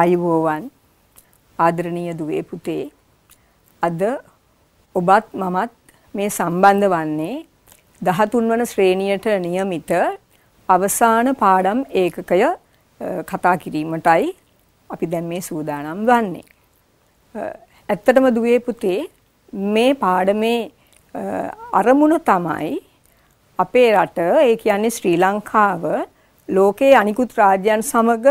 ආයුබෝවන් ආදරණීය දුවේ පුතේ අද ඔබත් මමත් මේ සම්බන්ධ වන්නේ 13 වන ශ්‍රේණියට નિયમિત අවසාන පාඩම් ඒකකය කතා කිරීමටයි අපි දැන් මේ සූදානම් වන්නේ. ඇත්තටම දුවේ පුතේ මේ පාඩමේ අරමුණ තමයි අපේ රට ඒ කියන්නේ ශ්‍රී ලංකාව ලෝකයේ අනිකුත් රාජ්‍යයන් සමග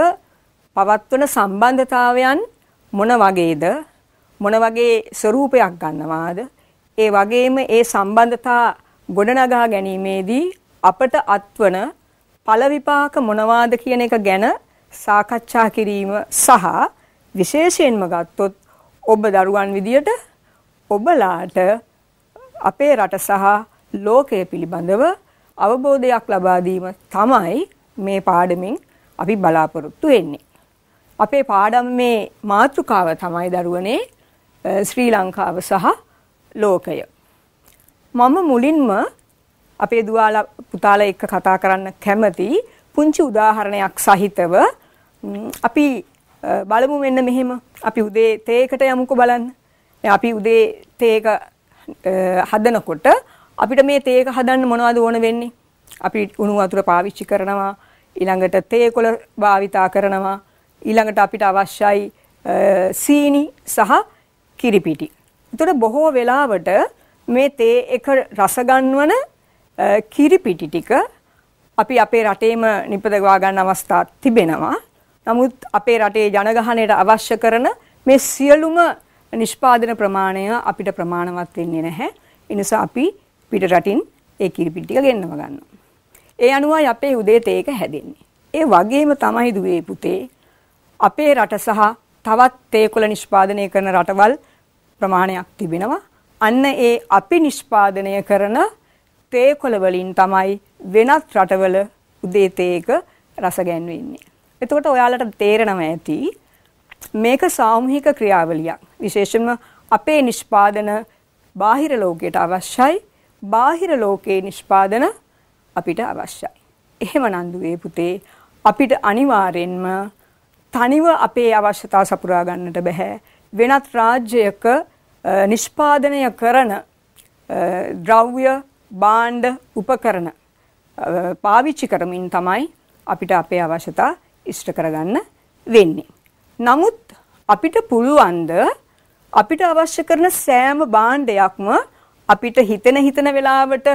පවත්වන සම්බන්ධතාවයන් මොන වගේද මොන වගේ ස්වરૂපයක් ගන්නවාද ඒ වගේම ඒ සම්බන්ධතා ගොඩනගා ගැනීමේදී අපට අත්වන ඵල විපාක මොනවාද කියන එක ගැන සාකච්ඡා කිරීම සහ විශේෂයෙන්ම ගත්තොත් ඔබ දරුවන් විදියට ඔබලාට අපේ රට සහ ලෝකය පිළිබඳව අවබෝධයක් ලබා දීම තමයි මේ පාඩමින් අපි බලාපොරොත්තු වෙන්නේ අපේ පාඩම්මේ මාතෘකාව තමයි දරුවනේ ශ්‍රී ලංකාව සහ ලෝකය. මම මුලින්ම අපේ දුවාල පුතාල එක්ක කතා කරන්න කැමති පුංචි උදාහරණයක් සහිතව අපි බලමු මෙන්න මෙහෙම අපි උදේ තේකට යමුකෝ බලන්න. අපි උදේ තේක හදනකොට අපිට මේ තේක හදන්න මොනවද ඕන වෙන්නේ? අපි උණු වතුර පාවිච්චි කරනවා ඊළඟට තේ කොළ භාවිතා කරනවා ඊළඟට අපිට අවශ්‍යයි සීනි සහ කිරිපිටි. එතකොට බොහෝ වෙලාවට මේ තේ එක රස ගන්නවන කිරිපිටි ටික අපි අපේ රටේම නිපදවා ගන්න අවස්ථා තිබෙනවා. නමුත් අපේ රටේ ජනගහනයට අවශ්‍ය කරන මේ සියලුම නිෂ්පාදන ප්‍රමාණය අපිට ප්‍රමාණවත් වෙන්නේ නැහැ. ඒ නිසා අපි පිට රටින් ඒ කිරිපිටි ටික ගෙන්නව ගන්නවා. ඒ අනුවයි අපේ උදේ තේක හැදෙන්නේ. ඒ වගේම තමයි දුවේ පුතේ අපේ රට සහ තවත් තේකොළ නිෂ්පාදනය කරන රටවල් ප්‍රමාණයක් තිබෙනවා. අන්න ඒ අපි නිෂ්පාදනය කරන තේකොළ වලින් තමයි වෙනත් රටවල උදේ තේක රස ගැන්වෙන්නේ. එතකොට ඔයාලට තේරෙනවා ඇති මේක සාමූහික ක්‍රියාවලියක්. විශේෂයෙන්ම අපේ නිෂ්පාදන බාහිර ලෝකයට අවශ්‍යයි. බාහිර ලෝකයේ නිෂ්පාදන අපිට අවශ්‍යයි. එහෙම නන්දුවේ පුතේ අපිට අනිවාර්යෙන්ම තනිව අපේ අවශ්‍යතා සපුරා ගන්නට බෑ. වෙනත් රාජ්‍යයක නිෂ්පාදනය කරන ද්‍රව්‍ය බාණ්ඩ උපකරණ පාවිච්චි කරමින් තමයි අපිට අපේ අවශ්‍යතා ඉෂ්ට කරගන්න වෙන්නේ. නමුත් අපිට පුළුවන්ද අපිට අවශ්‍ය කරන සෑම බාණ්ඩයක්ම අපිට හිතෙන හිතන වෙලාවට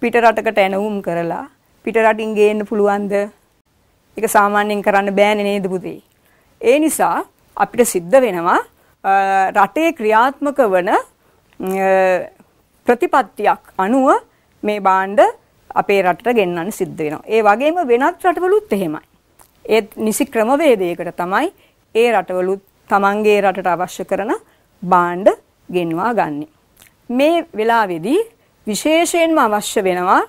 පිට රටකට ඇනවුම් කරලා පිට රටින් ගේන්න පුළුවන්ද? ඒක සාමාන්‍යයෙන් කරන්න බෑනේ නේද පුතේ? ඒ නිසා අපිට සිද්ධ වෙනවා රටේ ක්‍රියාත්මක වන ප්‍රතිපත්තියක් අනුව මේ බාණ්ඩ අපේ රටට ගෙන්නන්න සිද්ධ වෙනවා. ඒ වගේම වෙනත් රටවලුත් එහෙමයි. ඒ නිසි ක්‍රමවේදයකට තමයි ඒ රටවලුත් තමන්ගේ රටට අවශ්‍ය කරන බාණ්ඩ ගෙන්වා ගන්න. මේ වෙලාවේදී විශේෂයෙන්ම අවශ්‍ය වෙනවා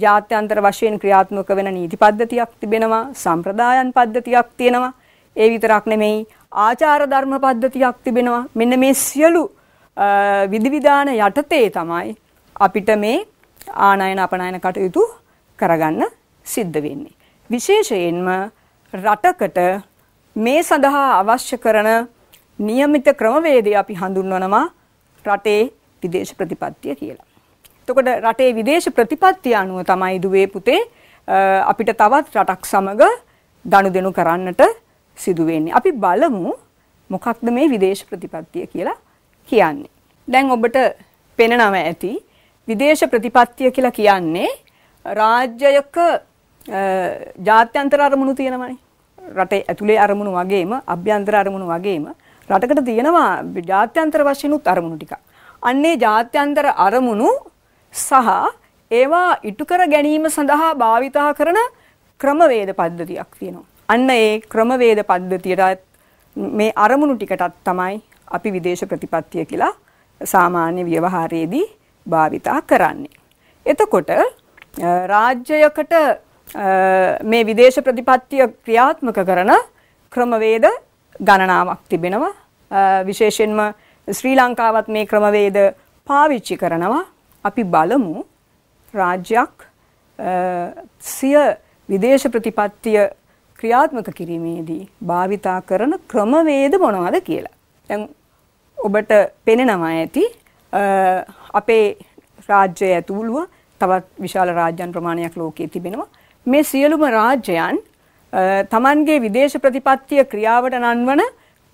ජාත්‍යන්තර වශයෙන් ක්‍රියාත්මක වෙන නීති පද්ධතියක් තිබෙනවා සම්ප්‍රදායන් පද්ධතියක් තියෙනවා ඒ විතරක් නෙමෙයි ආචාර ධර්ම පද්ධතියක් තිබෙනවා. මෙන්න මේ සියලු විධිවිධාන යටතේ තමයි අපිට මේ ආනයන අපනයන කටයුතු කරගන්න සිද්ධ වෙන්නේ. විශේෂයෙන්ම රටකට මේ සඳහා අවශ්‍ය කරන નિયમિત ක්‍රමවේදය අපි හඳුන්වනවා රටේ විදේශ ප්‍රතිපත්තිය කියලා. එතකොට රටේ විදේශ ප්‍රතිපත්තිය අනුව තමයි දුවේ පුතේ අපිට තවත් රටක් සමග දනුදෙනු කරන්නට සිදු වෙන්නේ. අපි බලමු මොකක්ද මේ විදේශ ප්‍රතිපත්තිය කියලා කියන්නේ. දැන් ඔබට පෙනෙනව ඇති විදේශ ප්‍රතිපත්තිය කියලා කියන්නේ රාජ්‍යයක ජාත්‍යන්තර අරමුණු තියෙනවනේ. රටේ ඇතුලේ අරමුණු වගේම අභ්‍යන්තර අරමුණු වගේම රටකට තියෙනවා ජාත්‍යන්තර වශයෙන් උත් අරමුණු ටිකක්. අන්නේ ජාත්‍යන්තර අරමුණු සහ ඒවා ඉටු කර ගැනීම සඳහා භාවිතා කරන ක්‍රමවේද පද්ධතියක් තියෙනවා. අන්න ඒ ක්‍රමවේද පද්ධතියට මේ අරමුණු ටිකටත් තමයි අපි විදේශ ප්‍රතිපත්තිය කියලා සාමාන්‍ය ව්‍යවහාරයේදී භාවිතා කරන්නේ. එතකොට රාජ්‍යයකට මේ විදේශ ප්‍රතිපත්තිය ක්‍රියාත්මක කරන ක්‍රමවේද ගණනාවක් තිබෙනවා. විශේෂයෙන්ම ශ්‍රී ලංකාවත් මේ ක්‍රමවේද පාවිච්චි කරනවා. අපි බලමු රාජ්‍යයක් සිය විදේශ ප්‍රතිපත්තිය ක්‍රියාත්මක කිරීමේදී භාවිතා කරන ක්‍රමවේද මොනවද කියලා. දැන් ඔබට පෙනෙනවා ඇති අපේ රාජ්‍ය ඇතුළුව තවත් විශාල රාජ්‍යන් ප්‍රමාණයක් ලෝකයේ තිබෙනවා. මේ සියලුම රාජ්‍යයන් තමන්ගේ විදේශ ප්‍රතිපත්තිය ක්‍රියාවට නන්වන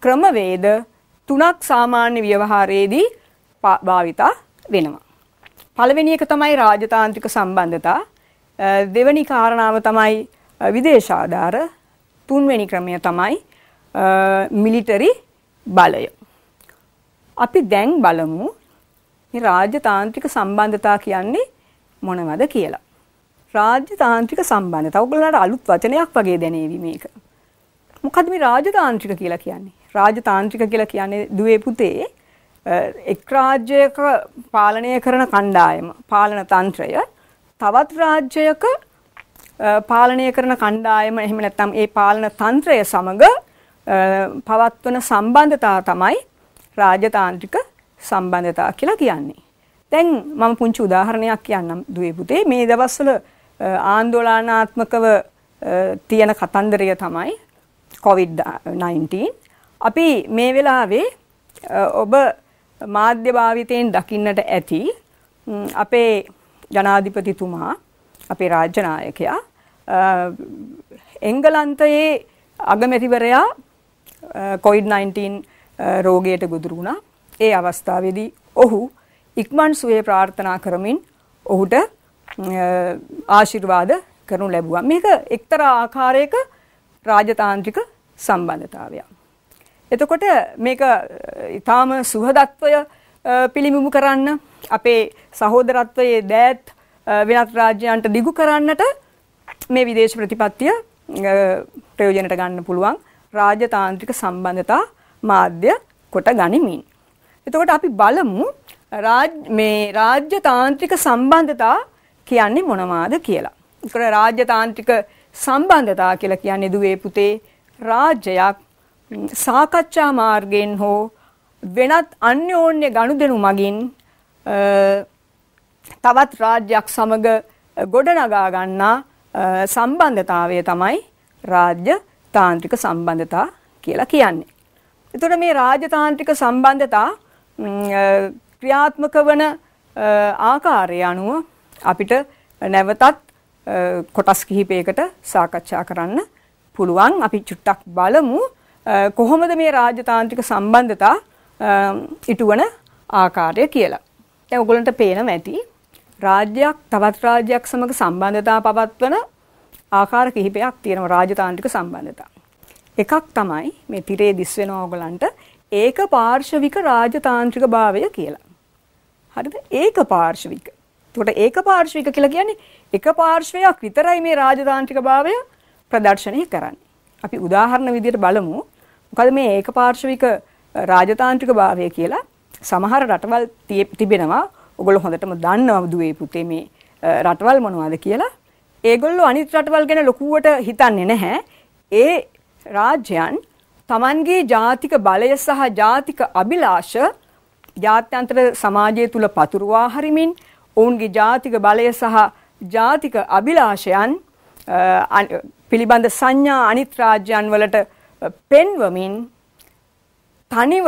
ක්‍රමවේද තුනක් සාමාන්‍ය ව්‍යවහාරයේදී භාවිතා වෙනවා. පළවෙනි එක තමයි රාජතාන්ත්‍රික සම්බන්ධතා. දෙවැනි කාරණාව තමයි විදේශ ආධාර තුන්වෙනි ක්‍රමය තමයි මිලිටරි බලය. අපි දැන් බලමු මේ රාජ්‍ය තාන්ත්‍රික සම්බන්ධතා කියන්නේ මොනවද කියලා. රාජ්‍ය තාන්ත්‍රික සම්බන්ධතා. ඔයගොල්ලන්ට අලුත් වචනයක් වගේ දැනේවි මේක. මොකද මේ රාජ්‍ය තාන්ත්‍රික කියලා කියන්නේ? රාජ්‍ය තාන්ත්‍රික කියලා කියන්නේ දුවේ පුතේ එක් රාජ්‍යයක පාලනය කරන කණ්ඩායම පාලන තන්ත්‍රය තවත් රාජ්‍යයක පාලනය කරන කණ්ඩායම එහෙම නැත්නම් ඒ පාලන තන්ත්‍රය සමග පවත්වන සම්බන්ධතාව තමයි රාජතාන්ත්‍රික සම්බන්ධතා කියලා කියන්නේ. දැන් මම පුංචි උදාහරණයක් කියන්නම් දුවේ පුතේ මේ දවස්වල ආන්දෝලනාත්මකව තියෙන කතන්දරය තමයි COVID-19. අපි මේ වෙලාවේ ඔබ මාධ්‍ය භාවිතයෙන් දකින්නට ඇති අපේ ජනාධිපතිතුමා අපේ රාජ්‍යනායකයා එංගලන්තයේ අගමැතිවරයා කොයිඩ්-19 රෝගයට ගොදුරු වුණා. ඒ අවස්ථාවේදී ඔහු ඉක්මන් සුවේ ප්‍රාර්ථනා කරමින් ඔහුට ආශිර්වාද කරනු ලැබුවා. මේක එක්තරා ආකාරයක රාජතාන්ත්‍රික සම්බන්ධතාවයක්. එතකොට මේක ඊටාම සුහදත්වය පිළිඹු කරන්න අපේ සහෝදරත්වයේ දෑත් වෙනත් රාජ්‍යයන්ට දිගු කරන්නට මේ විදේශ ප්‍රතිපත්තිය ප්‍රයෝජනට ගන්න පුළුවන් රාජ්‍යතාන්ත්‍රික සම්බන්ධතා මාධ්‍ය කොට ගනිමින්. එතකොට අපි බලමු මේ රාජ්‍යතාන්ත්‍රික සම්බන්ධතා කියන්නේ මොනවාද කියලා. එතකොට රාජ්‍යතාන්ත්‍රික සම්බන්ධතා කියලා කියන්නේ දුවේ පුතේ රාජ්‍යයක් සාකච්ඡා මාර්ගයෙන් හෝ වෙනත් අන්‍යෝන්‍ය ගනුදෙනු මගින් තවත් රාජ්‍යයක් සමග ගොඩනගා ගන්නා සම්බන්ධතාවය තමයි රාජ්‍ය තාන්ත්‍රික සම්බන්ධතා කියලා කියන්නේ. එතකොට මේ රාජතාන්ත්‍රික සම්බන්ධතා ක්‍රියාත්මක වන ආකාරය අනුව අපිට නැවතත් කොටස් කිහිපයකට සාකච්ඡා කරන්න පුළුවන්. අපි චුට්ටක් බලමු කොහොමද මේ රාජතාන්ත්‍රික සම්බන්ධතා ඉටුවන ආකාරය කියලා. දැන් ඔයගොල්ලන්ට පේනවා ඇති. රාජ්‍යයක් තවත් රාජ්‍යයක් සමග සම්බන්ධතා පවත්වන ආකාර කිහිපයක් තියෙනවා රාජතාන්ත්‍රික සම්බන්ධතා. එකක් තමයි මේ තිරේ දිස් වෙන ඕගලන්ට ඒක පාර්ශවික රාජතාන්ත්‍රික භාවය කියලා. හරිද? ඒක පාර්ශවික. එතකොට ඒක පාර්ශවික කියලා කියන්නේ එක පාර්ශවයක් විතරයි මේ රාජතාන්ත්‍රික භාවය ප්‍රදර්ශනය කරන්නේ. අපි උදාහරණ විදිහට බලමු. මොකද මේ ඒක පාර්ශවික රාජතාන්ත්‍රික භාවය කියලා සමහර රටවල් තිබෙනවා ඔගොල්ලෝ හොඳටම දන්නවා දුවේ පුතේ මේ රටවල් මොනවද කියලා. ඒගොල්ලෝ අනිත් රටවල් ගැන ලොකුවට හිතන්නේ නැහැ. ඒ රාජ්‍යයන් Tamanගේ ජාතික බලය සහ ජාතික අභිලාෂ ජාත්‍යන්තර සමාජය තුල පතුරවා හරිමින් ඔවුන්ගේ ජාතික බලය සහ ජාතික අභිලාෂයන් පිළිබඳ සංඥා අනිත් රාජ්‍යයන් වලට පෙන්වමින් තනිව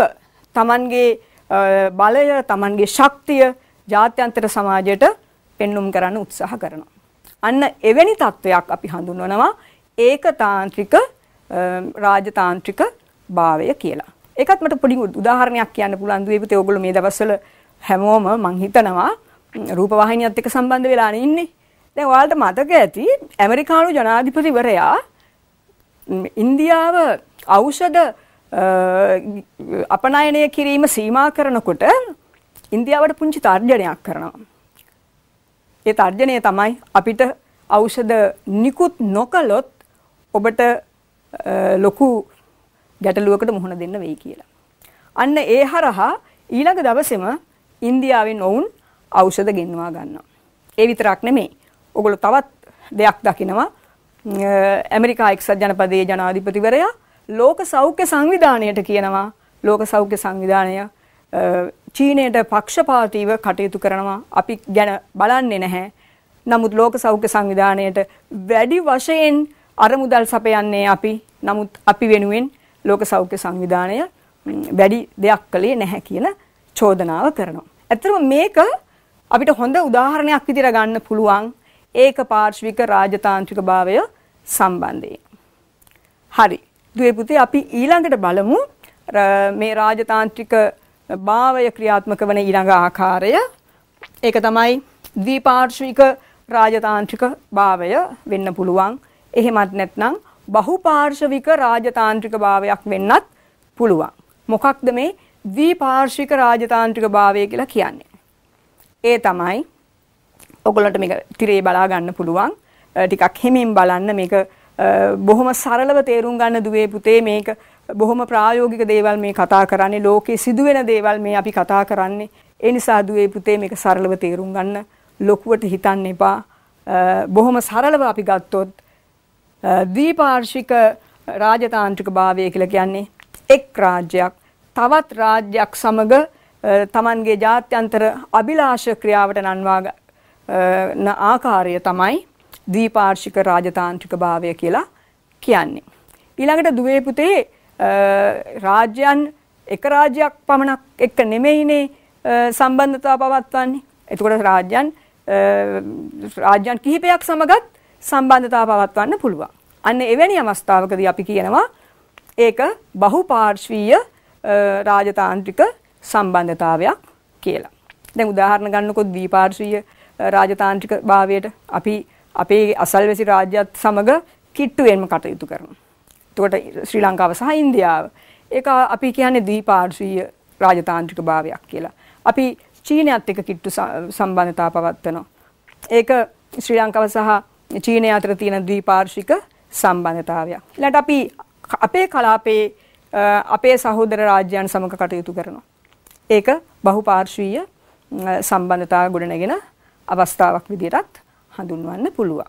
තමන්ගේ බලය තමන්ගේ ශක්තිය ජාත්‍යන්තර සමාජයට පෙන්눔 කරන්න උත්සාහ කරනවා. අන්න එවැනි තත්වයක් අපි හඳුන්වනවා ඒකතාන්ත්‍රික රාජතාන්ත්‍රික භාවය කියලා. ඒකත් මට පොඩි උදාහරණයක් කියන්න පුළුවන් දුවේ පුතේ ඔයගොල්ලෝ මේ දවස්වල හැමෝම මං හිතනවා රූපවාහිනියත් එක්ක සම්බන්ධ වෙලානේ ඉන්නේ. දැන් ඔයාලට මතක ඇති ඇමරිකානු ජනාධිපතිවරයා ඉන්දියාව ඖෂධ අපනයනය කිරීම සීමා කරනකොට ඉන්දියාවට පුංචි තර්ජනයක් කරනවා. ඒ තර්ජනය තමයි අපිට ඖෂධ නිකුත් නොකළොත් ඔබට ලොකු ගැටලුවකට මුහුණ දෙන්න වෙයි කියලා. අන්න ඒ හරහා ඊළඟ දවසේම ඉන්දියාවෙන් ඔවුන් ඖෂධ ගෙන්වා ගන්නවා. ඒ විතරක් නෙමෙයි. ඔගොල්ලෝ තවත් දෙයක් දකිනවා. ඇමරිකා එක්සත් ජනපදයේ ජනාධිපතිවරයා ලෝක සෞඛ්‍ය සංවිධානයට කියනවා ලෝක සෞඛ්‍ය සංවිධානය චීනයට පක්ෂපාතීව කටයුතු කරනවා අපි ගැන බලන්නේ නැහැ. නමුත් ලෝක සෞඛ්‍ය සංවිධානයට වැඩි වශයෙන් අරමුදල් සපයන්නේ අපි. නමුත් අපි වෙනුවෙන් ලෝක සෞඛ්‍ය සංවිධානය වැඩි දෙයක් කළේ නැහැ කියන චෝදනාව කරනවා. ඇත්තටම මේක අපිට හොඳ උදාහරණයක් විදිහට ගන්න පුළුවන් ඒක පාර්ශ්වික රාජතාන්ත්‍රික භාවය සම්බන්ධයෙන්. හරි. දුවේ පුතේ අපි ඊළඟට බලමු මේ රාජතාන්ත්‍රික භාවය ක්‍රියාත්මක වන ඊළඟ ආකාරය ඒක තමයි ද්විපාර්ශ්වික රාජතාන්ත්‍රික භාවය වෙන්න පුළුවන්. එහෙමත් නැත්නම් බහුපාර්ශවික රාජතාන්ත්‍රික භාවයක් වෙන්නත් පුළුවන්. මොකක්ද මේ ද්විපාර්ශ්වික රාජතාන්ත්‍රික භාවය කියලා කියන්නේ? ඒ තමයි ඔගොල්ලන්ට මේක tire බලා ගන්න පුළුවන්. ටිකක් හිමින් බලන්න මේක බොහොම සරලව තේරුම් ගන්න දුවේ පුතේ මේක බොහොම ප්‍රායෝගික දේවල් මේ කතා කරන්නේ ලෝකේ සිදුවෙන දේවල් මේ අපි කතා කරන්නේ ඒ නිසා දුවේ පුතේ මේක සරලව තේරුම් ගන්න ලොකුවට හිතන්න එපා බොහොම සරලව අපි ගත්තොත් ද්විපාර්ශික රාජතාන්ත්‍රික භාවය කියලා කියන්නේ එක් රාජ්‍යයක් තවත් රාජ්‍යයක් සමග තමන්ගේ ජාත්‍යන්තර අභිලාෂ ක්‍රියාවට නන්වා ආකාරය තමයි ද්විපාර්ශික රාජතාන්ත්‍රික භාවය කියලා කියන්නේ. ඊළඟට දුවේ පුතේ රාජ්‍යයන් එක රාජ්‍යයක් පමණක් එක්ක නෙමෙයිනේ සම්බන්ධතාව පවත්වන්නේ. එතකොට රාජ්‍යයන් රාජ්‍යයන් කිහිපයක් සමගත් සම්බන්ධතාව පවත්වන්න පුළුවන්. අන්න එවැනි අවස්ථාවකදී අපි කියනවා ඒක බහුපාර්ශ්වීය රාජතාන්ත්‍රික සම්බන්ධතාවයක් කියලා. දැන් උදාහරණ ගන්නකොත් ද්විපාර්ශ්වීය රාජතාන්ත්‍රික භාවයට අපි අපේ අසල්වැසි රාජ්‍යත් සමග කිට්ටුවෙන්ම කටයුතු කරනවා. එතකොට ශ්‍රී ලංකාව සහ ඉන්දියාව. ඒක අපි කියන්නේ ද්විපාර්ශ්වීය රාජතාන්ත්‍රික භාවයක් කියලා. අපි චීනයත් එක්ක කිට්ටු සම්බන්ධතාව පවත්වනවා. ඒක ශ්‍රී ලංකාව සහ චීනය අතර තියෙන ද්විපාර්ශ්වික සම්බන්ධතාවයක්. ඊළඟට අපි අපේ කලාපේ අපේ සහෝදර රාජ්‍යයන් සමග කටයුතු කරනවා. ඒක බහුපාර්ශ්වීය සම්බන්ධතාව ගොඩනගෙන අවස්ථාවක් විදිහටත් හඳුන්වන්න පුළුවන්.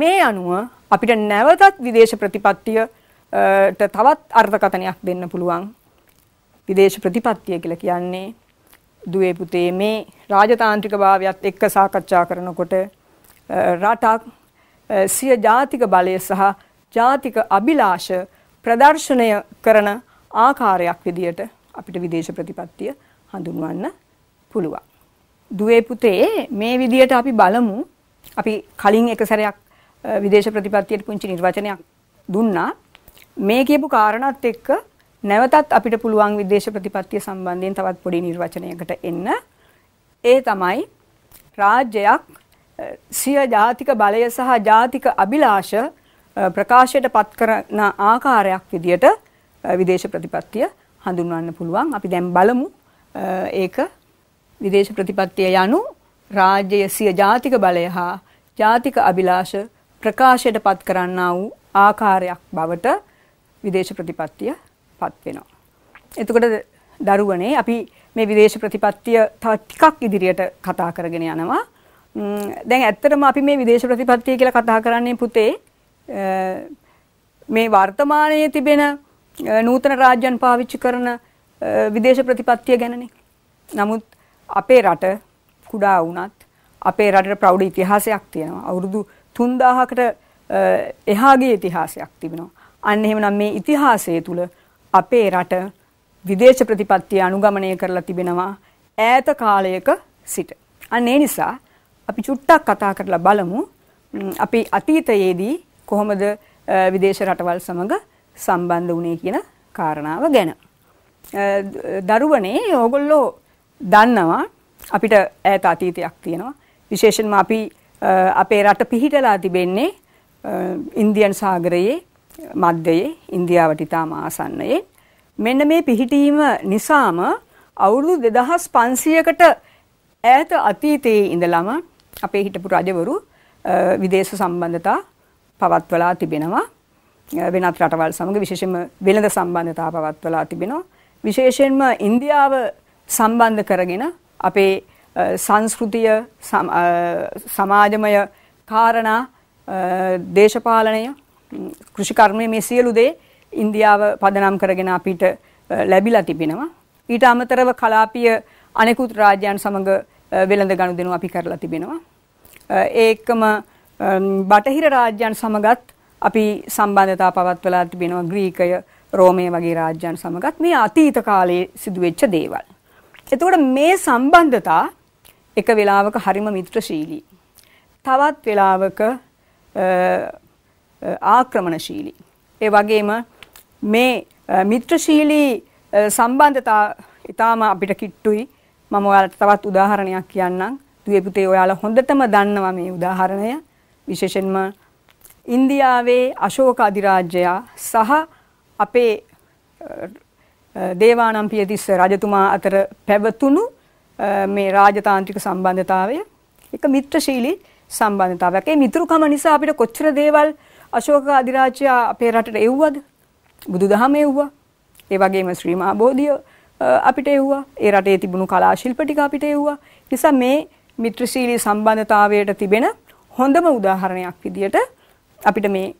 මේ අනුව අපිට නැවතත් විදේශ ප්‍රතිපත්තිය තවත් අර්ථකථනයක් දෙන්න පුළුවන් විදේශ ප්‍රතිපත්තිය කියලා කියන්නේ දුවේ පුතේ මේ රාජතාන්ත්‍රික භාවයත් එක්ක සාකච්ඡා කරනකොට රටක් සිය ජාතික බලය සහ ජාතික අභිලාෂ ප්‍රදර්ශනය කරන ආකාරයක් විදියට අපිට විදේශ ප්‍රතිපත්තිය හඳුන්වන්න පුළුවන්. දුවේ පුතේ මේ විදියට අපි බලමු අපි කලින් එක සැරයක් විදේශ ප්‍රතිපත්තියට පුංචි නිර්වචනයක් දුන්නා. මේ කියපු කාරණාත් එක්ක නැවතත් අපිට පුළුවන් විදේශ ප්‍රතිපත්තිය සම්බන්ධයෙන් තවත් පොඩි නිර්වචනයකට එන්න. ඒ තමයි රාජ්‍යයක් සිය ජාතික බලය සහ ජාතික අභිලාෂ ප්‍රකාශයට පත් කරන ආකාරයක් විදියට විදේශ ප්‍රතිපත්තිය හඳුන්වන්න පුළුවන්. අපි දැන් බලමු ඒක විදේශ ප්‍රතිපත්තිය යනු රාජ්‍යය සිය ජාතික බලය හා ජාතික අභිලාෂ ප්‍රකාශයට පත් කරන්නා වූ ආකාරයක් බවට විදේශ ප්‍රතිපත්තිය පත් වෙනවා. එතකොට දරුවනේ අපි මේ විදේශ ප්‍රතිපත්තිය තව ටිකක් ඉදිරියට කතා කරගෙන යනවා. දැන් ඇත්තටම අපි මේ විදේශ ප්‍රතිපත්තිය කියලා කතා කරන්නේ පුතේ මේ වර්තමානයේ තිබෙන නූතන රාජ්‍යන් පාවිච්චි කරන විදේශ ප්‍රතිපත්තිය ගැනනේ. නමුත් අපේ රට කුඩා වුණත් අපේ රටට ප්‍රෞඩ ඉතිහාසයක් තියෙනවා. අවුරුදු 3000කට එහාගේ ඉතිහාසයක් තිබෙනවා. අන්න එහෙමනම් මේ ඉතිහාසය තුළ අපේ රට විදේශ ප්‍රතිපත්තිය අනුගමනය කරලා තිබෙනවා ඈත කාලයක සිට. අන්න ඒ නිසා අපි චුට්ටක් කතා කරලා බලමු අපි අතීතයේදී කොහොමද විදේශ රටවල් සමඟ සම්බන්ධ වුණේ කියන කාරණාව ගැන. දරුවනේ ඕගොල්ලෝ දන්නවා අපිට ඈත අතීතයක් තියෙනවා. විශේෂයෙන්ම අපි අපේ රට පිහිටලා තිබෙන්නේ ඉන්දියන් සාගරයේ මධ්‍යයේ ඉන්දියාවට ඉතාම ආසන්නයේ මෙන්න මේ පිහිටීම නිසාම අවුරුදු දෙදහස් පන්සියකට ඈත අතීතයේ ඉඳලම අපේ හිටපු රජවරු විදේශ සම්බන්ධතා පවත්වලා තිබෙනවා වෙනත් රටවල් සමඟ විශේෂම වෙළඳ සම්බන්ධතා පවත්වලා තිබෙනවා විශේෂයෙන්ම ඉන්දියාව සම්බන්ධ කරගෙන අපේ සංස්කෘතිය සමාජමය කාරණා දේශපාලනය කෘෂිකර්මය මේ සියලු දේ ඉන්දියාව පදනම් කරගෙන අපිට ලැබිලා තිබෙනවා. ඊට අමතරව කලාපීය අනෙකුත් රාජ්‍යයන් සමඟ වෙළඳ ගනුදෙනු අපි කරලා තිබෙනවා. ඒකම බටහිර රාජ්‍යයන් සමගත් අපි සම්බන්ධතා පවත්වලා තිබෙනවා ග්‍රීකය රෝමය වගේ රාජ්‍යයන් සමගත් මේ අතීත කාලයේ සිදුවෙච්ච දේවල්. එතකොට මේ සම්බන්ධතා එක වෙලාවක හරිම මිත්‍රශීලී. තවත් වෙලාවක ආක්‍රමණශීලී. ඒ වගේම මේ මිත්‍රශීලී සම්බන්ධතා ඉතාම අපිට කිට්ටුයි. මම ඔයාලට තවත් උදාහරණයක් කියන්නම්. දුවේ පුතේ ඔයාලා හොඳටම දන්නවා මේ උදාහරණය. විශේෂයෙන්ම ඉන්දියාවේ අශෝක අධිරාජ්‍යයා සහ අපේ දේවානම්පියතිස්ස රජතුමා අතර පැවතුණු මේ රාජතාන්ත්‍රික සම්බන්ධතාවය එක මිත්‍රශීලී සම්බන්ධතාවයක්. ඒ මිතුරුකම නිසා අපිට කොච්චර දේවල් අශෝක අධිරාජ්‍ය අපේ රටට එව්වද? බුදුදහම එව්වා. ඒ වගේම ශ්‍රී මහා බෝධිය අපිට එව්වා. ඒ රටේ තිබුණු කලා ශිල්ප ටික අපිට එව්වා. නිසා මේ මිත්‍රශීලී සම්බන්ධතාවයට තිබෙන හොඳම උදාහරණයක් විදියට අපිට මේ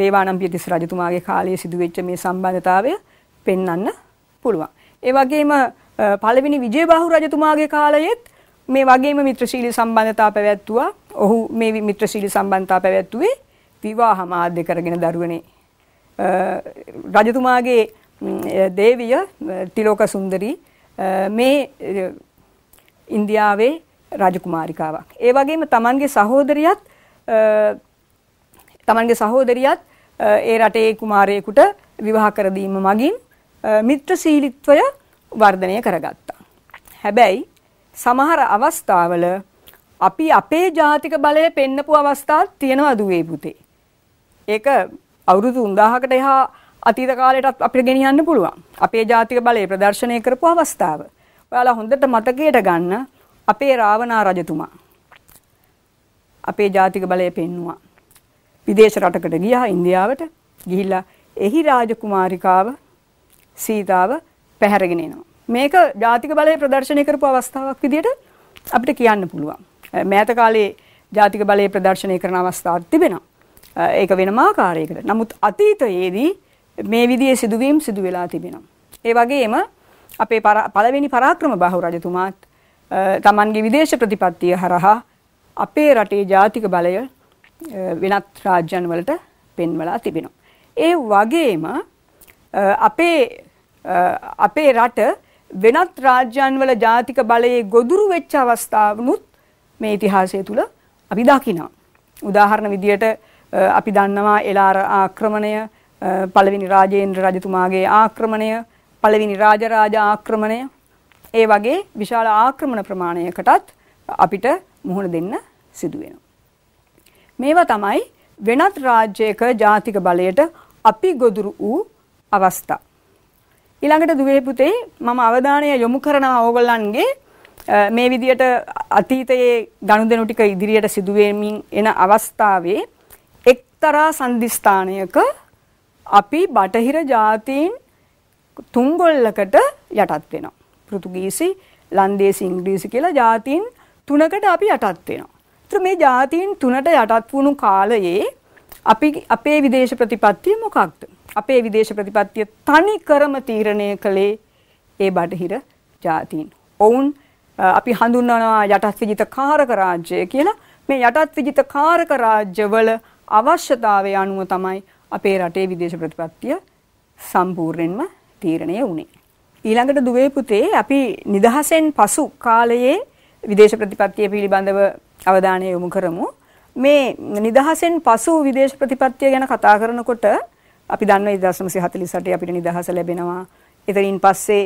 දේවානම්පිය තිස්ස රජතුමාගේ කාලයේ සිදුවෙච්ච මේ සම්බන්ධතාවය පෙන්වන්න පුළුවන්. ඒ වගේම පළවෙනි විජේබාහු රජතුමාගේ කාලයේත් මේ වගේම මිත්‍රශීලී සම්බන්ධතා පැවැත්තුවා. ඔහු මේ මිත්‍රශීලී සම්බන්ධතා පැවැත්තුවේ විවාහ මාධ්‍ය කරගෙන දරුවනේ. රජතුමාගේ දේවිය තිලෝක සුන්දරී මේ ඉන්දියාවේ රජකුමාරිකාවක්. ඒ වගේම තමන්ගේ සහෝදරියත් තමන්ගේ සහෝදරියත් ඒ රටේ කුමාරයෙකුට විවාහ කර දීම මගින් මිත්‍රශීලීත්වය වර්ධනය කරගත්තා. හැබැයි සමහර අවස්ථාවල අපි අපේ ජාතික බලය පෙන්නපු අවස්ථා තියෙනවා දුවේ පුතේ. ඒක අවුරුදු 3000කට එහා අතීත කාලයටත් අපිට ගෙනියන්න පුළුවන්. අපේ ජාතික බලය ප්‍රදර්ශනය කරපු අවස්ථාව. ඔයාලා හොඳට මතකයට ගන්න අපේ රාවණා රජතුමා අපේ ජාතික බලය පෙන්නවා. විදේශ රටකට ගියා ඉන්දියාවට ගිහිල්ලා එහි රාජකුමාරිකාව සීතාව පැහැරගෙන එනවා. මේක ජාතික බලය ප්‍රදර්ශනය කරපු අවස්ථාවක් විදිහට අපිට කියන්න පුළුවන්. මෑත කාලේ ජාතික බලය ප්‍රදර්ශනය කරන අවස්ථාවක් තිබෙනවා. ඒක වෙනම ආකාරයකට. නමුත් අතීතයේදී මේ විදිහේ සිදුවීම් සිදු වෙලා තිබෙනවා. ඒ වගේම අපේ පළවෙනි පරාක්‍රම බාහු රජතුමාත් තමන්ගේ විදේශ ප්‍රතිපත්තිය හරහා අපේ රටේ ජාතික බලය වෙනත් රාජ්‍යන් වලට පෙන්වලා තිබෙනවා. ඒ වගේම අපේ අපේ රට වෙනත් රාජ්‍යන්වල ජාතික බලයේ ගොදුරු වෙච්ච අවස්ථාවනුත් මේ ඉතිහාසය තුළ අපි දකිනවා. උදාහරණ විදියට අපි දන්නවා එලාර ආක්‍රමණය පළවෙනි රාජේන්ද්‍ර රජතුමාගේ ආක්‍රමණය පළවෙනි රාජරාජ ආක්‍රමණය ඒ වගේ විශාල ආක්‍රමණ ප්‍රමාණයකටත් අපිට මුහුණ දෙන්න සිදු වෙනවා. මේවා තමයි වෙනත් රාජ්‍යයක ජාතික බලයට අපි ගොදුරු වූ අවස්ථා. ඊළඟට දුවේ පුතේ මම අවධානය යොමු කරනවා ඕගොල්ලන්ගේ මේ විදියට අතීතයේ ගනුදෙනු ටික ඉදිරියට සිදුවෙමින් එන අවස්ථාවේ එක්තරා සංදිස්ථානයක අපි බටහිර ජාතීන් තුන්ගොල්ලකට යටත් වෙනවා. පෘතුගීසි, ලන්දේසි, ඉංග්‍රීසි කියලා ජාතීන් තුනකට අපි යටත් වෙනවා. ඒත් මේ ජාතීන් තුනට යටත් වුණු කාලයේ අපි අපේ විදේශ ප්‍රතිපත්තිය මොකක්ද? අපේ විදේශ ප්‍රතිපත්තිය තනි කරම තීරණය කළේ ඒ බටහිර ජාතීන්. ඔවුන් අපි හඳුන්වනවා යටත් විජිත කාරක රාජ්‍යය කියලා. මේ යටත් විජිත කාරක රාජ්‍යවල අවශ්‍යතාවය අනුව තමයි අපේ රටේ විදේශ ප්‍රතිපත්තිය සම්පූර්ණයෙන්ම තීරණය වුණේ. ඊළඟට දුවේ පුතේ අපි නිදහසෙන් පසු කාලයේ විදේශ ප්‍රතිපත්තිය පිළිබඳව අවධානය යොමු කරමු. මේ නිදහසෙන් පසු විදේශ ප්‍රතිපත්තිය ගැන කතා කරනකොට අපි දන්නවා 1948 අපිට නිදහස ලැබෙනවා. එතනින් පස්සේ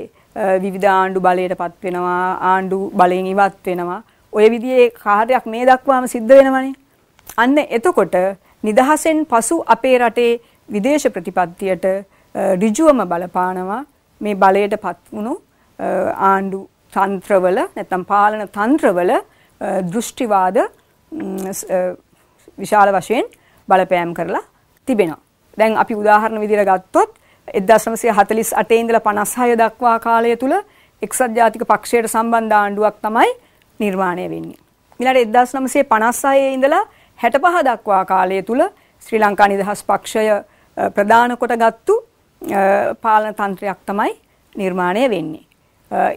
විවිධ ආණ්ඩු බලයටපත් වෙනවා, ආණ්ඩු බලයෙන් ඉවත් වෙනවා. ඔය විදිහේ කාර්යයක් මේ දක්වාම සිද්ධ වෙනවනේ. අන්න එතකොට නිදහසෙන් පසු අපේ රටේ විදේශ ප්‍රතිපත්තියට ඍජුවම බලපානවා මේ බලයටපත් වුණු ආණ්ඩු තන්ත්‍රවල නැත්නම් පාලන තන්ත්‍රවල දෘෂ්ටිවාද විශාල වශයෙන් බලපෑම් කරලා තිබෙනවා. දැන් අපි උදාහරණ විදිහට ගත්තොත් 1948 ඉඳලා 56 දක්වා කාලය තුල එක්සත් ජාතික පක්ෂයට සම්බන්ධ ආණ්ඩුවක් තමයි නිර්මාණය වෙන්නේ. ඊළඟට 1956 ඉඳලා 65 දක්වා කාලය තුල ශ්‍රී ලංකා නිදහස් පක්ෂය ප්‍රධාන කොටගත්තු පාලන තන්ත්‍රයක් තමයි නිර්මාණය වෙන්නේ.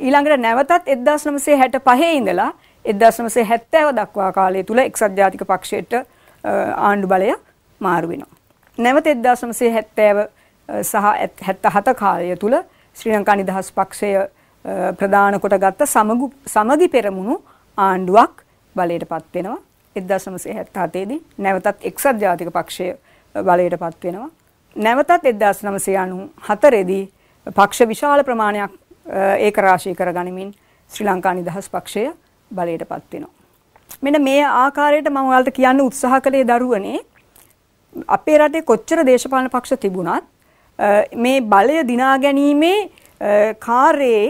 ඊළඟට නැවතත් 1965 ඉඳලා 1970 දක්වා කාලය තුල එක්සත් ජාතික පක්ෂයට ආණ්ඩු බලය මාරු වෙනවා. නැවත 1970 සහ 77 කාලය තුල ශ්‍රී ලංකා නිදහස් පක්ෂය ප්‍රධාන කොටගත් සමගු සමගි පෙරමුණු ආණ්ඩුවක් බලයටපත් වෙනවා 1977 දී නැවතත් එක්සත් ජාතික පක්ෂය බලයටපත් වෙනවා නැවතත් 1994 දී පක්ෂ විශාල ප්‍රමාණයක් ඒකරාශී කරගනිමින් ශ්‍රී ලංකා නිදහස් පක්ෂය බලයටපත් වෙනවා මෙන්න මේ ආකාරයට මම ඔයාලට කියන්න උත්සාහ කළේ දරුවනේ අපේ රටේ කොච්චර දේශපාලන පක්ෂ තිබුණත් මේ බලය දිනා ගැනීමේ කාර්යයේ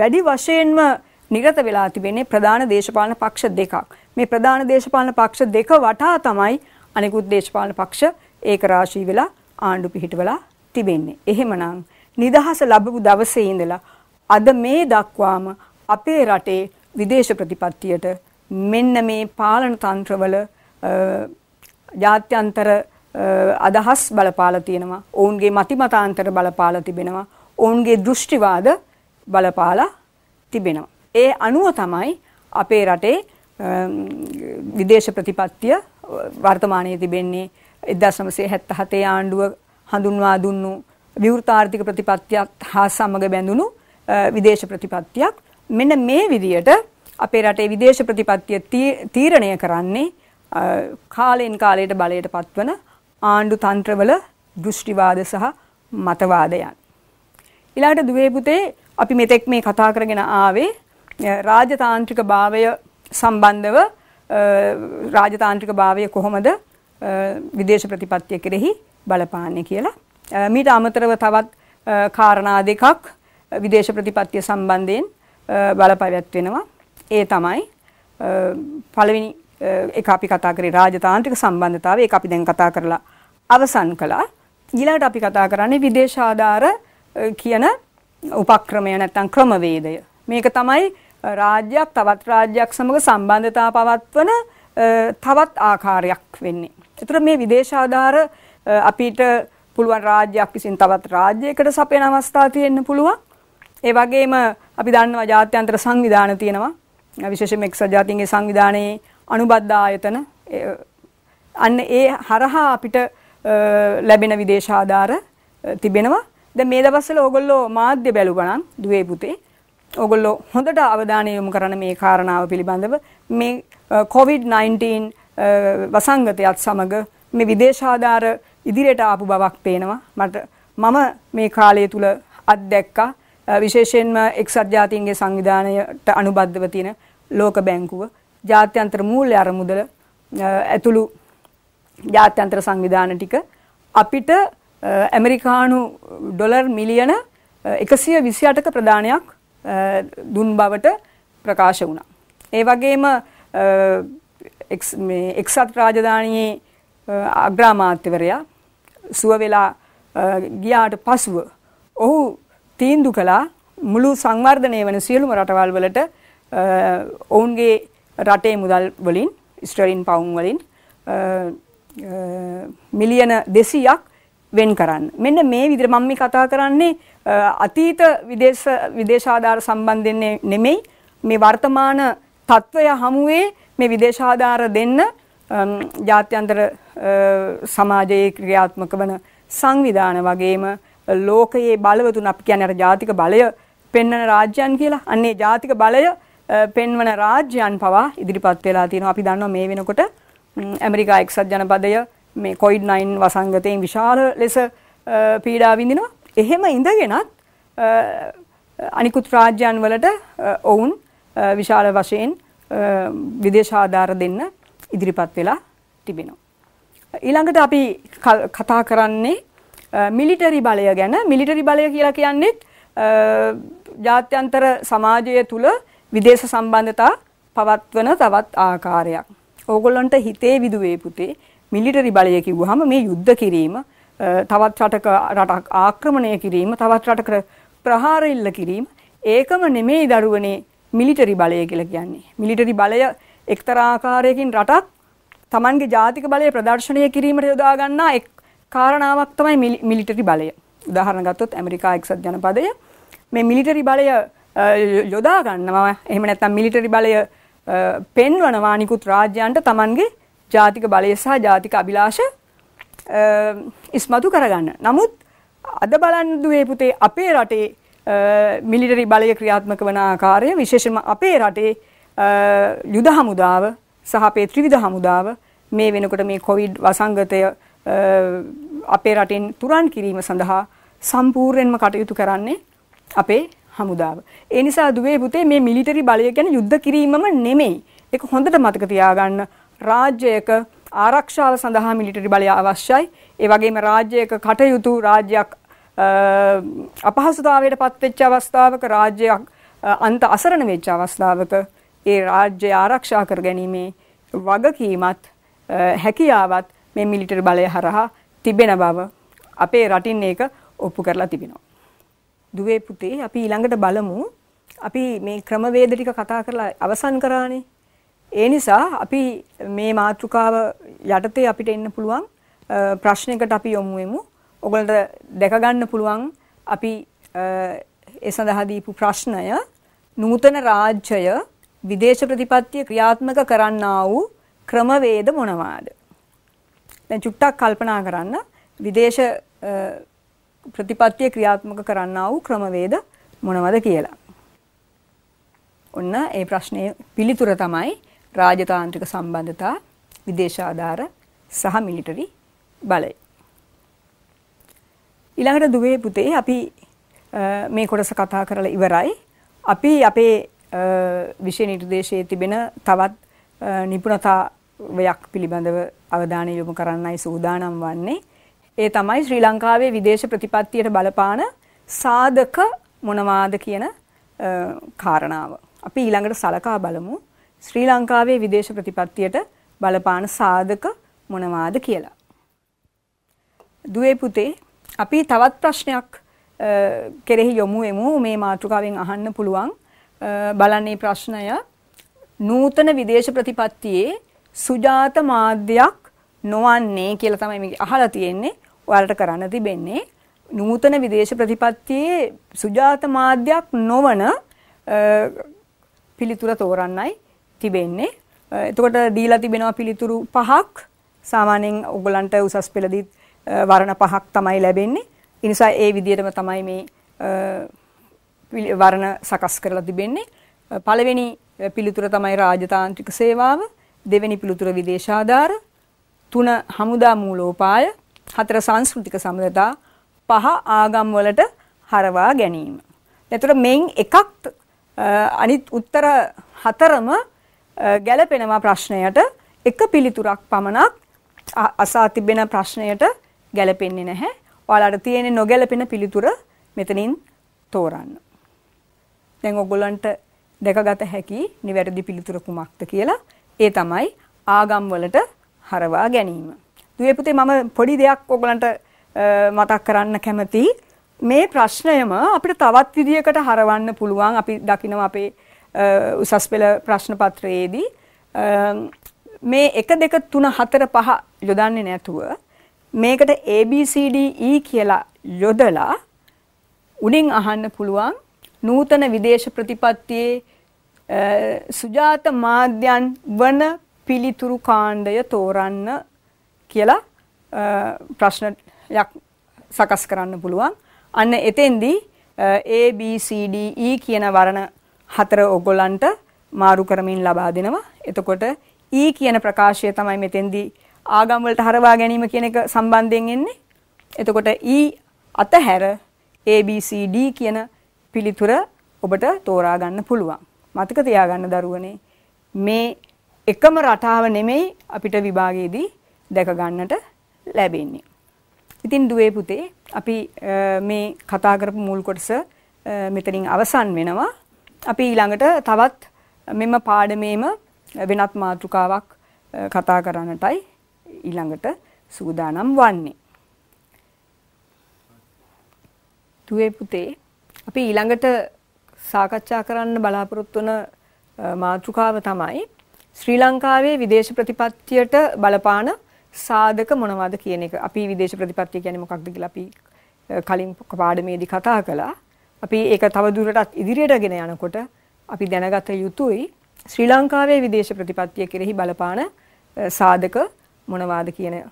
වැඩි වශයෙන්ම නිරත වෙලා තිබෙන්නේ ප්‍රධාන දේශපාලන පක්ෂ දෙකක්. මේ ප්‍රධාන දේශපාලන පක්ෂ දෙක වටා තමයි අනිකුත් දේශපාලන පක්ෂ ඒක රාශී වෙලා ආණ්ඩු පිහිටවලා තිබෙන්නේ. එහෙමනම් නිදහස ලැබපු දවසේ ඉඳලා අද මේ දක්වාම අපේ රටේ විදේශ ප්‍රතිපත්තියට මෙන්න මේ පාලන තන්ත්‍රවල ජාත්‍යන්තර අදහස් බලපාලා තියෙනවා. ඔවුන්ගේ මතිමතාන්තර බලපාලා තිබෙනවා. ඔවුන්ගේ දෘෂ්ටිවාද බලපාලා තිබෙනවා. ඒ අනුව තමයි අපේ රටේ විදේශ ප්‍රතිපත්තිය වර්තමානයේ තිබෙන්නේ 1977 ආණ්ඩුව හඳුන්වා දුන්නු විවෘතාර්ථික ප්‍රතිපත්තියක් හා සමග බැඳුණු විදේශ ප්‍රතිපත්තියක් මෙන්න මේ විදියට අපේ රටේ විදේශ ප්‍රතිපත්තිය තීරණය කරන්නේ කාලෙන් කාලයට බලයට පත්වන ආණ්ඩු තන්ත්‍රවල දෘෂ්ටිවාද සහ මතවාදයන්. ඊළඟට දුවේ පුතේ අපි මෙතෙක් මේ කතා කරගෙන ආවේ රාජතාන්ත්‍රික භාවය සම්බන්ධව රාජතාන්ත්‍රික භාවය කොහොමද විදේශ ප්‍රතිපත්තිය කෙරෙහි බලපාන්නේ කියලා. මීට අමතරව තවත් කාරණා දෙකක් විදේශ ප්‍රතිපත්තිය සම්බන්ධයෙන් බලපෑමක් වෙනවා. ඒ තමයි පළවෙනි එක අපි කතා කරේ රාජතාන්ත්‍රික සම්බන්ධතාවය ඒක අපි දැන් කතා කරලා අවසන් කළා. ඊළඟට අපි කතා කරන්නේ විදේශ ආධාර කියන උපක්‍රමය නැත්නම් ක්‍රමවේදය. මේක තමයි රාජ්‍යයක් තවත් රාජ්‍යයක් සමග සම්බන්ධතා පවත්වන තවත් ආකාරයක් වෙන්නේ. ඒතර මේ විදේශ ආධාර අපිට පුළුවන් රාජ්‍යයක් විසින් තවත් රාජ්‍යයකට සපයන අවස්ථා තියෙන්න පුළුවන්. ඒ වගේම අපි දන්නවා ජාත්‍යන්තර සංවිධාන තියෙනවා. විශේෂයෙන්ම එක්සත් ජාතීන්ගේ සංවිධානයේ අනුබද්ධ ආයතන අන්න ඒ හරහා අපිට ලැබෙන විදේශ ආධාර තිබෙනවා. දැන් මේ දවස්වල ඕගොල්ලෝ මාධ්‍ය බැලු ගණන් දුවේ පුතේ ඕගොල්ලෝ හොඳට අවධානය යොමු කරන මේ කාරණාව පිළිබඳව මේ COVID-19 වසංගතයත් සමග මේ විදේශාධාර ඉදිරියට ආපු බවක් පේනවා. මට මම මේ කාලය තුල අත්දැක්කා විශේෂයෙන්ම එක්සත් ජාතීන්ගේ සංවිධානයට අනුබද්ධව තියෙන ලෝක බැංකුව ජාත්‍යන්තර මූල්‍ය අරමුදල ඇතුළු ජාත්‍යන්තර සංවිධාන ටික අපිට ඇමරිකානු ඩොලර් මිලියන එකසිය විසි අටක ප්‍රධානයක් දුන් බවට ප්‍රකාශ වුණා. ඒ වගේම එක්සත් රාජධානයේ අග්‍රාමාත්‍යවරයා සුව වෙලා ගියාට පසුව ඔහු තීන්දු කළා මුළු සංවර්ධනය වන සියලුම රටවල් වලට ඔවුන්ගේ රටේ මුදල් වලින් ස්ටරින් පවුන් වලින් මිලියන දෙසීයක් වෙන් කරන්න. මෙන්න මේ විදිර මම්මි කතා කරන්නේ අතීත විදේශාධාර සම්බන්ධන්නේ නෙමෙයි මේ වර්තමාන තත්ත්වය හමුවේ මේ විදේශාධාර දෙන්න ජාත්‍යන්තර සමාජයේ ක්‍රියාත්මක වන සංවිධාන වගේම ලෝකයේ බලවතුන් අපි කියන අර ජාතික බලය පෙන්වන රාජ්‍යයන් කියලා. අන්නේ ජාතික බලය පෙන්වන රාජ්‍යයන් පවා ඉදිරිපත් වෙලා තියෙනවා. අපි දන්නවා මේ වෙනකොට ඇමරිකා එක්සත් ජනපදය මේ කොයිඩ්-9 වසංගතයෙන් විශාල ලෙස පීඩා විඳිනවා. එහෙම ඉඳගෙනත් අනිකුත් රාජ්‍යයන් වලට ඔවුන් විශාල වශයෙන් විදේශ ආධාර දෙන්න ඉදිරිපත් වෙලා තිබෙනවා. ඊළඟට අපි කතා කරන්නේ මිලිටරි බලය ගැන. මිලිටරි බලය කියලා කියන්නේ ජාත්‍යන්තර සමාජය තුළ විදේශ සම්බන්ධතා පවත්වන තවත් ආකාරයක්. ඕගොල්ලන්ට හිතේ විදුවේ පුතේ මිලිටරි බලය කිව්වහම මේ යුද්ධ කිරීම තවත් රටක රටක් ආක්‍රමණය කිරීම තවත් රටක ප්‍රහාර ඉල්ල කිරීම ඒකම නෙමෙයි දරුවනේ මිලිටරි බලය කියලා කියන්නේ. මිලිටරි බලය එක්තරා ආකාරයකින් රටක් Tamanගේ ජාතික බලය ප්‍රදර්ශනය කිරීමට යොදා ගන්නා එක් කාරණාවක් තමයි මිලිටරි බලය. උදාහරණ ගත්තොත් ඇමරිකා එක්සත් ජනපදය මේ මිලිටරි බලය යොදා ගන්නවා එහෙම නැත්නම් මිලිටරි බලය පෙන්වනවා නිකුත් රාජ්‍යයන්ට Tamanගේ ජාතික බලය සහ ජාතික අභිලාෂ ඉස්මතු කරගන්න. නමුත් අද බලන්න දුවේ පුතේ අපේ රටේ මිලිටරි බලය ක්‍රියාත්මක වන ආකාරය විශේෂයෙන්ම අපේ රටේ යුද හමුදාව සහ අපේ ත්‍රිවිධ හමුදාව මේ වෙනකොට මේ කොවිඩ් වසංගතය අපේ රටින් තුරන් කිරීම සඳහා සම්පූර්ණයෙන්ම කටයුතු කරන්නේ අපේ හමුදාව. ඒ නිසා දුවේ පුතේ මේ මිලිටරි බලය ගැන යුද්ධ කිරීමම නෙමෙයි. ඒක හොඳට මතක තියාගන්න. රාජ්‍යයක ආරක්ෂාව සඳහා මිලිටරි බලය අවශ්‍යයි. ඒ වගේම රාජ්‍යයක කටයුතු රාජ්‍යයක් අපහසුතාවයට පත්වෙච්ච අවස්ථාවක රාජ්‍යයක් අන්ත අසරණ වෙච්ච අවස්ථාවක ඒ රාජ්‍ය ආරක්ෂා කර ගැනීමේ වගකීමත් හැකියාවත් මේ මිලිටරි බලය හරහා තිබෙන බව අපේ රටින් ඒක ඔප්පු කරලා තිබෙනවා. දුවේ පුතේ අපි ඊළඟට බලමු අපි මේ ක්‍රමවේද ටික කතා කරලා අවසන් කරානේ. ඒ නිසා අපි මේ මාතෘකාව යටතේ අපිට එන්න පුළුවන් ප්‍රශ්නයකට අපි යොමු වෙමු. ඔයගලන්ට දැක ගන්න පුළුවන් අපි ඒ සඳහා දීපු ප්‍රශ්නය නූතන රාජ්‍යය විදේශ ප්‍රතිපත්තිය ක්‍රියාත්මක කරන්නා වූ ක්‍රමවේද මොනවාද? දැන් චුට්ටක් කල්පනා කරන්න විදේශ ප්‍රතිපත්තිය ක්‍රියාත්මක කරන්නා වූ ක්‍රමවේද මොනවද කියලා. ඔන්න ඒ ප්‍රශ්නයේ පිළිතුර තමයි රාජතාන්ත්‍රික සම්බන්ධතා, විදේශාධාර සහ මිලිටරි බලය. ඊළඟට දුවේ පුතේ අපි මේ කොටස කතා කරලා ඉවරයි. අපි අපේ විෂය නිර්දේශයේ තිබෙන තවත් නිපුණතාවයක් පිළිබඳව අවධානය යොමු කරන්නයි සූදානම් වන්නේ. ඒ තමයි ශ්‍රී ලංකාවේ විදේශ ප්‍රතිපත්තියට බලපාන සාධක මොනවාද කියන කාරණාව. අපි ඊළඟට සලකා බලමු ශ්‍රී ලංකාවේ විදේශ ප්‍රතිපත්තියට බලපාන සාධක මොනවාද කියලා. දුවේ පුතේ අපි තවත් ප්‍රශ්නයක් කෙරෙහි යොමු වෙමු මේ මාතෘකාවෙන් අහන්න පුළුවන් බලන්නේ ප්‍රශ්නය නූතන විදේශ ප්‍රතිපත්තියේ සුජාත මාධ්‍යයක් නොවන්නේ කියලා තමයි මේ අහලා තියෙන්නේ ඔයාලට කරන්න තිබෙන්නේ නූතන විදේශ ප්‍රතිපත්තියේ සුජාත මාධ්‍යයක් නොවන පිළිතුර තෝරන්නයි තිබෙන්නේ. එතකොට දීලා තිබෙනවා පිළිතුරු පහක්. සාමාන්‍යයෙන් ඔයගලන්ට උසස් පෙළදිත් වර්ණ පහක් තමයි ලැබෙන්නේ. ඒ නිසා ඒ විදිහටම තමයි මේ වර්ණ සකස් කරලා තිබෙන්නේ. පළවෙනි පිළිතුර තමයි රාජතාන්ත්‍රික සේවාව, දෙවෙනි පිළිතුර විදේශාධාර, තුන හමුදා මූලෝපාය, හතර සංස්කෘතික සමඳතා පහ ආගම් වලට හරවා ගැනීම. එතකොට මෙන් එකක් අනිත් උත්තර හතරම ගැලපෙනවා ප්‍රශ්නයට එක පිළිතුරක් පමණක් අසා තිබෙන ප්‍රශ්නයට ගැලපෙන්නේ නැහැ. ඔයාලට තියෙන නොගැලපෙන පිළිතුර මෙතනින් තෝරන්න. දැන් ඔයගොල්ලන්ට දැකගත හැකි නිවැරදි පිළිතුර කුමක්ද කියලා ඒ තමයි ආගම් වලට හරවා ගැනීම. දුවේ පුතේ මම පොඩි දෙයක් ඔයගලන්ට මතක් කරන්න කැමතියි. මේ ප්‍රශ්නයම අපිට තවත් විදියකට හරවන්න පුළුවන් අපි දකිනවා අපේ උසස් පෙළ ප්‍රශ්න පත්‍රයේදී මේ 1 2 3 4 5 යොදන්නේ නැතුව මේකට ABCDE කියලා යොදලා උඩින් අහන්න පුළුවන් නූතන විදේශ ප්‍රතිපත්තියේ සුජාත මාධ්‍යන් වන පිළිතුරු කාණ්ඩය තෝරන්න කියලා ප්‍රශ්නයක් සකස් කරන්න පුළුවන්. අන්න එතෙන්දී A B C D E කියන වර්ණ හතර ඔගොල්ලන්ට මාරු කරමින් ලබා දෙනවා. එතකොට E කියන ප්‍රකාශය තමයි මෙතෙන්දී ආගම් වලට හරවා ගැනීම කියන එක සම්බන්ධයෙන් එන්නේ. එතකොට E අතහැර A B C D කියන පිළිතුර ඔබට තෝරා ගන්න පුළුවන්. මතක තියාගන්න දරුවනේ මේ එකම රටාව නෙමෙයි අපිට විභාගයේදී දැක ගන්නට ලැබෙන්නේ. ඉතින් දුවේ පුතේ අපි මේ කතා කරපු මුල් කොටස මෙතනින් අවසන් වෙනවා. අපි ඊළඟට තවත් මෙම පාඩමේම වෙනත් මාතෘකාවක් කතා කරන්නටයි ඊළඟට සූදානම් වන්නේ. දුවේ පුතේ අපි ඊළඟට සාකච්ඡා කරන්න බලාපොරොත්තු වන මාතෘකාව තමයි ශ්‍රී ලංකාවේ විදේශ ප්‍රතිපත්තියට බලපාන සාධක මොනවද කියන එක අපි විදේශ ප්‍රතිපත්තිය කියන්නේ මොකක්ද කියලා අපි කලින් පාඩමේදී කතා කළා. අපි ඒක තව දුරටත් ඉදිරියටගෙන යනකොට අපි දැනගත යුතුයි ශ්‍රී ලංකාවේ විදේශ ප්‍රතිපත්තිය කෙරෙහි බලපාන සාධක මොනවාද කියන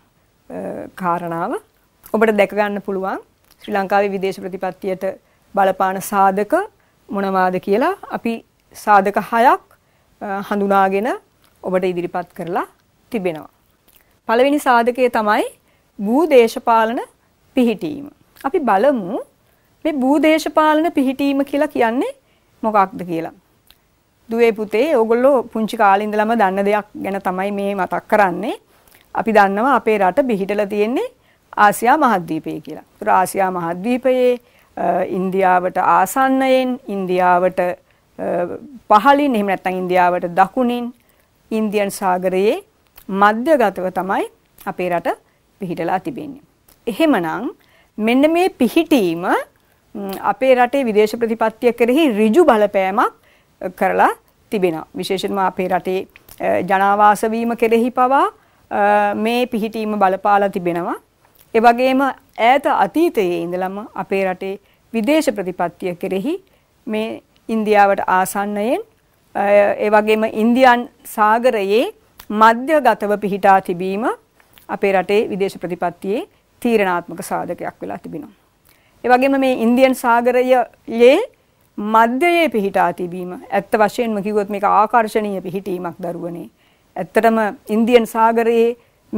කාරණාව ඔබට දැක ගන්න පුළුවන් ශ්‍රී ලංකාවේ විදේශ ප්‍රතිපත්තියට බලපාන සාධක මොනවාද කියලා අපි සාධක හයක් හඳුනාගෙන ඔබට ඉදිරිපත් කරලා තිබෙනවා පළවෙනි සාධකය තමයි භූදේශපාලන පිහිටීම. අපි බලමු මේ භූදේශපාලන පිහිටීම කියලා කියන්නේ මොකක්ද කියලා. දුවේ පුතේ ඕගොල්ලෝ පුංචි කාලේ ඉඳලම දන්න දෙයක් ගැන තමයි මේ මතක් කරන්නේ. අපි දන්නවා අපේ රට පිහිටලා තියෙන්නේ ආසියා මහද්වීපය කියලා. ඒතර ආසියා මහද්වීපයේ ඉන්දියාවට ආසන්නයෙන් ඉන්දියාවට පහළින් එහෙම නැත්නම් ඉන්දියාවට දකුණින් ඉන්දියන් සාගරයේ මධ්‍යගතව තමයි අපේ රට පිහිටලා තිබෙන්නේ. එහෙමනම් මෙන්න මේ පිහිටීම අපේ රටේ විදේශ ප්‍රතිපත්තිය කෙරෙහි ඍජු බලපෑමක් කරලා තිබෙනවා. විශේෂයෙන්ම අපේ රටේ ජනාවාස වීම කෙරෙහි පවා මේ පිහිටීම බලපාලා තිබෙනවා. ඒ වගේම ඈත අතීතයේ ඉඳලම අපේ රටේ විදේශ ප්‍රතිපත්තිය කෙරෙහි මේ ඉන්දියාවට ආසන්නයෙන් ඒ වගේම ඉන්දියන් සාගරයේ මධ්‍යගතව පිහිටා තිබීම අපේ රටේ විදේශ ප්‍රතිපත්තියේ තීරණාත්මක සාධකයක් වෙලා තිබෙනවා. ඒ වගේම මේ ඉන්දියන් සාගරයේ මධ්‍යයේ පිහිටා තිබීම ඇත්ත වශයෙන්ම කිව්වොත් මේක ආකර්ශනීය පිහිටීමක් දරුවනේ. ඇත්තටම ඉන්දියන් සාගරයේ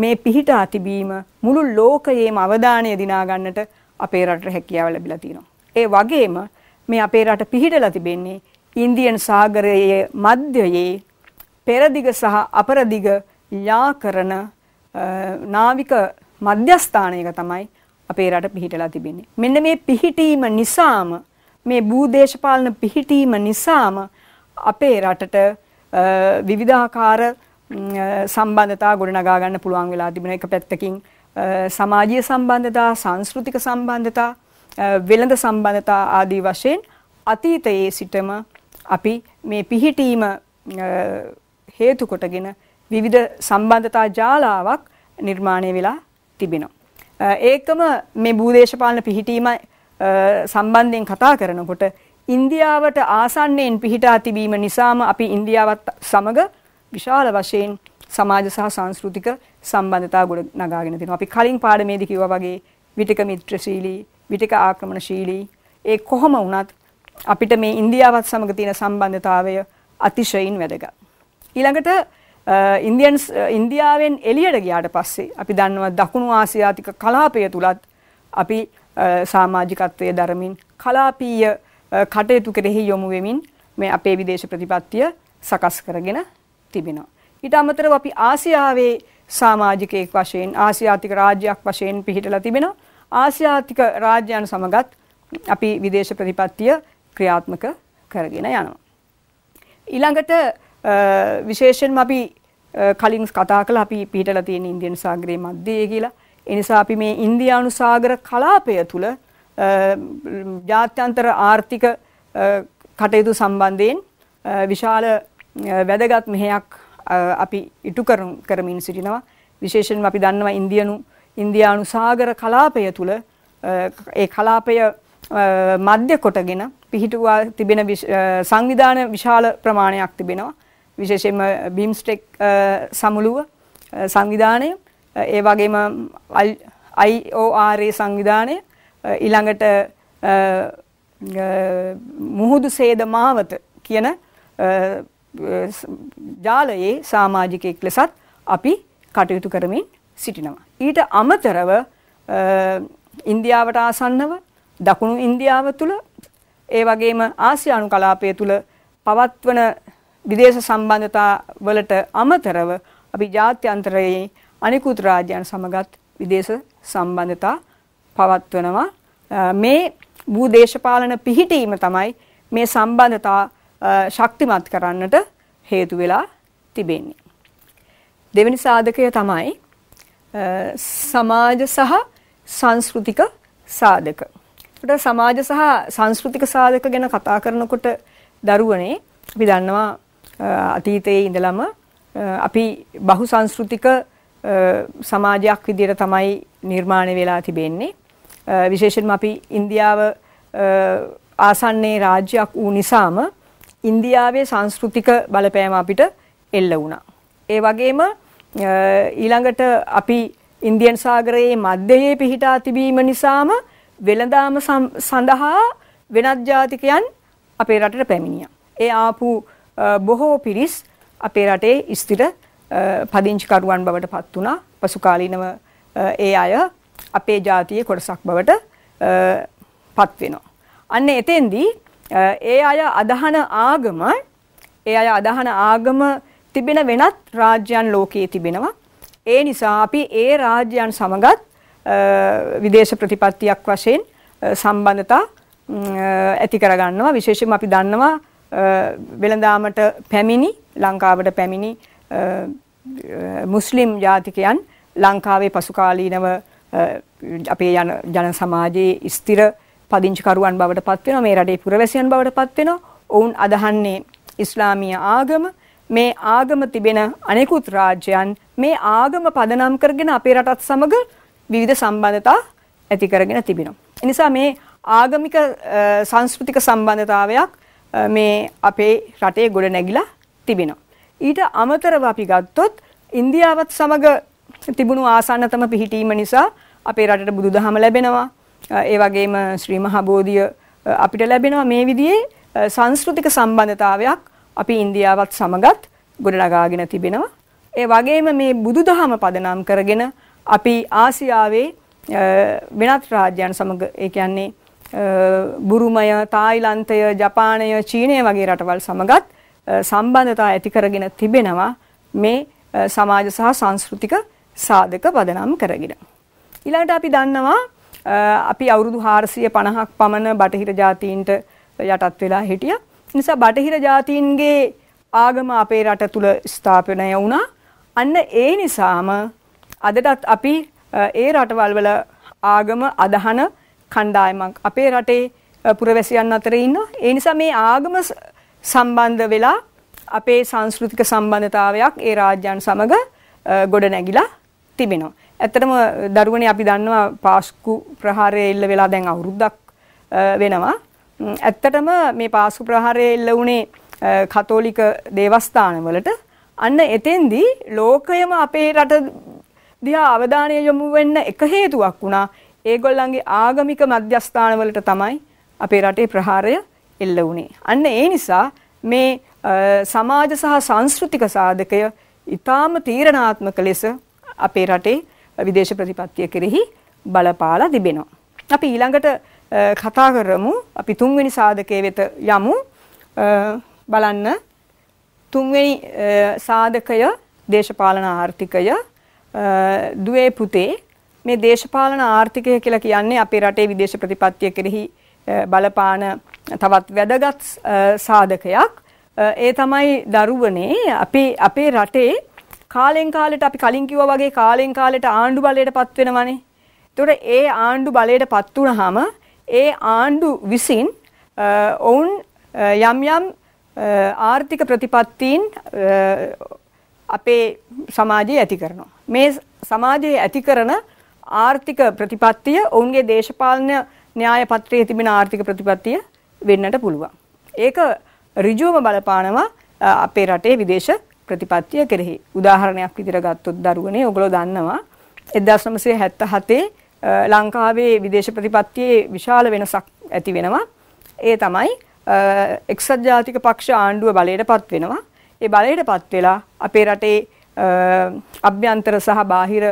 මේ පිහිටා තිබීම මුළු ලෝකයේම අවධානය දිනා ගන්නට අපේ රටට හැකියාව ලැබිලා තියෙනවා. ඒ වගේම මේ අපේ රට පිහිටලා තිබෙන්නේ ඉන්දියන් සාගරයේ මධ්‍යයේ පෙරදිග සහ අපරදිග යා කරන නාවික මධ්‍යස්ථානයක තමයි අපේ රට පිහිටලා තිබෙන්නේ. මෙන්න මේ පිහිටීම නිසාම මේ භූදේශපාලන පිහිටීම නිසාම අපේ රටට විවිධාකාර සම්බන්ධතා ගොඩනගා ගන්න පුළුවන් වෙලා තිබෙන එක පැත්තකින් සමාජීය සම්බන්ධතා, සංස්කෘතික සම්බන්ධතා, වෙළඳ සම්බන්ධතා ආදී වශයෙන් අතීතයේ සිටම අපි මේ පිහිටීම හේතු කොටගෙන විවිධ සම්බන්ධතා ජාලාවක් නිර්මාණය වෙලා තිබෙනවා. ඒකම මේ භූදේශපාලන පිහිටීම සම්බන්ධයෙන් කතා කරනකොට ඉන්දියාවට ආසන්නයෙන් පිහිටා තිබීම නිසාම අපි ඉන්දියාවත් සමග විශාල වශයෙන් සමාජ සහ සංස්කෘතික සම්බන්ධතා ගොඩ නගාගෙන තියෙනවා. අපි කලින් පාඩමේදී කිව්වා වගේ විටක මිත්‍රශීලී, විටක ආක්‍රමණශීලී ඒ කොහොම වුණත් අපිට මේ ඉන්දියාවත් සමග තියෙන සම්බන්ධතාවය අතිශයින් වැදගත්. ඊළඟට ඉන්දියන්ස් ඉන්දියාවෙන් එලියට ගියාට පස්සේ අපි දන්නවා දකුණු ආසියාතික කලාපය තුලත් අපි සමාජිකත්වයේ දරමින් කලාපීය කටයුතු කෙරෙහි යොමු වෙමින් මේ අපේ විදේශ ප්‍රතිපත්තිය සකස් කරගෙන තිබෙනවා. ඊට අමතරව අපි ආසියාවේ සමාජිකයෙක් වශයෙන් ආසියාතික රාජ්‍යයක් වශයෙන් පිහිටලා තිබෙනවා. ආසියාතික රාජ්‍යයන් සමගත් අපි විදේශ ප්‍රතිපත්තිය ක්‍රියාත්මක කරගෙන යනවා. ඊළඟට විශේෂයෙන්ම අපි කලින් කතා කළා අපි පිටලා තියෙන ඉන්දියන් සාගරයේ මැදේ කියලා. ඒ නිසා අපි මේ ඉන්දියානු සාගර කලාපය තුල ජාත්‍යන්තර ආර්ථික කටයුතු සම්බන්ධයෙන් විශාල වැදගත් මෙහෙයක් අපි ඉටු කරමින් සිටිනවා. විශේෂයෙන්ම අපි දන්නවා ඉන්දියනු ඉන්දියානු සාගර කලාපය තුල ඒ කලාපය මධ්‍ය කොටගෙන පිහිටුවා තිබෙන සංවිධාන විශාල ප්‍රමාණයක් තිබෙනවා. විශේෂයෙන්ම බිම්ස්ටෙක් සමුළුව සංවිධානය ඒ වගේම IOR සංවිධානය ඊළඟට මුහුදු සේද මාවත කියන ජාලයේ සමාජිකයෙක් ලෙසත් අපි කටයුතු කරමින් සිටිනවා. ඊට අමතරව ඉන්දියාවට ආසන්නව දකුණු ඉන්දියාව තුළ ඒ වගේම ආසියානු කලාපය තුළ පවත්වන විදේශ සම්බන්ධතා වලට අමතරව අපි ජාත්‍යන්තරයේ අනිකුත් රාජ්‍යයන් සමගත් විදේශ සම්බන්ධතා පවත්වනවා මේ භූදේශපාලන පිහිටීම තමයි මේ සම්බන්ධතා ශක්තිමත් කරන්නට හේතු වෙලා තිබෙන්නේ. දෙවැනි සාධකය තමයි සමාජ සහ සංස්කෘතික සාධක. ට සමාජ සහ සංස්කෘතික සාධක ගැන කතා කරනකොට දරුවනේ අපි දන්නවා අතීතයේ ඉඳලම අපි බහුසංස්කෘතික සමාජයක් විදිහට තමයි නිර්මාණය වෙලා තිබෙන්නේ. විශේෂයෙන්ම අපි ඉන්දියාව ආසන්නයේ රාජ්‍යයක් වූ නිසාම ඉන්දියාවේ සංස්කෘතික බලපෑම අපිට එල්ල වුණා. ඒ වගේම ඊළඟට අපි ඉන්දියන් සාගරයේ මධ්‍යයේ පිහිටා තිබීම නිසාම වෙළඳාම සඳහා වෙනත් ජාතිකයන් අපේ රටට පැමිණියා. ඒ ආපු බොහෝ පිරිස් අපේ රටේ ස්ථිර පදිංචිකරුවන් බවට පත් වුණා. පසුකාලීනව ඒ අය අපේ ජාතියේ කොටසක් බවට පත් වෙනවා. අන්න එතෙන්දී ඒ අය අදහන ආගම ඒ අය අදහන ආගම තිබෙන වෙනත් රාජ්‍යයන් ලෝකයේ තිබෙනවා. ඒ නිසා අපි ඒ රාජ්‍යයන් සමගත් විදේශ ප්‍රතිපත්තියක් වශයෙන් සම්බන්ධතා ඇති කරගන්නවා විශේෂයෙන්ම අපි දන්නවා වෙළඳාමට පැමිණි ලංකාවට පැමිණි මුස්ලිම් ජාතිකයන් ලංකාවේ පසුකාලීනව අපේ යන ජන සමාජයේ ස්ථිර පදිංචිකරුවන් බවට පත් වෙනවා මේ රටේ පුරවැසියන් බවට පත් වෙනවා ඔවුන් අදහන්නේ ඉස්ලාමීය ආගම මේ ආගම තිබෙන අනෙකුත් රාජ්‍යයන් මේ ආගම පදනම් කරගෙන අපේ රටත් සමග විවිධ සම්බන්ධතා ඇති කරගෙන තිබෙනවා. එනිසා මේ ආගමික සංස්කෘතික සම්බන්ධතාවයක් මේ අපේ රටේ ගොඩ නැගිලා තිබෙනවා. ඊට අමතරව අපි ගත්තොත් ඉන්දියාවත් සමග තිබුණු ආසන්නතම පිහිටීම නිසා අපේ රටට බුදුදහම ලැබෙනවා. ඒ වගේම ශ්‍රී මහා බෝධිය අපිට ලැබෙනවා මේ විදිහේ සංස්කෘතික සම්බන්ධතාවයක් අපි ඉන්දියාවත් සමගත් ගොඩනගාගෙන තිබෙනවා. ඒ වගේම මේ බුදුදහම පදනම් කරගෙන අපි ආසියාවේ වෙනත් රාජ්‍යයන් සමග ඒ කියන්නේ බුරුමය, තායිලන්තය, ජපානය, චීනය වගේ රටවල් සමගත් සම්බන්ධතා ඇති කරගෙන තිබෙනවා මේ සමාජ සහ සංස්කෘතික සාධක පදනම් කරගෙන. ඊළඟට අපි දන්නවා අපි අවුරුදු 450ක් පමණ බටහිර ජාතීන්ට යටත් වෙලා හිටිය. නිසා බටහිර ජාතීන්ගේ ආගම අපේ රට තුල ස්ථාපනය වුණා. අන්න ඒ නිසාම අදටත් අපි ඒ රටවල් වල ආගම අදහන කණ්ඩායමක් අපේ රටේ පුරවැසියන් අතර ඉන්නවා. ඒ නිසා මේ ආගම සම්බන්ධ වෙලා අපේ සංස්කෘතික සම්බන්ධතාවයක් ඒ රාජ්‍යයන් සමග ගොඩ නැගිලා තිබෙනවා. ඇත්තටම දරුවනේ අපි දන්නවා පාස්කු ප්‍රහාරය එල්ල වෙලා දැන් අවුරුද්දක් වෙනවා. ඇත්තටම මේ පාස්කු ප්‍රහාරය එල්ල වුණේ කතෝලික දේවස්ථානවලට. අන්න එතෙන්දී ලෝකයම අපේ රට දිහා අවධානය යොමු වෙන්න එක හේතුවක් වුණා. ඒගොල්ලන්ගේ ආගමික මධ්‍යස්ථානවලට තමයි අපේ රටේ ප්‍රහාරය එල්ල වුණේ. අන්න ඒ නිසා මේ සමාජ සහ සංස්කෘතික සාධකය ඉතාම තීරණාත්මක ලෙස අපේ රටේ විදේශ ප්‍රතිපත්තිය කෙරෙහි බලපාලා තිබෙනවා. අපි ඊළඟට කතා කරමු අපි තුන්වෙනි සාධකයේ වෙත යමු බලන්න තුන්වෙනි සාධකය දේශපාලන ආර්ථිකය දුවේ පුතේ මේ දේශපාලන ආර්ථිකය කියලා කියන්නේ අපේ රටේ විදේශ ප්‍රතිපත්තිය කෙරෙහි බලපාන තවත් වැදගත් සාධකයක්. ඒ තමයි දරුවනේ අපේ අපේ රටේ කාලෙන් කාලෙට අපි කලින් කිව්වා වගේ කාලෙන් කාලෙට ආණ්ඩු බලයට පත් වෙනවනේ. එතකොට ඒ ආණ්ඩු බලයට පත් වුණාම ඒ ආණ්ඩු විසින් ඔවුන් යම් යම් ආර්ථික ප්‍රතිපත්තීන් අපේ සමාජයේ ඇති කරනවා. මේ සමාජයේ ඇති කරන ආර්ථික ප්‍රතිපත්තිය ඔවුන්ගේ දේශපාලන න්‍යාය පත්‍රයේ තිබෙන ආර්ථික ප්‍රතිපත්තිය වෙන්නට පුළුවන්. ඒක ඍජුවම බලපානවා අපේ රටේ විදේශ ප්‍රතිපත්තිය කෙරෙහි. උදාහරණයක් විදිහට ගත්තොත් දරුවනේ ඔයගොල්ලෝ දන්නවා 1977 ලංකාවේ විදේශ ප්‍රතිපත්තියේ විශාල වෙනසක් ඇති වෙනවා. ඒ තමයි එක්සත් ජාතික පක්ෂ ආණ්ඩුව බලයටපත් වෙනවා. ඒ බලයටපත් වෙලා අපේ රටේ අභ්‍යන්තර සහ බාහිර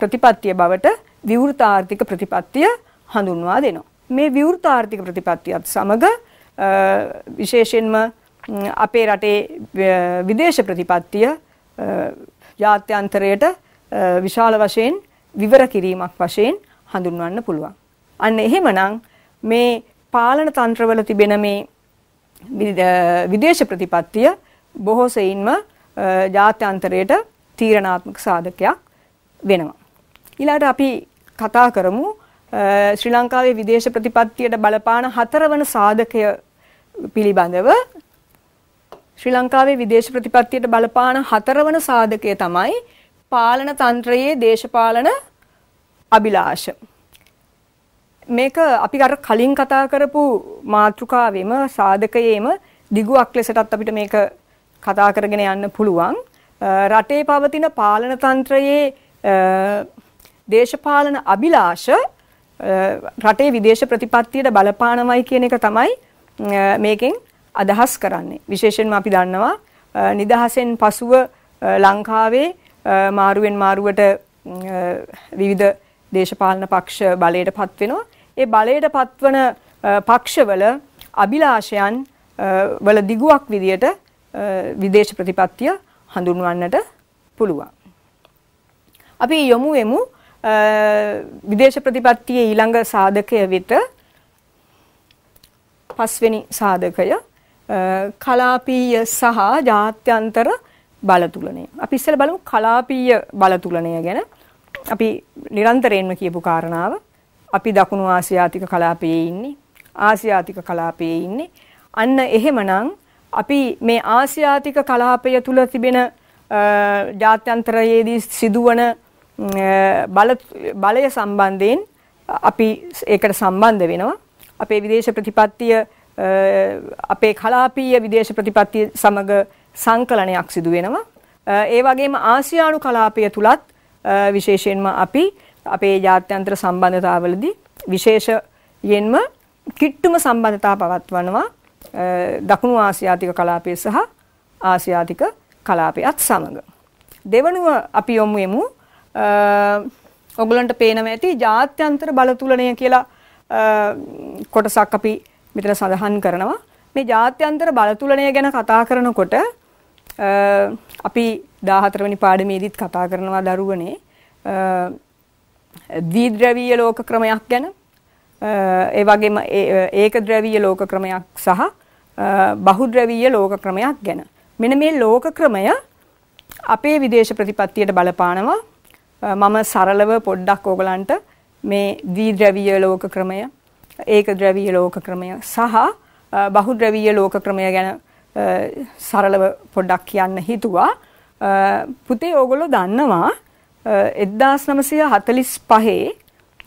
ප්‍රතිපත්තිය බවට විවෘත ආර්ථික ප්‍රතිපත්තිය හඳුන්වා දෙනවා. මේ විවෘත ආර්ථික ප්‍රතිපත්තියත් සමග විශේෂයෙන්ම අපේ රටේ විදේශ ප්‍රතිපත්තිය ජාත්‍යන්තරයට විශාල වශයෙන් විවර කිරීමක් වශයෙන් හඳුන්වන්න පුළුවන්. අන්න එහෙමනම් මේ පාලන තන්ත්‍රවල තිබෙන මේ විදේශ ප්‍රතිපත්තිය බොහෝ සෙයින්ම ජාත්‍යන්තරයට තීරණාත්මක සාධකයක් වෙනවා. ඊළඟට අපි කතා කරමු ශ්‍රී ලංකාවේ විදේශ ප්‍රතිපත්තියට බලපාන හතරවන සාධකය පිළිබඳව ශ්‍රී ලංකාවේ විදේශ ප්‍රතිපත්තියට බලපාන හතරවන සාධකය තමයි පාලන තන්ත්‍රයේ දේශපාලන අභිලාෂ. මේක අපි අර කලින් කතා කරපු මාතෘකාවෙම සාධකයේම දිගුවක් ලෙසටත් අපිට මේක කතා කරගෙන යන්න පුළුවන්. රටේ පවතින පාලන තන්ත්‍රයේ දේශපාලන අභිලාෂ රටේ විදේශ ප්‍රතිපත්තියට බලපානවයි කියන එක තමයි මේකෙන් අදහස් කරන්නේ. විශේෂයෙන්ම අපි දන්නවා නිදහසෙන් පසුව ලංකාවේ මාරුවෙන් මාරුවට විවිධ දේශපාලන පක්ෂ බලයට පත්වෙනවා. ඒ බලයට පත්වන පක්ෂවල අභිලාෂයන් වල දිගුවක් විදියට විදේශ ප්‍රතිපත්තිය හඳුන්වන්නට පුළුවන්. අපි යොමු වෙමු විදේශ ප්‍රතිපත්තියේ ඊළඟ සාධකය වෙත පස්වෙනි සාධකය කලාපීය සහ ජාත්‍යන්තර බලතුලනය. අපි ඉස්සෙල්ලා බලමු කලාපීය බලතුලනය ගැන. අපි නිරන්තරයෙන්ම කියපු කාරණාව අපි දකුණු ආසියාතික කලාපයේ ඉන්නේ. ආසියාතික කලාපයේ ඉන්නේ. අන්න එහෙමනම් අපි මේ ආසියාතික කලාපය තුල තිබෙන ජාත්‍යන්තරයේදී සිදුවන බල බලය සම්බන්ධයෙන් අපි ඒකට සම්බන්ධ වෙනවා. අපේ විදේශ ප්‍රතිපත්තිය අපේ කලාපීය විදේශ ප්‍රතිපත්තිය සමග සංකලනයක් සිදු වෙනවා. ඒ වගේම ආසියානු කලාපය තුලත් විශේෂයෙන්ම අපි අපේ ජාත්‍යන්තර සම්බන්ධතාවලදී විශේෂයෙන්ම කිට්ටුම සම්බන්ධතා පවත්වනවා දකුණු ආසියාතික කලාපය සහ ආසියාතික කලාපයත් සමඟ. දෙවනුව අපි යොමු යමු ඔගලන්ට පේනව ඇති ජාත්‍යන්තර බලතුලනය කියලා කොටසක් අපි මෙතන සඳහන් කරනවා. මේ ජාත්‍යන්තර බලතුලනය ගැන කතා කරනකොට අපි 14 වෙනි පාඩමේදීත් කතා කරනවා දරුවනේ ද්විද්‍රවීය ලෝක ක්‍රමයක් ගැන ඒ වගේම ඒක ද්‍රවීය ලෝක ක්‍රමයක් සහ බහුද්‍රවීය ලෝක ක්‍රමයක් ගැන. මෙන්න මේ ලෝක ක්‍රමය අපේ විදේශ ප්‍රතිපත්තියට බලපානවා මම සරලව පොඩ්ඩක් ඕගලන්ට මේ ද්විද්‍රවීය ලෝක ක්‍රමය ඒක ද්‍රවීය ලෝක ක්‍රමය සහ බහුද්‍රවීය ලෝක ක්‍රමය ගැන සරලව පොඩ්ඩක් කියන්න හිතුවා පුතේ ඕගොල්ලෝ දන්නවා 1945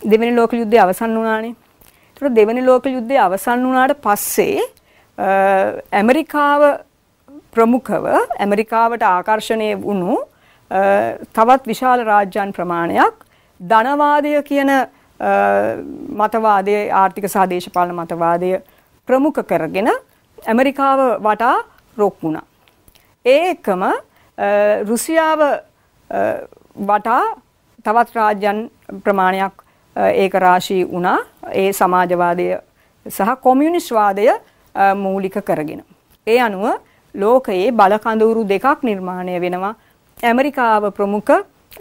දෙවෙනි ලෝක යුද්ධය අවසන් වුණානේ. ඒතර දෙවෙනි ලෝක යුද්ධය අවසන් වුණාට පස්සේ ඇමරිකාව ප්‍රමුඛව ඇමරිකාවට ආකර්ෂණය වුණු තවත් විශාල රාජ්‍යන් ප්‍රමාණයක් ධනවාදය කියන මතවාදය ආර්ථික සහ දේශපාලන මතවාදය ප්‍රමුඛ කරගෙන ඇමරිකාව වටා රොක් වුණා. ඒ එකම රුසියාව වටා තවත් රාජ්‍යන් ප්‍රමාණයක් ඒක රාශී වුණා ඒ සමාජවාදය සහ කොමියුනිස්වාදය මූලික කරගෙන. ඒ අනුව ලෝකයේ බලකඳවුරු දෙකක් නිර්මාණය වෙනවා ඇමරිකාව ප්‍රමුඛ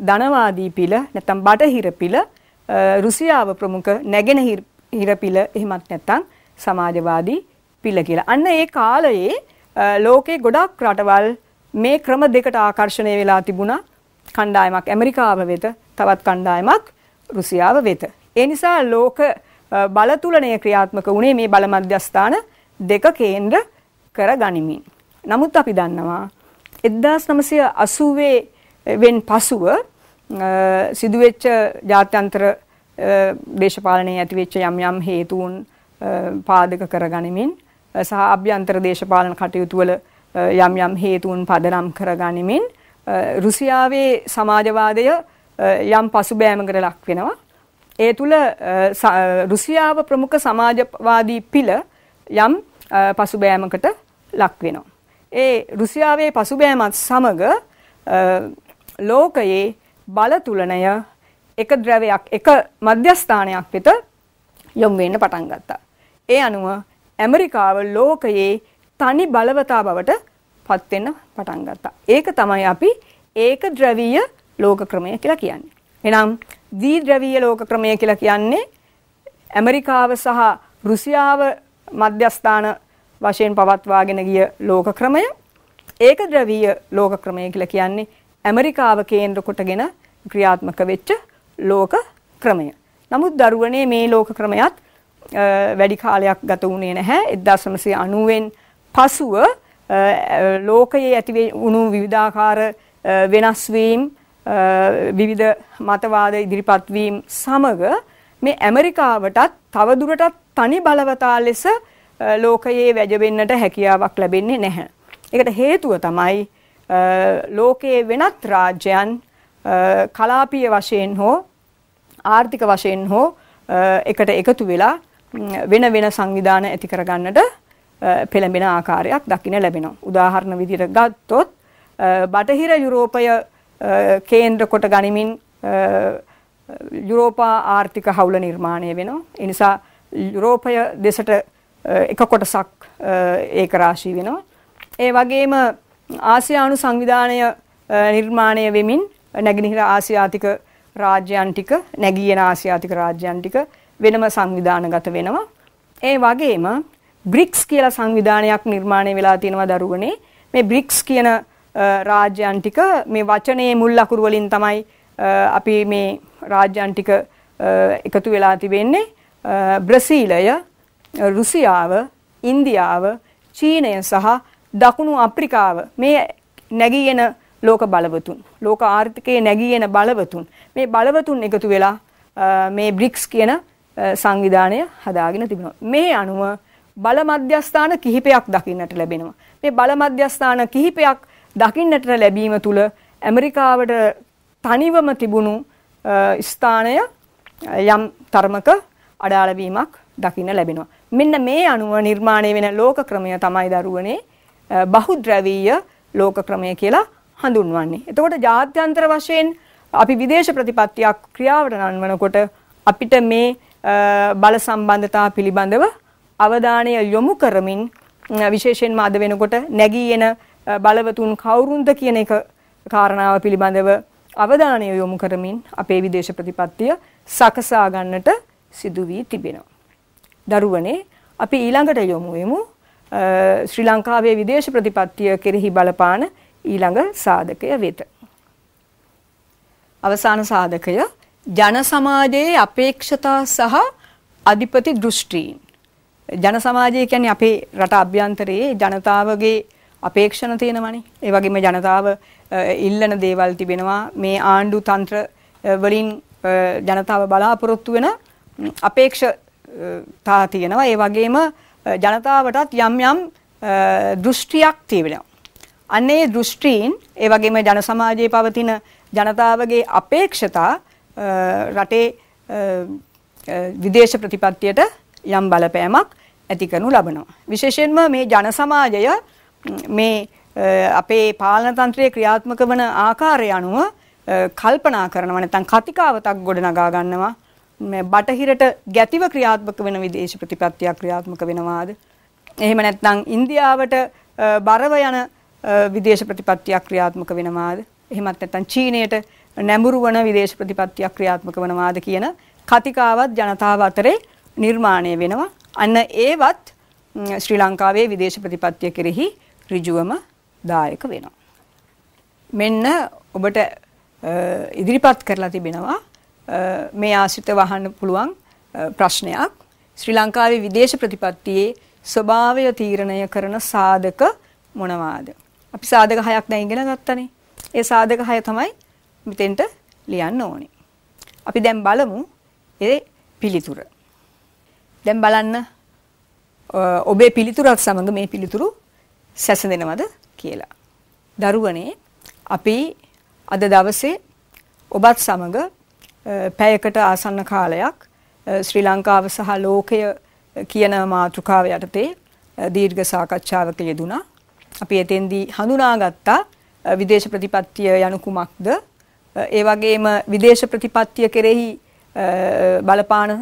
ධනවාදී පිළ නැත්නම් බටහිර පිළ රුසියාව ප්‍රමුඛ නැගෙනහිර හිරපිල එහෙමත් නැත්නම් සමාජවාදී පිළ කියලා. අන්න ඒ කාලයේ ලෝකේ ගොඩක් රටවල් මේ ක්‍රම දෙකට ආකර්ෂණය වෙලා තිබුණා. කණ්ඩායමක් ඇමරිකාව වෙත, තවත් කණ්ඩායමක් රුසියාව වෙත. ඒ නිසා ලෝක බලතුලනය ක්‍රියාත්මක වුණේ මේ බල මධ්‍යස්ථාන දෙක කේන්ද්‍ර කර ගනිමින්. නමුත් අපි දන්නවා 1980 වෙන් පසුව සිදුවෙච්ච ජාත්‍යන්තර දේශපාලනයේ ඇතිවෙච්ච යම් යම් හේතුන් පාදක කරගනිමින් සහ අභ්‍යන්තර දේශපාලන කටයුතු වල යම් යම් හේතුන් පදනම් කරගනිමින් රුසියාවේ සමාජවාදය යම් පසුබෑමකට ලක් වෙනවා. ඒ තුල රුසියාව ප්‍රමුඛ සමාජවාදී පිළ යම් පසුබෑමකට ලක් වෙනවා. ඒ රුසියාවේ පසුබෑමත් සමග ලෝකයේ බලතුලනය එක ද්‍රවයක් එක මධ්‍යස්ථානයක් වෙත යොමු වෙන්න පටන් ගත්තා. ඒ අනුව ඇමරිකාව ලෝකයේ තනි බලවතා බවට පත් වෙන්න පටන් ගත්තා. ඒක තමයි අපි ඒක ද්‍රවීය ලෝක ක්‍රමය කියලා කියන්නේ. එහෙනම් දී ද්‍රවීය ලෝක ක්‍රමය කියලා කියන්නේ ඇමරිකාව සහ රුසියාව මධ්‍යස්ථාන වශයෙන් පවත්වාගෙන ගිය ලෝක ක්‍රමය ඒක ද්‍රවීය ලෝක ක්‍රමය කියලා කියන්නේ ඇමරිකාව කේන්ද්‍ර කොටගෙන ක්‍රියාත්මක වෙච්ච ලෝක ක්‍රමය. නමුත් දරුවනේ මේ ලෝක ක්‍රමයත් වැඩි කාලයක් ගත වුණේ නැහැ. 1990න් පසුව ලෝකයේ ඇති වුණු විවිධාකාර වෙනස් වීම් විවිධ මතවාද ඉදිරිපත් වීම සමග මේ ඇමරිකාවටත් තවදුරටත් තනි බලවතා ලෙස ලෝකයේ වැජබෙන්නට හැකියාවක් ලැබෙන්නේ නැහැ. ඒකට හේතුව තමයි ලෝකයේ වෙනත් රාජ්‍යයන් කලාපීය වශයෙන් හෝ ආර්ථික වශයෙන් හෝ එකට එකතු වෙලා වෙන වෙන සංවිධාන ඇති කරගන්නට පෙළඹෙන ආකාරයක් දකින්න ලැබෙනවා. උදාහරණ විදිහට ගත්තොත් බටහිර යුරෝපය කේන්ද්‍ර කොට ගනිමින් යුරෝපා ආර්ථික හවුල නිර්මාණය වෙනවා. ඒ නිසා යුරෝපය දෙසට එක කොටසක් ඒක රාශී වෙනවා. ඒ වගේම ආසියානු සංවිධානය නිර්මාණය වෙමින් නැගෙනහිර ආසියාතික රාජ්‍යයන් ටික නැගියන ආසියාතික රාජ්‍යයන් ටික වෙනම සංවිධානගත වෙනවා. ඒ වගේම බ්‍රික්ස් කියලා සංවිධානයක් නිර්මාණය වෙලා තියෙනවා දරුවනේ. මේ බ්‍රික්ස් කියන රාජ්‍යයන් ටික මේ වචනේ මුල් අකුරු වලින් තමයි අපි මේ රාජ්‍යයන් ටික එකතු වෙලා තිබෙන්නේ. බ්‍රසීලය, රුසියාව, ඉන්දියාව, චීනය සහ දකුණු අප්‍රිකාව මේ නැගී එන ලෝක බලවතුන්, ලෝක ආර්ථිකයේ නැගී එන බලවතුන් මේ බලවතුන් එකතු වෙලා මේ බ්‍රික්ස් කියන සංවිධානය හදාගෙන තිබෙනවා. මේ අනුව බල මධ්‍යස්ථාන කිහිපයක් දකින්නට ලැබෙනවා. මේ බල මධ්‍යස්ථාන කිහිපයක් දකින්නට ලැබීම තුළ ඇමරිකාවට තනිවම තිබුණු ස්ථානය යම් තර්මක අඩාලවීමක් දකින්න ලැබෙනවා. මෙන්න මේ අනුව නිර්මාණය වෙන ලෝක ක්‍රමය තමයි දරුවනේ බහුද්‍රවීය ලෝක ක්‍රමය කියලා හඳුන්වන්නේ. එතකොට ජාත්‍යන්තර වශයෙන් අපි විදේශ ප්‍රතිපත්තියක් ක්‍රියාවට නංවනකොට අපිට මේ බල සම්බන්ධතා පිළිබඳව අවධානය යොමු කරමින් විශේෂයෙන්ම අද වෙනකොට නැගී එන බලවතුන් කවුරුන්ද කියන එක කාරණාව පිළිබඳව අවධානය යොමු කරමින් අපේ විදේශ ප්‍රතිපත්තිය සකසා ගන්නට සිදු වී තිබෙනවා. දරුවනේ අපි ඊළඟට යොමු වෙමු ශ්‍රී ලංකාවේ විදේශ ප්‍රතිපත්තිය කෙරෙහි බලපාන ඊළඟ සාධකය වෙත. අවසාන සාධකය ජන සමාජයේ අපේක්ෂතා සහ අධිපති දෘෂ්ටීන්. ජන සමාජය කියන්නේ අපේ රට අභ්‍යන්තරයේ ජනතාවගේ අපේක්ෂණ තියෙනවනේ. ඒ වගේම ජනතාව ඉල්ලන දේවල් තිබෙනවා. මේ ආණ්ඩු තන්ත්‍ර වලින් ජනතාව බලාපොරොත්තු වෙන අපේක්ෂා තා තියෙනවා. ඒ වගේම ජනතාවටත් යම් යම් දෘෂ්ටියක් තියෙනවා. අන්නේ දෘෂ්ටීන් ඒ වගේම ජන සමාජයේ පවතින ජනතාවගේ අපේක්ෂතා රටේ විදේශ ප්‍රතිපත්තියට යම් බලපෑමක් ඇති කරනු ලබනවා. විශේෂයෙන්ම මේ ජන සමාජය මේ අපේ පාලන තන්ත්‍රයේ ක්‍රියාත්මක වන ආකාරය අනුව කල්පනා කරනවා නැත්නම් කතිකාවතක් ගොඩනගා ගන්නවා බටහිරට ගැතිව ක්‍රියාත්මක වෙන විදේශ ප්‍රතිපත්තියක් ක්‍රියාත්මක වෙනවාද? එහෙම නැත්නම් ඉන්දියාවට බරව යන විදේශ ප්‍රතිපත්තියක් ක්‍රියාත්මක වෙනවාද? එහෙමත් නැත්නම් චීනයට නැඹුරු වන විදේශ ප්‍රතිපත්තියක් ක්‍රියාත්මක වෙනවාද කියන කතිකාවත් ජනතාව අතරේ නිර්මාණය වෙනවා. අන්න ඒවත් ශ්‍රී ලංකාවේ විදේශ ප්‍රතිපත්තිය කෙරෙහි ඍජුවම දායක වෙනවා. මෙන්න ඔබට ඉදිරිපත් කරලා තිබෙනවා මේ ආශ්‍රිතව අහන්න පුළුවන් ප්‍රශ්නයක්. ශ්‍රී ලංකාවේ විදේශ ප්‍රතිපත්තියේ ස්වභාවය තීරණය කරන සාධක මොනවාද? අපි සාධක හයක් දැන් ඉගෙන ගත්තනේ. ඒ සාධක හය තමයි මෙතෙන්ට ලියන්න ඕනේ. අපි දැන් බලමු ඒ පිළිතුර. දැන් බලන්න ඔබේ පිළිතුරත් සමඟ මේ පිළිතුරු සැසඳෙනවද කියලා. දරුවනේ අපි අද දවසේ ඔබත් සමඟ පැයකට ආසන්න කාලයක් ශ්‍රී ලංකාව සහ ලෝකය කියන මාතෘකාව යටතේ දීර්ඝ සාකච්ඡාවක යෙදුණා. අපි එතෙන්දී හඳුනාගත්තා විදේශ ප්‍රතිපත්තිය යනු කුමක්ද? ඒ වගේම විදේශ ප්‍රතිපත්තිය කෙරෙහි බලපාන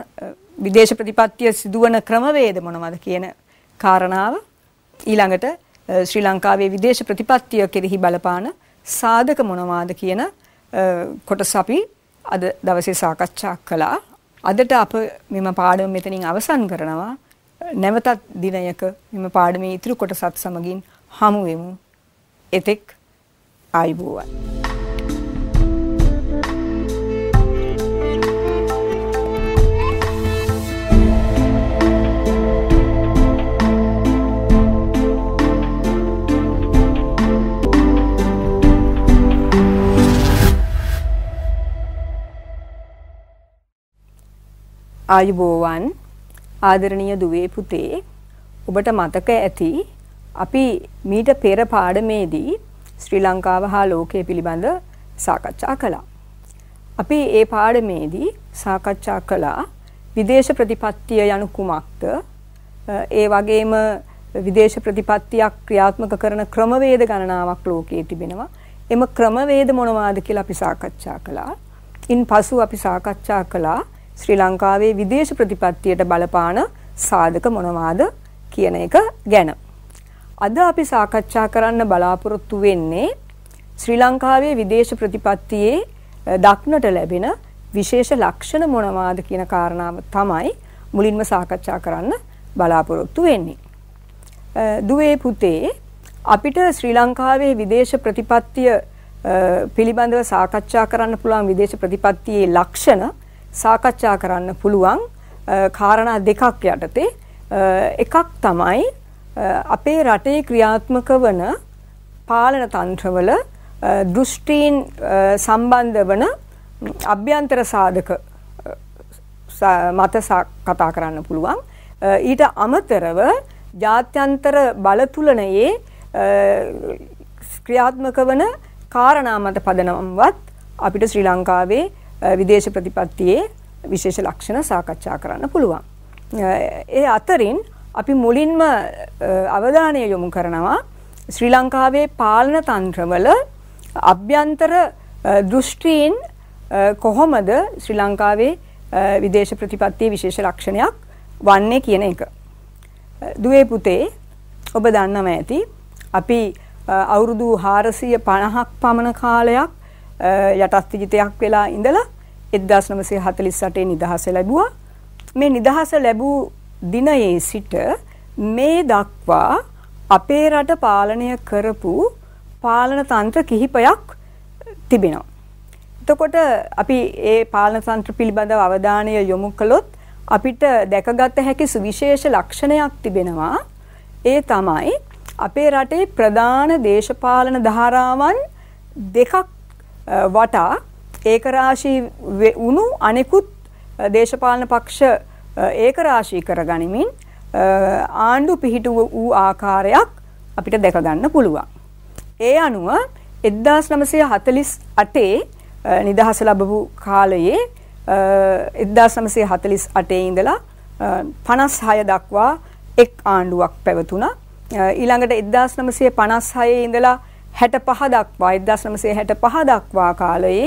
විදේශ ප්‍රතිපත්තිය සිදුවන ක්‍රමවේද මොනවද කියන කාරණාව ඊළඟට ශ්‍රී ලංකාවේ විදේශ ප්‍රතිපත්තිය කෙරෙහි බලපාන සාධක මොනවාද කියන කොටස අපි අද දවසේ සාකච්ඡා කළා. අදට අප මෙම පාඩම මෙතනින් අවසන් කරනවා. නැවතත් දිනයක මෙම පාඩමේ ඉතුරු කොටසත් සමගින් හමු වෙමු. එතෙක් ආයුබෝවන්. ආයුබෝවන් ආදරණීය දුවේ පුතේ ඔබට මතක ඇති අපි මීට පෙර පාඩමේදී ශ්‍රී ලංකාව හා ලෝකය පිළිබඳ සාකච්ඡා කළා. අපි ඒ පාඩමේදී සාකච්ඡා කළා විදේශ ප්‍රතිපත්තිය යනු කුමක්ද ඒ වගේම විදේශ ප්‍රතිපත්තියක් ක්‍රියාත්මක කරන ක්‍රමවේද ගණනාවක් ලෝකයේ තිබෙනවා. එම ක්‍රමවේද මොනවාද කියලා අපි සාකච්ඡා කළා. ඉන් පසු අපි සාකච්ඡා කළා ශ්‍රී ලංකාවේ විදේශ ප්‍රතිපත්තියට බලපාන සාධක මොනවාද කියන එක ගැන. අද අපි සාකච්ඡා කරන්න බලාපොරොත්තු වෙන්නේ ශ්‍රී ලංකාවේ විදේශ ප්‍රතිපත්තියේ දක්නට ලැබෙන විශේෂ ලක්ෂණ මොනවාද කියන කාරණාව තමයි මුලින්ම සාකච්ඡා කරන්න බලාපොරොත්තු වෙන්නේ. දුවේ පුතේ අපිට ශ්‍රී ලංකාවේ විදේශ ප්‍රතිපත්තිය පිළිබඳව සාකච්ඡා කරන්න පුළුවන් විදේශ ප්‍රතිපත්තියේ ලක්ෂණ සාකච්ඡා කරන්න පුළුවන් කාරණා දෙකක් යටතේ එකක් තමයි අපේ රටේ ක්‍රියාත්මක වන පාලන තන්ත්‍රවල දෘෂ්ටීන් සම්බන්ධ වන අභ්‍යන්තර සාධක මත කතා කරන්න පුළුවන් ඊට අමතරව ජාත්‍යන්තර බලතුලනයේ ක්‍රියාත්මක වන කාරණා මත පදනම්වත් අපිට ශ්‍රී ලංකාවේ විදේශ ප්‍රතිපත්තියේ විශේෂ ලක්ෂණ සාකච්ඡා කරන්න පුළුවන්. ඒ අතරින් අපි මුලින්ම අවධානය යොමු කරනවා ශ්‍රී ලංකාවේ පාලන තන්ත්‍රවල අභ්‍යන්තර දෘෂ්ටීන් කොහොමද ශ්‍රී ලංකාවේ විදේශ ප්‍රතිපත්තියේ විශේෂ ලක්ෂණයක් වන්නේ කියන එක. දුවේ පුතේ ඔබ දන්නම ඇති අපි අවුරුදු 450ක් පමණ කාලයක් යටස්තිජිතයක් වෙලා ඉඳලා 1948 නිදහස ලැබුවා. මේ නිදහස ලැබූ දිනයේ සිට මේ දක්වා අපේ රට පාලනය කරපු පාලන තන්ත්‍ර කිහිපයක් තිබෙනවා. එතකොට අපි ඒ පාලන තන්ත්‍ර පිළිබඳව අවධානය යොමු කළොත් අපිට දැකගත හැකි සුවිශේෂ ලක්ෂණයක් තිබෙනවා. ඒ තමයි අපේ රටේ ප්‍රධාන දේශපාලන ධාරාවන් දෙකක් වටා ඒකරාශී වුණු අනෙකුත් දේශපාලන පක්ෂ ඒකරාශී කරගනිමින් ආණ්ඩු පිහිට වූ ආකාරයක් අපිට දැකගන්න පුළුවන්. ඒ අනුව එද්දාස් නමසය හතලිස් අටේ නිදහස ලබපු කාලයේ එද්දාස් නමසේ හතලිස් අටේ ඉඳලා පනස් හය දක්වා එක් ආණ්ඩුවක් පැවතුනා. ඊළඟට එද්දාස් නමසේ පනස් හයේ ඉඳලා හැට පහ දක්වා එදශනමසේ හැට පහ දක්වා කාලයේ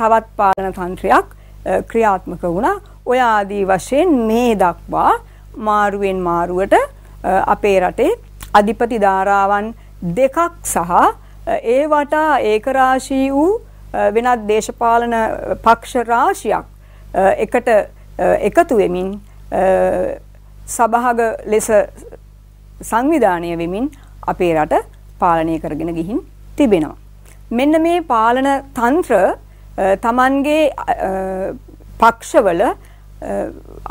තවත් පාලන තන්ත්‍රයක් ක්‍රියාත්මක වුණා ඔය ආදී වශයෙන් මේ දක්වා මාරුවෙන් මාරුවට අපේ රටේ අධිපති ධාරාවන් දෙකක් සහ ඒ වටා ඒකරාශී වූ වෙනත් දේශපාලන පක්ෂ රාශියක් එකට එකතු වෙමින් සභාග ලෙස සංවිධානය වෙමින් අපේ රට පාලනය කරගෙන ගිහින් තිබෙනවා. මෙන්න මේ පාලන තන්ත්‍ර තමන්ගේ පක්ෂවල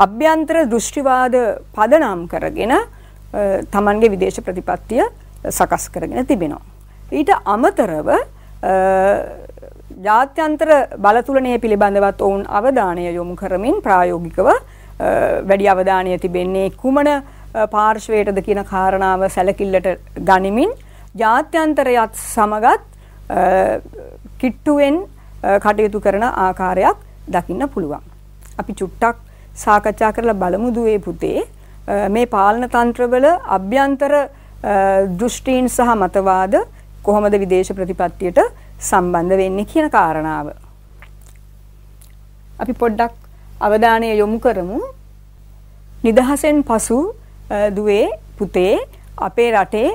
අභ්‍යන්තර දෘෂ්ටිවාද පදනම් කරගෙන තමන්ගේ විදේශ ප්‍රතිපත්තිය සකස් කරගෙන තිබෙනවා. ඊට අමතරව ජාත්‍යන්තර බලතුලනය පිළිබඳවත් ඔවුන් අවධානය යොමු කරමින් ප්‍රායෝගිකව වැඩි අවධානය තිබෙන්නේ කුමන පාර්ශවයටද කියන කාරණාව සැලකිල්ලට ගනිමින් ජාත්‍යන්තරයත් සමගත් කිට්ටුවෙන් කටයුතු කරන ආකාරයක් දකින්න පුළුවන්. අපි චුට්ටක් සාකච්ඡා කරලා බලමු දුවේ පුතේ මේ පාලන තන්ත්‍රවල අභ්‍යන්තර දෘෂ්ටීන් සහ මතවාද කොහොමද විදේශ ප්‍රතිපත්තියට සම්බන්ධ වෙන්නේ කියන කාරණාව. අපි පොඩ්ඩක් අවධානය යොමු කරමු. නිදහසෙන් පසු දුවේ පුතේ අපේ රටේ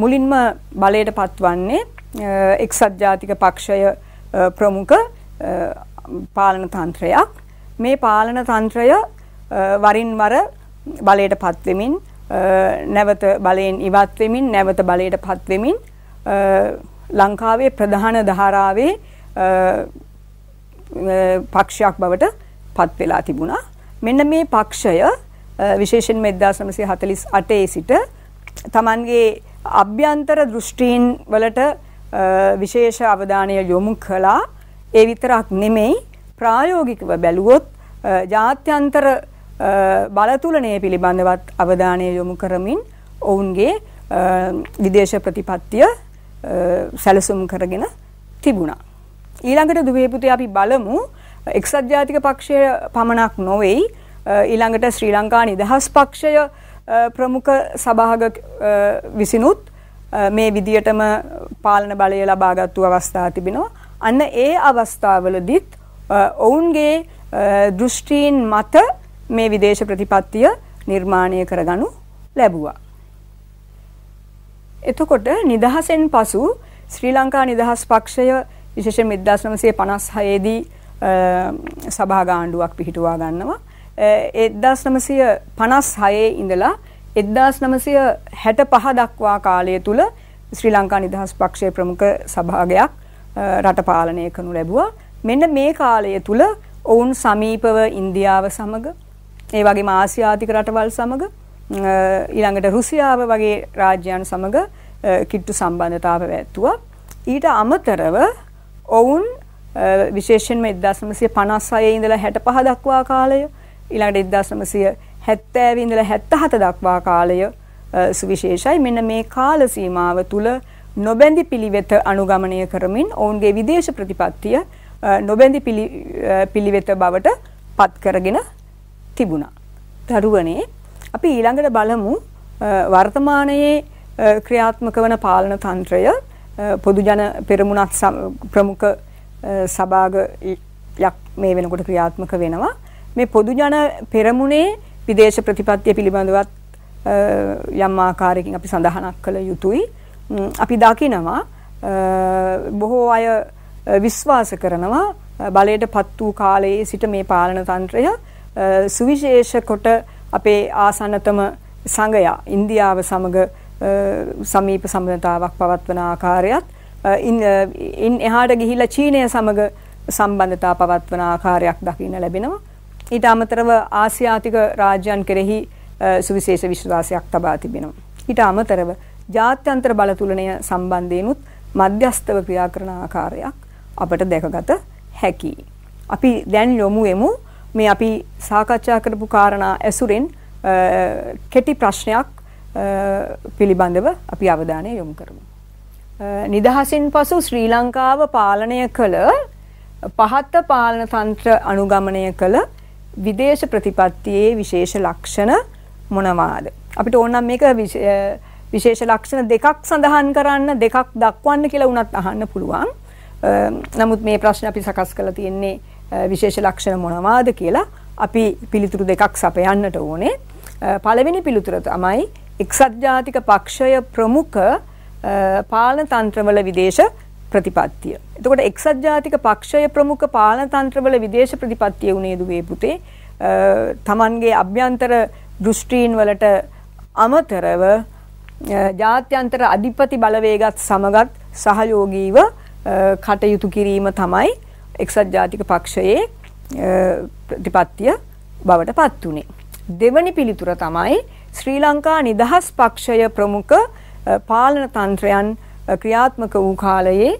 මුලින්ම බලයට පත්වන්නේ එක්සත් ජාතික පක්ෂය ප්‍රමුඛ පාලන තන්ත්‍රයක්. මේ පාලන තන්ත්‍රය වරින් වර බලයට පත්වෙමින් නැවත බලයෙන් ඉවත් වෙමින් නැවත බලයට පත් වෙමින් ලංකාවේ ප්‍රධාන ධාරාවේ පක්ෂයක් බවට පත් වෙලා තිබුණා. මෙන්න මේ පක්ෂය විශේෂයෙන්ම 1948 සිට තමන්ගේ අභ්‍යන්තර දෘෂ්ටීන් වලට විශේෂ අවධානය යොමු කළා ඒ විතරක් නෙමෙයි ප්‍රායෝගිකව බැලුවොත් ජාත්‍යන්තර බලතුලනය පිළිබඳවත් අවධානය යොමු කරමින් ඔවුන්ගේ විදේශ ප්‍රතිපත්තිය සැලසුම් කරගෙන තිබුණා. ඊළඟට දුවේපුතේ අපි බලමු එක්සත් ජාතික පක්ෂය පමණක් නොවේයි ඊළඟට ශ්‍රී ලංකා නිදහස් පක්ෂය ප්‍රමුඛ සභාග විසිනුත් මේ විදියටම පාලන බලය ලබාගත්තු අවස්ථා තිබෙනවා. අන්න ඒ අවස්ථාවලදිත් ඔවුන්ගේ දෘෂ්ටීන් මත මේ විදේශ ප්‍රතිපත්තිය නිර්මාණය කරගනු ලැබුවා. එතකොට නිදහසෙන් පසු ශ්‍රී ලංකා නිදහස් පක්ෂය විශේෂයෙන් 1956 දී සභාගාණ්ඩුවක් පිහිටුවා ගන්නවා. එදස් නමසය පනස් හයේ ඉඳලා එදදාස් නමසය හැට පහ දක්වා කාලය තුළ ශ්‍රී ලංකා නිදහස් පක්ෂය ප්‍රමුඛ සභාගයක් රට පාලනය කනු ලැබුවා මෙන්න මේ කාලය තුළ ඔවුන් සමීපව ඉන්දියාව සමග ඒ වගේ මාසියාතික රටවල් සමඟ ඊළඟට රුසියාව වගේ රාජ්‍යයන් සමඟ කිට්ටු සම්බන්ධතාව ඇත්තුවා. ඊට අමතරව ඔවුන් විශේෂෙන් එදදාසමසය පනස් අය ඉඳලා හැට පහ දක්වා කාලය ඊළඟට 1970 ඉඳලා 77 දක්වා කාලය සුවිශේෂයි. මෙන්න මේ කාල සීමාව තුල නොබැඳි පිළිවෙත අනුගමනය කරමින් ඔවුන්ගේ විදේශ ප්‍රතිපත්තිය නොබැඳි පිළිවෙත බවට පත් කරගෙන තිබුණා. දරුවනේ අපි ඊළඟට බලමු වර්තමානයේ ක්‍රියාත්මක වන පාලන තන්ත්‍රය පොදු ජන පෙරමුණත් ප්‍රමුඛ සභාගයක් මේ වෙනකොට ක්‍රියාත්මක වෙනවා. මේ පොදු ජන පෙරමුණේ විදේශ ප්‍රතිපත්තිය පිළිබඳවත් යම් ආකාරයකින් අපි සඳහනක් කළ යුතුයි. අපි දකිනවා බොහෝ අය විශ්වාස කරනවා බලයට පත් වූ කාලයේ සිට මේ පාලන තන්ත්‍රය සුවිශේෂ කොට අපේ ආසන්නතම සංගයා ඉන්දියාව සමග සමීප සම්බන්ධතාවක් පවත්වන ආකාරයත් ඉන් එහාට ගිහිලා චීනය සමග සම්බන්ධතා පවත්වන ආකාරයක් දකින්න ලැබෙනවා. ඊට අමතරව ආසියාතික රාජ්‍යයන් කෙරෙහි සුවිශේෂ විශ්වාසයක් තබා තිබෙනවා. ඊට අමතරව ජාත්‍යන්තර බලතුලනය සම්බන්ධයෙන්ුත් මධ්‍යස්තව ක්‍රියා කරන ආකාරයක් අපට දැකගත හැකියි. අපි දැන් යොමු වෙමු මේ අපි සාකච්ඡා කරපු කාරණා ඇසුරෙන් කෙටි ප්‍රශ්නයක් පිළිබඳව අපි අවධානය යොමු කරමු. නිදහසින් පසු ශ්‍රී ලංකාව පාලනය කළ පහත්ත පාලන තන්ත්‍ර අනුගමනය කළ විදේශ ප්‍රතිපත්තියේ විශේෂ ලක්ෂණ මොනවාද? අපිට ඕනම් මේක විශේෂ ලක්ෂණ දෙකක් සඳහන් කරන්න දෙකක් දක්වන්න කියලා උනත් අහන්න පුළුවන්. නමුත් මේ ප්‍රශ්න අපි සකස් කරලා තියෙන්නේ විශේෂ ලක්ෂණ මොනවාද කියලා අපි පිළිතුරු දෙකක් සපයන්නට ඕනේ. පළවෙනි පිළිතුර තමයි එක්සත් ජාතික පක්ෂය ප්‍රමුඛ පාලන තන්ත්‍රවල විදේශ ප්‍රතිපත්තිය. එතකොට එක්සත් ජාතික පක්ෂය ප්‍රමුඛ පාලන තන්ත්‍රවල විදේශ ප්‍රතිපත්තිය උනේදු වේ පුතේ තමන්ගේ අභ්‍යන්තර දෘෂ්ටීන් වලට අමතරව ජාත්‍යන්තර අධිපති බලවේගත් සමගත් සහයෝගීව කටයුතු කිරීම තමයි එක්සත් ජාතික පක්ෂයේ ප්‍රතිපත්තිය බවට පත් වුණේ. දෙවනි පිළිතුර තමයි ශ්‍රී ලංකා නිදහස් පක්ෂය ප්‍රමුඛ පාලන තන්ත්‍රයන් ක්‍රියාත්මක වූ කාලයේ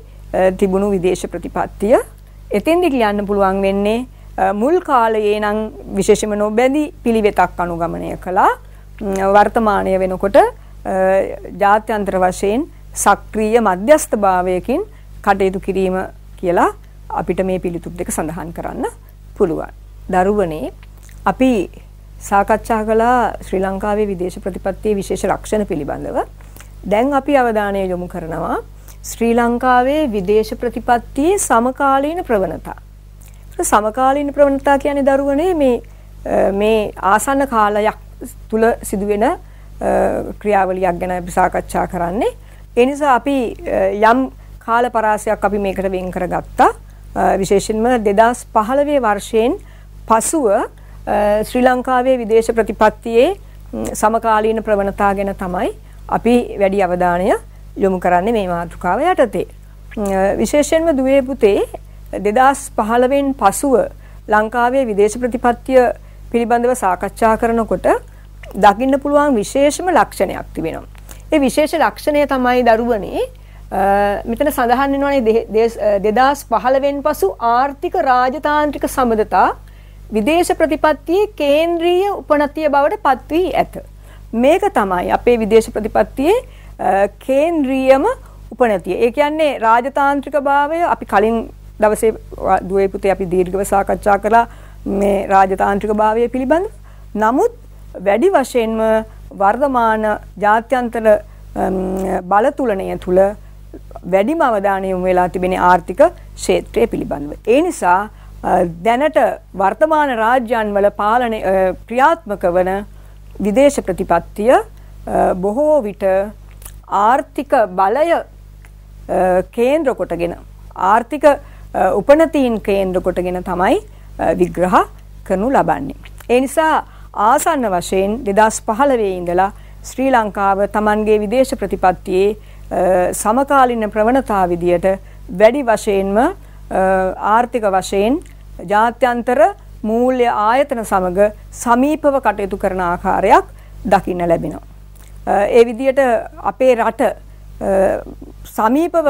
තිබුණු විදේශ ප්‍රතිපත්තිය එතෙන්දි කියන්න පුළුවන් වෙන්නේ මුල් කාලයේ නම් විශේෂම නොබැඳි පිළිවෙතක් අනුගමනය කළා වර්තමානය වෙනකොට ජාත්‍යන්තර වශයෙන් සක්‍රීය මධ්‍යස්ථභාවයකින් කටයුතු කිරීම කියලා අපිට මේ පිළිතුරු දෙක සඳහන් කරන්න පුළුවන්. දරුවනේ අපි සාකච්ඡා කළා ශ්‍රී ලංකාවේ විදේශ ප්‍රතිපත්තියේ විශේෂ ලක්ෂණ පිළිබඳව. දැන් අපි අවධානය යොමු කරනවා ශ්‍රී ලංකාවේ විදේශ ප්‍රතිපත්තියේ සමකාලීන ප්‍රවණතා. සමකාලීන ප්‍රවණතා කියන්නේ දරුවනේ මේ මේ ආසන්න කාලයක් තුල සිදුවෙන ක්‍රියාවලියක් ගැන අපි සාකච්ඡා කරන්නේ. ඒ නිසා අපි යම් කාල පරාසයක් අපි මේකට වෙන් කරගත්තා. විශේෂයෙන්ම 2015 වර්ෂයෙන් පසුව ශ්‍රී ලංකාවේ විදේශ ප්‍රතිපත්තියේ සමකාලීන ප්‍රවණතා ගැන තමයි අපි වැඩි අවධානය යොමු කරන්නේ මේ මාතෘකාව යටතේ. විශේෂයෙන්ම දුවේ පුතේ 2015 වෙනි පසුව ලංකාවේ විදේශ ප්‍රතිපත්තිය පිළිබඳව සාකච්ඡා කරනකොට දකින්න පුළුවන් විශේෂම ලක්ෂණයක් තිබෙනවා. ඒ විශේෂ ලක්ෂණය තමයි දරුවනේ මෙතන සඳහන් වෙනවානේ 2015 වෙනි පසු ආර්ථික රාජතාන්ත්‍රික සම්බන්ධතා විදේශ ප්‍රතිපත්තියේ කේන්ද්‍රීය උපනතිය බවට පත්වී ඇත. මේක තමයි අපේ විදේශ ප්‍රතිපත්තියේ කේන්ද්‍රීයම උපනතිය. ඒ කියන්නේ රාජතාන්ත්‍රික භාවය අපි කලින් දවසේ දුවේ පුතේ අපි දීර්ඝව සාකච්ඡා කළා මේ රාජතාන්ත්‍රික භාවය පිළිබඳ. නමුත් වැඩි වශයෙන්ම වර්තමාන ජාත්‍යන්තර බලතුලනය තුළ වැඩිම අවධානය යොමු වෙලා තිබෙන ආර්ථික ක්ෂේත්‍රය පිළිබඳව. ඒ නිසා දැනට වර්තමාන රාජ්‍යයන් වල පාලන ක්‍රියාත්මක වන විදේශ ප්‍රතිපත්තිය බොහෝ විට ආර්ථික බලය කේන්ද්‍ර කොටගෙන ආර්ථික උපනතීන් කේන්ද්‍ර කොටගෙන තමයි විග්‍රහ කරනු ලබන්නේ. ඒ නිසා ආසන්න වශයෙන් 2015 ඉඳලා ශ්‍රී ලංකාව Tamanගේ විදේශ ප්‍රතිපත්තියේ සමකාලීන ප්‍රවණතාව විදියට වැඩි වශයෙන්ම ආර්ථික වශයෙන් ජාත්‍යන්තර මූල්‍ය ආයතන සමග සමීපව කටයුතු කරන ආකාරයක් දකින්න ලැබෙනවා. ඒ විදිහට අපේ රට සමීපව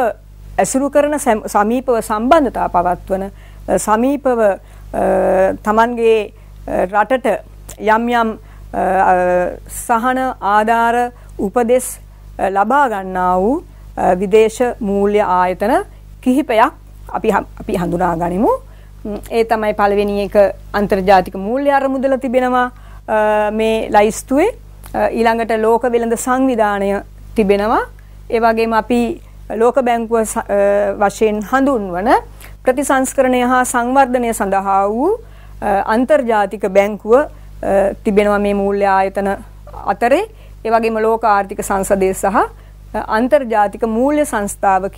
ඇසුරු කරන සමීපව සම්බන්ධතා පවත්වන සමීපව තමන්ගේ රටට යම් යම් සහන ආධාර උපදෙස් ලබා ගන්නා වූ විදේශ මූල්‍ය ආයතන කිහිපයක් අපි අපි හඳුනා ගනිමු. ඒ තමයි පළවෙනි එක අන්තර්ජාතික මූල්‍ය අරමුදල තිබෙනවා මේ ලයිස්තුවේ ඊළඟට ලෝක වෙළඳ සංවිධානය තිබෙනවා ඒ වගේම අපි ලෝක බැංකුව වශයෙන් හඳුන්වන ප්‍රතිසංස්කරණය හා සංවර්ධනය සඳහා වූ අන්තර්ජාතික බැංකුව තිබෙනවා මේ මූල්‍ය ආයතන අතරේ ඒ වගේම ලෝක ආර්ථික සංසදය සහ අන්තර්ජාතික මූල්‍ය සංස්ථාව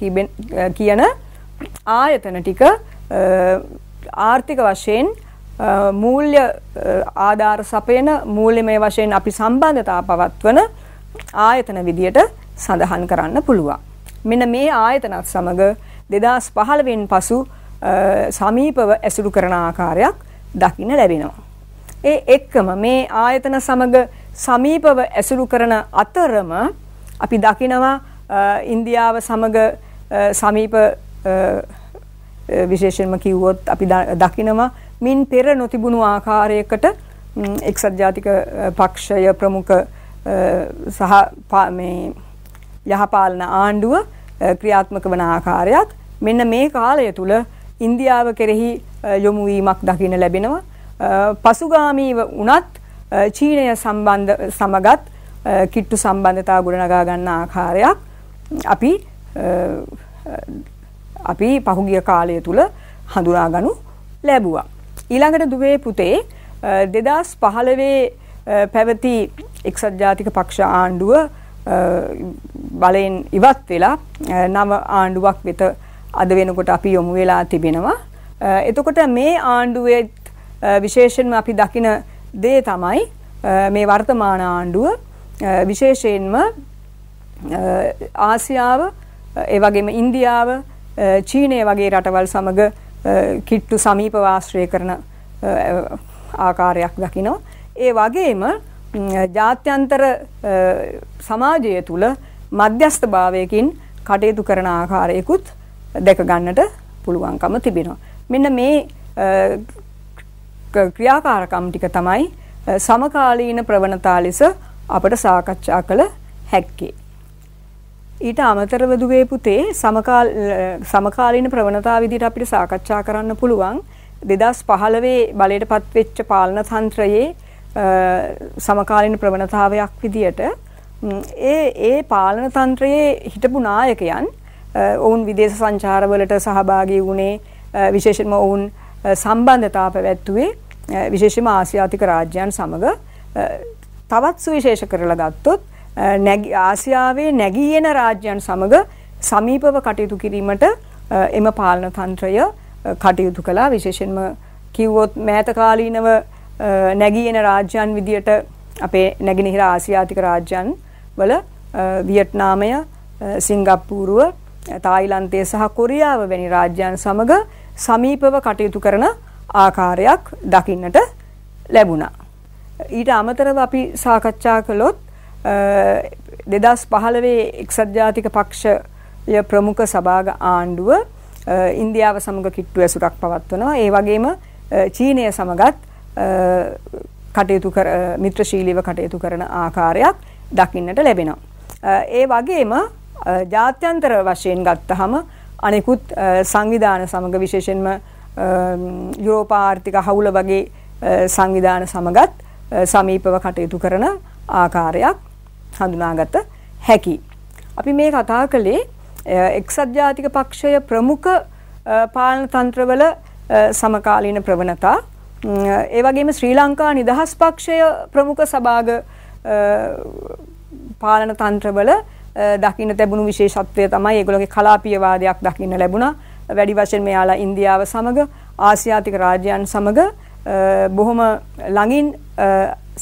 කියන ආයතන ටික ආර්ථික වශයෙන් මූල්‍ය ආධාර සපයන මූල්‍යමය වශයෙන් අපි සම්බන්ධතා පවත්වන ආයතන විදියට සඳහන් කරන්න පුළුවන්. මෙන්න මේ ආයතනත් සමග දෙදස් පහළවෙන් පසු සමීපව ඇසුරු කරන ආකාරයක් දකින්න ලැබෙනවා. ඒ එක්කම මේ ආයතන සමග සමීපව ඇසුරු කරන අතරම අපි දකිනවා ඉන්දියාව සමග සමීප විශේෂයෙන්ම කිව්වොත් අපි දකිනවා මින් පෙර නොතිබුණු ආකාරයකට එක්සත් ජාතික පක්ෂය ප්‍රමුඛ සහ මේ යහපාලන ආණ්ඩුව ක්‍රියාත්මක වන ආකාරයක් මෙන්න මේ කාලය තුල ඉන්දියාව කෙරෙහි යොමු වීමක් දකින්න ලැබෙනවා. පසුගාමීව වුණත් චීනය සම්බන්ධ සමගත් කිට්ටු සම්බන්ධතා ගොඩනගා ගන්න ආකාරයක් අපි අපි පහුගිය කාලය තුල හඳුනාගනු ලැබුවා. ඊළඟට දුවේ පුතේ දෙදස් පහළවේ පැවති එක්සත් ජාතික පක්ෂ ආණ්ඩුව බලයෙන් ඉවත් වෙලා නව ආණ්ඩුවක් වෙත අද වෙනකොට අපි යොමු වෙලා තිබෙනවා. එතකොට මේ ආණ්ඩුවත් විශේෂෙන්ම අපි දකින දේ තමයි මේ වර්තමාන ආණ්ඩුව විශේෂයෙන්ම ආසියාව ඒවගේම ඉන්දියාව චීනය වගේ රටවල් සමග කිට්ටු සමීපව ආශ්‍රය කරන ආකාරයක් දකිනවා. ඒ වගේම ජාත්‍යන්තර සමාජය තුළ මධ්‍යස්ථ භාවයකින් කටයුතු කරන ආකාරයකුත් දැක ගන්නට පුළුවන්කම තිබෙනවා. මෙන්න මේ ක්‍රියාකාරකම් ටික තමයි සමකාලීන ප්‍රවණතා ලෙස අපට සාකච්ඡා කළ හැක්කේ. ඊට අමතරව දුවේ පුතේ සමකාල සමකාලීන ප්‍රවණතා විදිහට අපිට සාකච්ඡා කරන්න පුළුවන් 2015 බලයට පත්වෙච්ච පාලන තන්ත්‍රයේ සමකාලීන ප්‍රවණතාවයක් විදිහට ඒ ඒ පාලන තන්ත්‍රයේ හිටපු නායකයන් ඔවුන් විදේශ සංචාරවලට සහභාගී වුණේ විශේෂයෙන්ම ඔවුන් සම්බන්ධතා පැවැත්වුවේ විශේෂම ආසියාතික රාජ්‍යයන් සමග තවත් සුවිශේෂ කරලා ගත්තොත් ආසියාවේ නැගී එන රාජ්‍යයන් සමග සමීපව කටයුතු කිරීමට එම පාලන තන්ත්‍රය කටයුතු කළා විශේෂයෙන්ම කිව්වොත් මෑත කාලීනව නැගී එන රාජ්‍යයන් විදියට අපේ නැගෙනහිර ආසියාතික රාජ්‍යයන් වල වියට්නාමය සිංගප්පූරුව තායිලන්තය සහ කොරියාව වැනි රාජ්‍යයන් සමග සමීපව කටයුතු කරන ආකාරයක් දකින්නට ලැබුණා. ඊට අමතරව අපි සාකච්ඡා කළොත් දෙදස් පහළවේ එක්සත් ජාතික පක්ෂය ප්‍රමුඛ සභාග ආණ්ඩුව ඉන්දියාව සමඟ කිට්ටු ඇසුරක් පවත්වනවා ඒ වගේම චීනය සමගත් කටයුතු මිත්‍රශීලිව කටයුතු කරන ආකාරයක් දකින්නට ලැබෙනවා. ඒ වගේම ජාත්‍යන්තර වශයෙන් ගත්තහම අනෙකුත් සංවිධාන සමඟ විශේෂෙන්ම යුරෝපාර්ථික හවුල වගේ සංවිධාන සමගත් සමීපව කටයුතු කරන ආකාරයක් හඳුනාගත හැකි. අපි මේ කතා කළේ එක්සත් ජාතික පක්ෂය ප්‍රමුඛ පාලන තන්ත්‍රවල සමකාලීන ප්‍රවණතා ඒ වගේම ශ්‍රී ලංකා නිදහස් පක්ෂය ප්‍රමුඛ සභාග පාලන තන්ත්‍රවල දකින්න තිබුණු විශේෂත්වය තමයි ඒගොල්ලෝගේ කලාපීය වාදයක් දකින්න ලැබුණා. වැඩි වශයෙන් මෙයාලා ඉන්දියාව සමග ආසියාතික රාජ්‍යයන් සමග බොහොම ළඟින්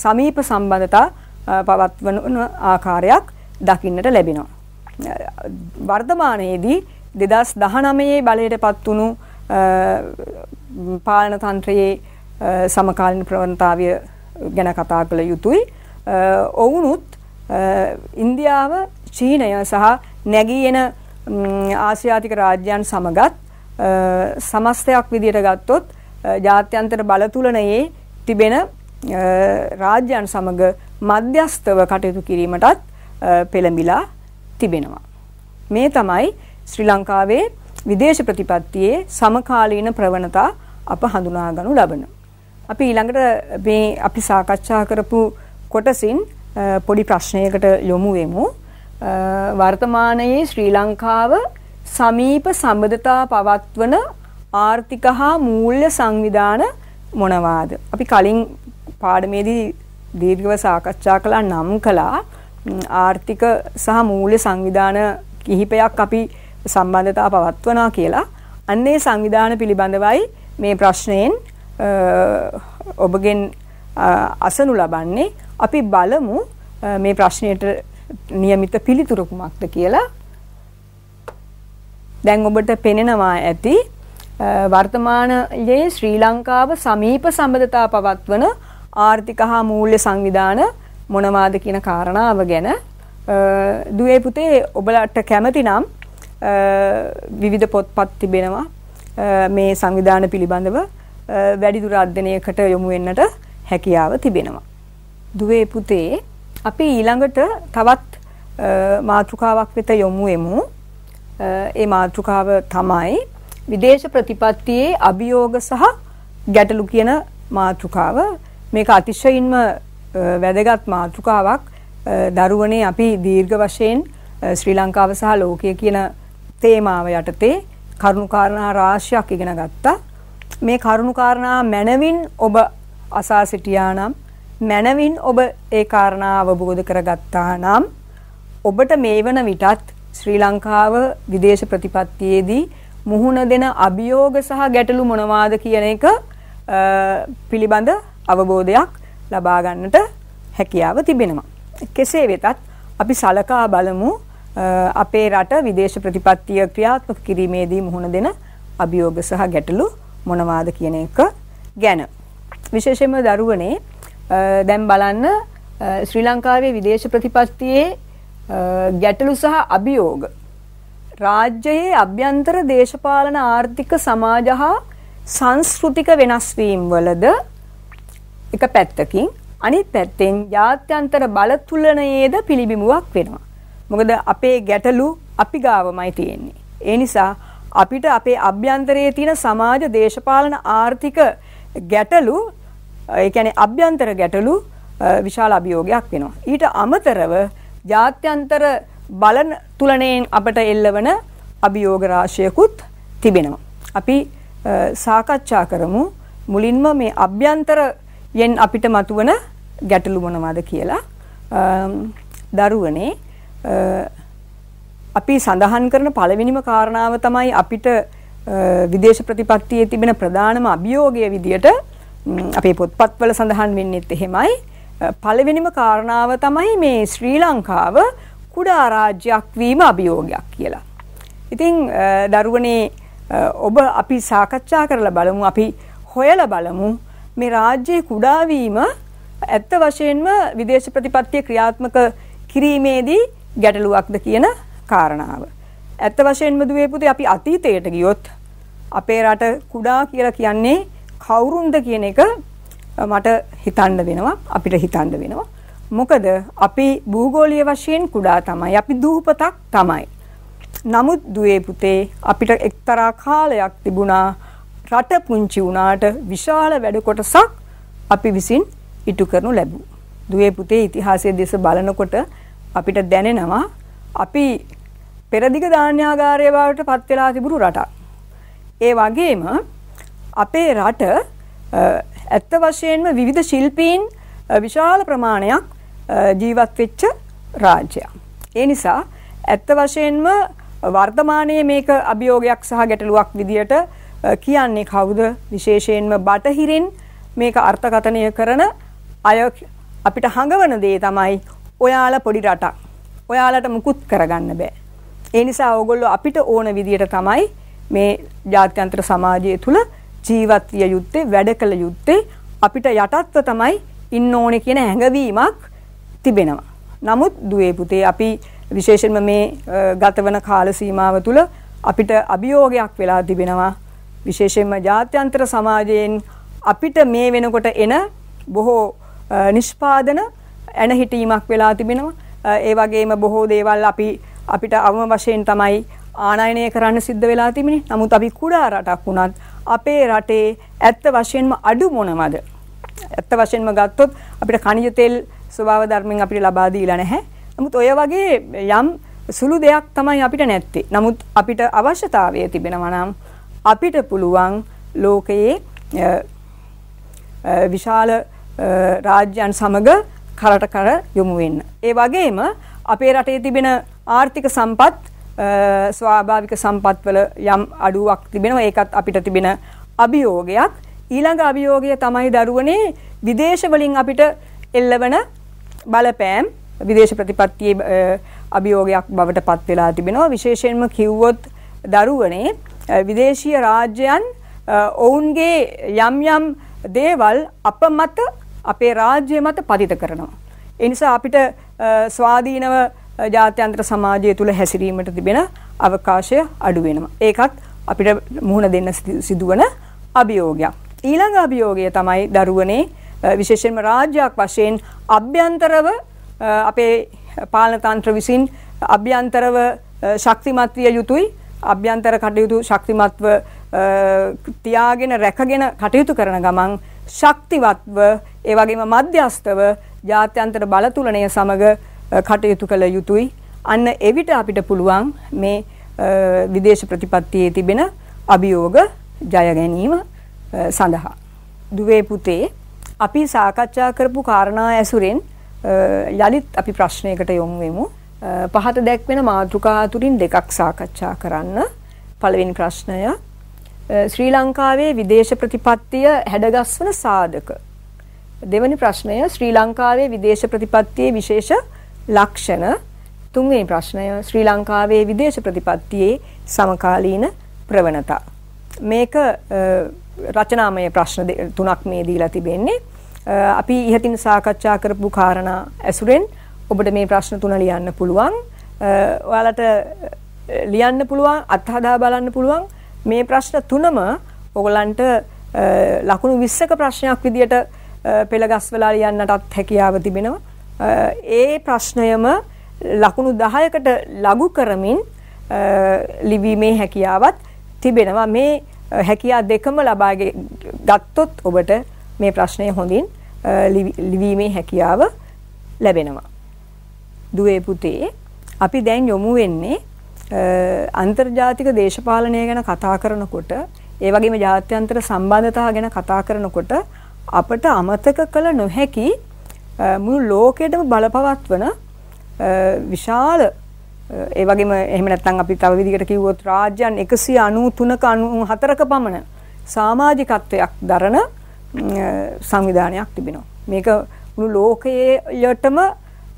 සමීප සම්බන්ධතා පවත්වන ආකාරයක් දකින්නට ලැබෙනවා. වර්තමානයේදී දෙදස් දහනමයේ බලයට පත්වුණු පාලන තන්ත්‍රයේ සමකාලින් ප්‍රවණතාවය ගැන කතා කළ යුතුයි. ඔවුනුත් ඉන්දියාව චීනය සහ නැගී එන ආසියාතික රාජ්‍යයන් සමගත් සමස්තයක් විදියට ගත්තොත් ජාත්‍යන්තර බලතුලනයේ තිබෙන රාජ්‍යයන් සමග මධ්‍යස්ථව කටයුතු කිරීමටත් පෙළඹිලා තිබෙනවා. මේ තමයි ශ්‍රී ලංකාවේ විදේශ ප්‍රතිපත්තියේ සමකාලීන ප්‍රවණතා අප හඳුනාගනු ලබන. අපි ඊළඟට මේ අපි සාකච්ඡා කරපු කොටසින් පොඩි ප්‍රශ්නයකට යොමු වෙමු. වර්තමානයේ ශ්‍රී ලංකාව සමීප සම්බඳතා පවත්වන ආර්ථික හා මූල්‍ය සංවිධාන මොනවාද? අපි කලින් පාඩමේදී දීර්ඝව සාකච්ඡා කළා නම් කළා ආර්ථික සහ මූල්‍ය සංවිධාන කිහිපයක් අපි සම්බන්ධතා පවත්වනා කියලා. අන්නේ සංවිධාන පිළිබඳවයි මේ ප්‍රශ්නයෙන් ඔබගෙන් අසනු ලබන්නේ. අපි බලමු මේ ප්‍රශ්නයට નિયમિત පිළිතුරු කුමක්ද කියලා. දැන් ඔබට පෙනෙනවා ඇති වර්තමානයේ ශ්‍රී ලංකාව සමීප සම්බන්ධතා පවත්වන ආර්ථික හා මූල්‍ය සංවිධාන මොනවාද කියන කාරණාව ගැන දුවේ පුතේ ඔබලට කැමති නම් විවිධ පොත්පත් තිබෙනවා මේ සංවිධාන පිළිබඳව වැඩිදුර අධ්‍යයනයකට යොමු වෙන්නට හැකියාව තිබෙනවා. දුවේ පුතේ අපි ඊළඟට තවත් මාතෘකාවක් වෙත යොමු වෙමු. ඒ මාතෘකාව තමයි විදේශ ප්‍රතිපත්තියේ අභියෝග සහ ගැටලු කියන මාතෘකාව. මේක අතිශයින්ම වැදගත් මාතෘකාවක් දරුවනේ අපි දීර්ඝ වශයෙන් ශ්‍රී ලංකාව සහ ලෝකය කියන තේමාව යටතේ කරුණුකාරණා රාශියක් ඉගෙන ගත්තා. මේ කරුණුකාරණා මනවින් ඔබ අසා සිටියා නම් මනවින් ඔබ ඒ කාරණා අවබෝධ කරගත්තා නම් ඔබට මේ වන විටත් ශ්‍රී ලංකාව විදේශ ප්‍රතිපත්තියේදී මුහුණ දෙන අභියෝග සහ ගැටලු මොනවාද කියන එක පිළිබඳ අවබෝධයක් ලබා ගන්නට හැකියාව තිබෙනවා. කෙසේ වෙතත් අපි සලකා බලමු අපේ රට විදේශ ප්‍රතිපත්තිය ක්‍රියාත්මක කිරීමේදී මුහුණ දෙන අභියෝග සහ ගැටලු මොනවාද කියන එක ගැන. විශේෂයෙන්ම දරුවනේ දැන් බලන්න ශ්‍රී ලංකාවේ විදේශ ප්‍රතිපත්තියේ ගැටලු සහ අභියෝග රාජ්‍යයේ අභ්‍යන්තර දේශපාලන ආර්ථික සමාජ හා සංස්කෘතික වෙනස් වීම් වලද එක පැත්තකින් අනිත් පැත්තෙන් ජාත්‍යන්තර බල තුලනයේද පිළිබිඹුවක් වෙනවා. මොකද අපේ ගැටලු අපි ගාවමයි තියෙන්නේ. ඒ නිසා අපිට අපේ අභ්‍යන්තරයේ තියෙන සමාජ දේශපාලන ආර්ථික ගැටලු ඒ කියන්නේ අභ්‍යන්තර ගැටලු විශාල අභියෝගයක් වෙනවා. ඊට අමතරව ජාත්‍යන්තර බලන තුලණයෙන් අපට එල්ලවන අභියෝග රාශියකුත් තිබෙනවා. අපි සාකච්ඡා කරමු මුලින්ම මේ අභ්‍යන්තර යෙන් අපිට මතුවන ගැටලු මොනවාද කියලා දරුවනේ අපි සඳහන් කරන පළවෙනිම කාරණාව තමයි අපිට විදේශ ප්‍රතිපත්තියේ තිබෙන ප්‍රධානම අභියෝගය විදියට අපේ පොත්පත්වල සඳහන් වෙන්නෙත් එහෙමයි පළවෙනිම කාරණාව තමයි මේ ශ්‍රී ලංකාව කුඩා රාජ්‍යයක් වීම අභියෝගයක් කියලා. ඉතින් දරුවනේ ඔබ අපි සාකච්ඡා කරලා බලමු අපි හොයලා බලමු මේ රාජ්‍යයේ කුඩාවීම ඇත්ත වශයෙන්ම විදේශ ප්‍රතිපත්තිය ක්‍රියාත්මක කිරීමේදී ගැටලුවක්ද කියන කාරණාව. ඇත්ත වශයෙන්ම දුවේ පුතේ අපි අතීතයට ගියොත් අපේ රට කුඩා කියලා කියන්නේ කවුරුන්ද කියන එක මට හිතන්න වෙනවා අපිට හිතන්න වෙනවා. මොකද අපි භූගෝලීය වශයෙන් කුඩා තමයි. අපි දූපතක් තමයි. නමුත් දුවේ පුතේ අපිට එක්තරා කාලයක් තිබුණා රට පුංචි වුණාට විශාල වැඩ කොටසක් අපි විසින් ඉටු කරනු ලැබූ. දුවේ පුතේ ඉතිහාසයේ දෙස බලනකොට අපිට දැනෙනවා අපි පෙරදිග ධාන්‍යාගාරය බවට පත් වෙලා තිබුණු රටක්. ඒ වගේම අපේ රට ඇත්ත වශයෙන්ම විවිධ ශිල්පීන් විශාල ප්‍රමාණයක් ජීවත් වෙච්ච රාජ්‍යයක්. ඒ නිසා ඇත්ත වශයෙන්ම වර්තමානයේ මේක අභියෝගයක් සහ ගැටලුවක් විදියට කියන්නේ කවුද විශේෂයෙන්ම බටහිරින් මේක අර්ථකථනය කරන අය අපිට හඟවන දේ තමයි ඔයාලා පොඩි රටක්. ඔයාලට මුකුත් කරගන්න බෑ. ඒ නිසා ඕගොල්ලෝ අපිට ඕන විදියට තමයි මේ ජාත්‍යන්තර සමාජය තුල ජීවත් විය යුත්තේ, වැඩ කළ යුත්තේ අපිට යටත්ව තමයි ඉන්න ඕනේ කියන හැඟවීමක් තිබෙනවා. නමුත් දුවේ පුතේ අපි විශේෂයෙන්ම මේ ගතවන කාල සීමාව තුල අපිට අභියෝගයක් වෙලා තිබෙනවා. විශේෂයෙන්ම ජාත්‍යන්තර සමාජයෙන් අපිට මේ වෙනකොට එන බොහෝ නිෂ්පාදන ඇනහිටීමක් වෙලා තිබෙනවා. ඒ වගේම බොහෝ දේවල් අපි අපිට අවම වශයෙන් තමයි ආනයනය කරන්න සිද්ධ වෙලා තිබෙන්නේ. නමුත් අපි කුඩා රටක් වුණත් අපේ රටේ ඇත්ත වශයෙන්ම අඩු මොනවද? ඇත්ත වශයෙන්ම ගත්තොත් අපිට කණිජ තෙල් ස්වභාව ධර්මෙන් අපිට ලබා දීලා නැහැ. නමුත් ඔය වගේ යම් සුළු දෙයක් තමයි අපිට නැත්තේ. නමුත් අපිට අවශ්‍යතාවය තිබෙනවා නම් අපිට පුළුවන් ලෝකයේ විශාල රාජ්‍යයන් සමග කරට කර යොමු වෙන්න. ඒ වගේම අපේ රටේ තිබෙන ආර්ථික සම්පත් ස්වාභාවික සම්පත්වල යම් අඩුවක් තිබෙනවා. ඒකත් අපිට තිබෙන අභියෝගයක්. ඊළඟ අභියෝගය තමයි දරුවනේ විදේශ වලින් අපිට එල්ලවන බලපෑම් විදේශ ප්‍රතිපත්තියේ අභියෝගයක් බවට පත් වෙලා තිබෙනවා. විශේෂයෙන්ම කිව්වොත් දරුවනේ විදේශීය රාජ්‍යයන් ඔවුන්ගේ යම් යම් දේවල් අප මත අපේ රාජ්‍ය මත පතිත කරනවා. ඒ නිසා අපිට ස්වාධීනව ජාත්‍යන්තර සමාජය තුළ හැසිරීමට තිබෙන අවකාශය අඩු වෙනවා. ඒකත් අපිට මුහුණ දෙන්න සිදුවන අභියෝගයක්. ඊළඟ අභියෝගය තමයි දරුවනේ විශේෂයෙන්ම රාජ්‍යයක් වශයෙන් අභ්‍යන්තරව අපේ පාලන තන්ත්‍ර විසින් අභ්‍යන්තරව ශක්තිමත් විය යුතුයි අභ්‍යන්තර කටයුතු ශක්තිමත්ව තියාගෙන රැකගෙන කටයුතු කරන ගමන් ශක්තිවත්ව ඒ වගේම මධ්‍යස්තව ජාත්‍යන්තර බලතුලනය සමග කටයුතු කළ යුතුයි. අන්න එවිට අපිට පුළුවන් මේ විදේශ ප්‍රතිපත්තියේ තිබෙන අභියෝග ජය ගැනීම සඳහා. දුවේ පුතේ අපි සාකච්ඡා කරපු කාරණා ඇසුරෙන් යලිත් අපි ප්‍රශ්නයකට යොමු වෙමු. පහත දැක්වෙන මාතෘකා තුලින් දෙකක් සාකච්ඡා කරන්න. පළවෙනි ප්‍රශ්නය ශ්‍රී ලංකාවේ විදේශ ප්‍රතිපත්තිය හැඩගස්වන සාධක. දෙවැනි ප්‍රශ්නය ශ්‍රී ලංකාවේ විදේශ ප්‍රතිපත්තියේ විශේෂ ලක්ෂණ. තුන්වෙනි ප්‍රශ්නය ශ්‍රී ලංකාවේ විදේශ ප්‍රතිපත්තියේ සමකාලීන ප්‍රවණතා. මේක රචනාමය ප්‍රශ්න තුනක් මේ දීලා තිබෙන්නේ. අපි ඉහතින් සාකච්ඡා කරපු කාරණා ඇසුරෙන් ඔබට මේ ප්‍රශ්න තුන ලියන්න පුළුවන්. ඔයාලට ලියන්න පුළුවන් අත්හදා බලන්න පුළුවන් මේ ප්‍රශ්න තුනම ඔගලන්ට ලකුණු 20ක ප්‍රශ්නයක් විදියට පෙළගස් වෙලා ලියන්නටත් හැකියාව තිබෙනවා. ඒ ප්‍රශ්නයම ලකුණු 10කට ලඝු කරමින් ලිවීමේ හැකියාවත් තිබෙනවා. මේ හැකියා දෙකම ලබා ගත්තොත් ඔබට මේ ප්‍රශ්නය හොඳින් ලිවීමේ හැකියාව ලැබෙනවා. දුවේ පුතේ අපි දැන් යොමු වෙන්නේ අන්තර්ජාතික දේශපාලනය ගැන කතා කරනකොට ඒ වගේම ජාත්‍යන්තර සම්බන්ධතා ගැන කතා කරනකොට අපට අමතක කළ නොහැකි මුළු ලෝකයටම බලපවත්වන විශාල ඒ වගේම එහෙම නැත්නම් අපි තව විදිහකට කිව්වොත් රාජ්‍යයන් 193ක 94ක පමණ සමාජිකත්වයක් දරන සංවිධානයක් තිබෙනවා. මේක මුළු ලෝකයේටම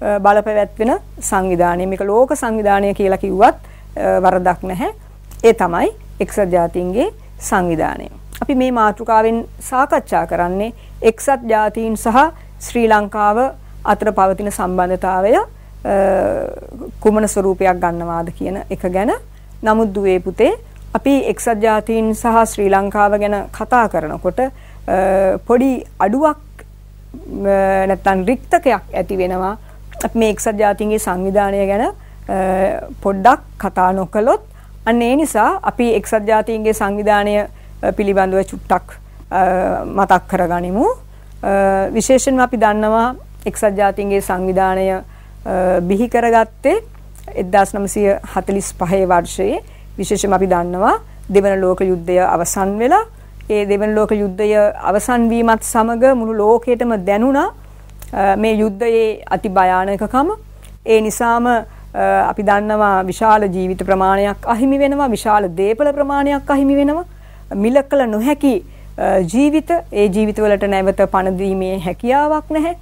බලපැවැත්වෙන සංවිධානය මේක ලෝක සංවිධානය කියලා කිව්වත් වරදක් නැහැ. ඒ තමයි එක්සත් ජාතීන්ගේ සංවිධානය. අපි මේ මාතෘකාවෙන් සාකච්ඡා කරන්නේ එක්සත් ජාතීන් සහ ශ්‍රී ලංකාව අතර පවතින සම්බන්ධතාවය කුමන ස්වරූපයක් ගන්නවාද කියන එක ගැන නමුත් දුවේ පුතේ අපි එක්සත් ජාතීන් සහ ශ්‍රී ලංකාව ගැන කතා කරනකොට පොඩි අඩුවක් නැත්තම් රික්තකයක් ඇති වෙනවා අපි මේ එක්සත් ජාතීන්ගේ සංවිධානය ගැන පොඩ්ඩක් කතා නොකළොත් අන්න ඒ නිසා අපි එක්සත් ජාතීන්ගේ සංවිධානය පිළිබඳව චුට්ටක් මතක් කරගනිමු. විශේෂයෙන්ම අපි දන්නවා එක්සත් ජාතීන්ගේ සංවිධානය බිහි කරගත්තේ 1945 වර්ෂයේ විශේෂයෙන්ම අපි දන්නවා දෙවන ලෝක යුද්ධය අවසන් වෙලා ඒ දෙවන ලෝක යුද්ධය අවසන් වීමත් සමග මුළු ලෝකයටම දැනුණා මේ යුද්ධයේ අති භයානකකම ඒ නිසාම අපි දන්නවා විශාල ජීවිත ප්‍රමාණයක් අහිමි වෙනවා විශාල දේපල ප්‍රමාණයක් අහිමි වෙනවා මිල කළ නොහැකි ජීවිත ඒ ජීවිතවලට නැවත පණදීමේ හැකියාවක් නැහැ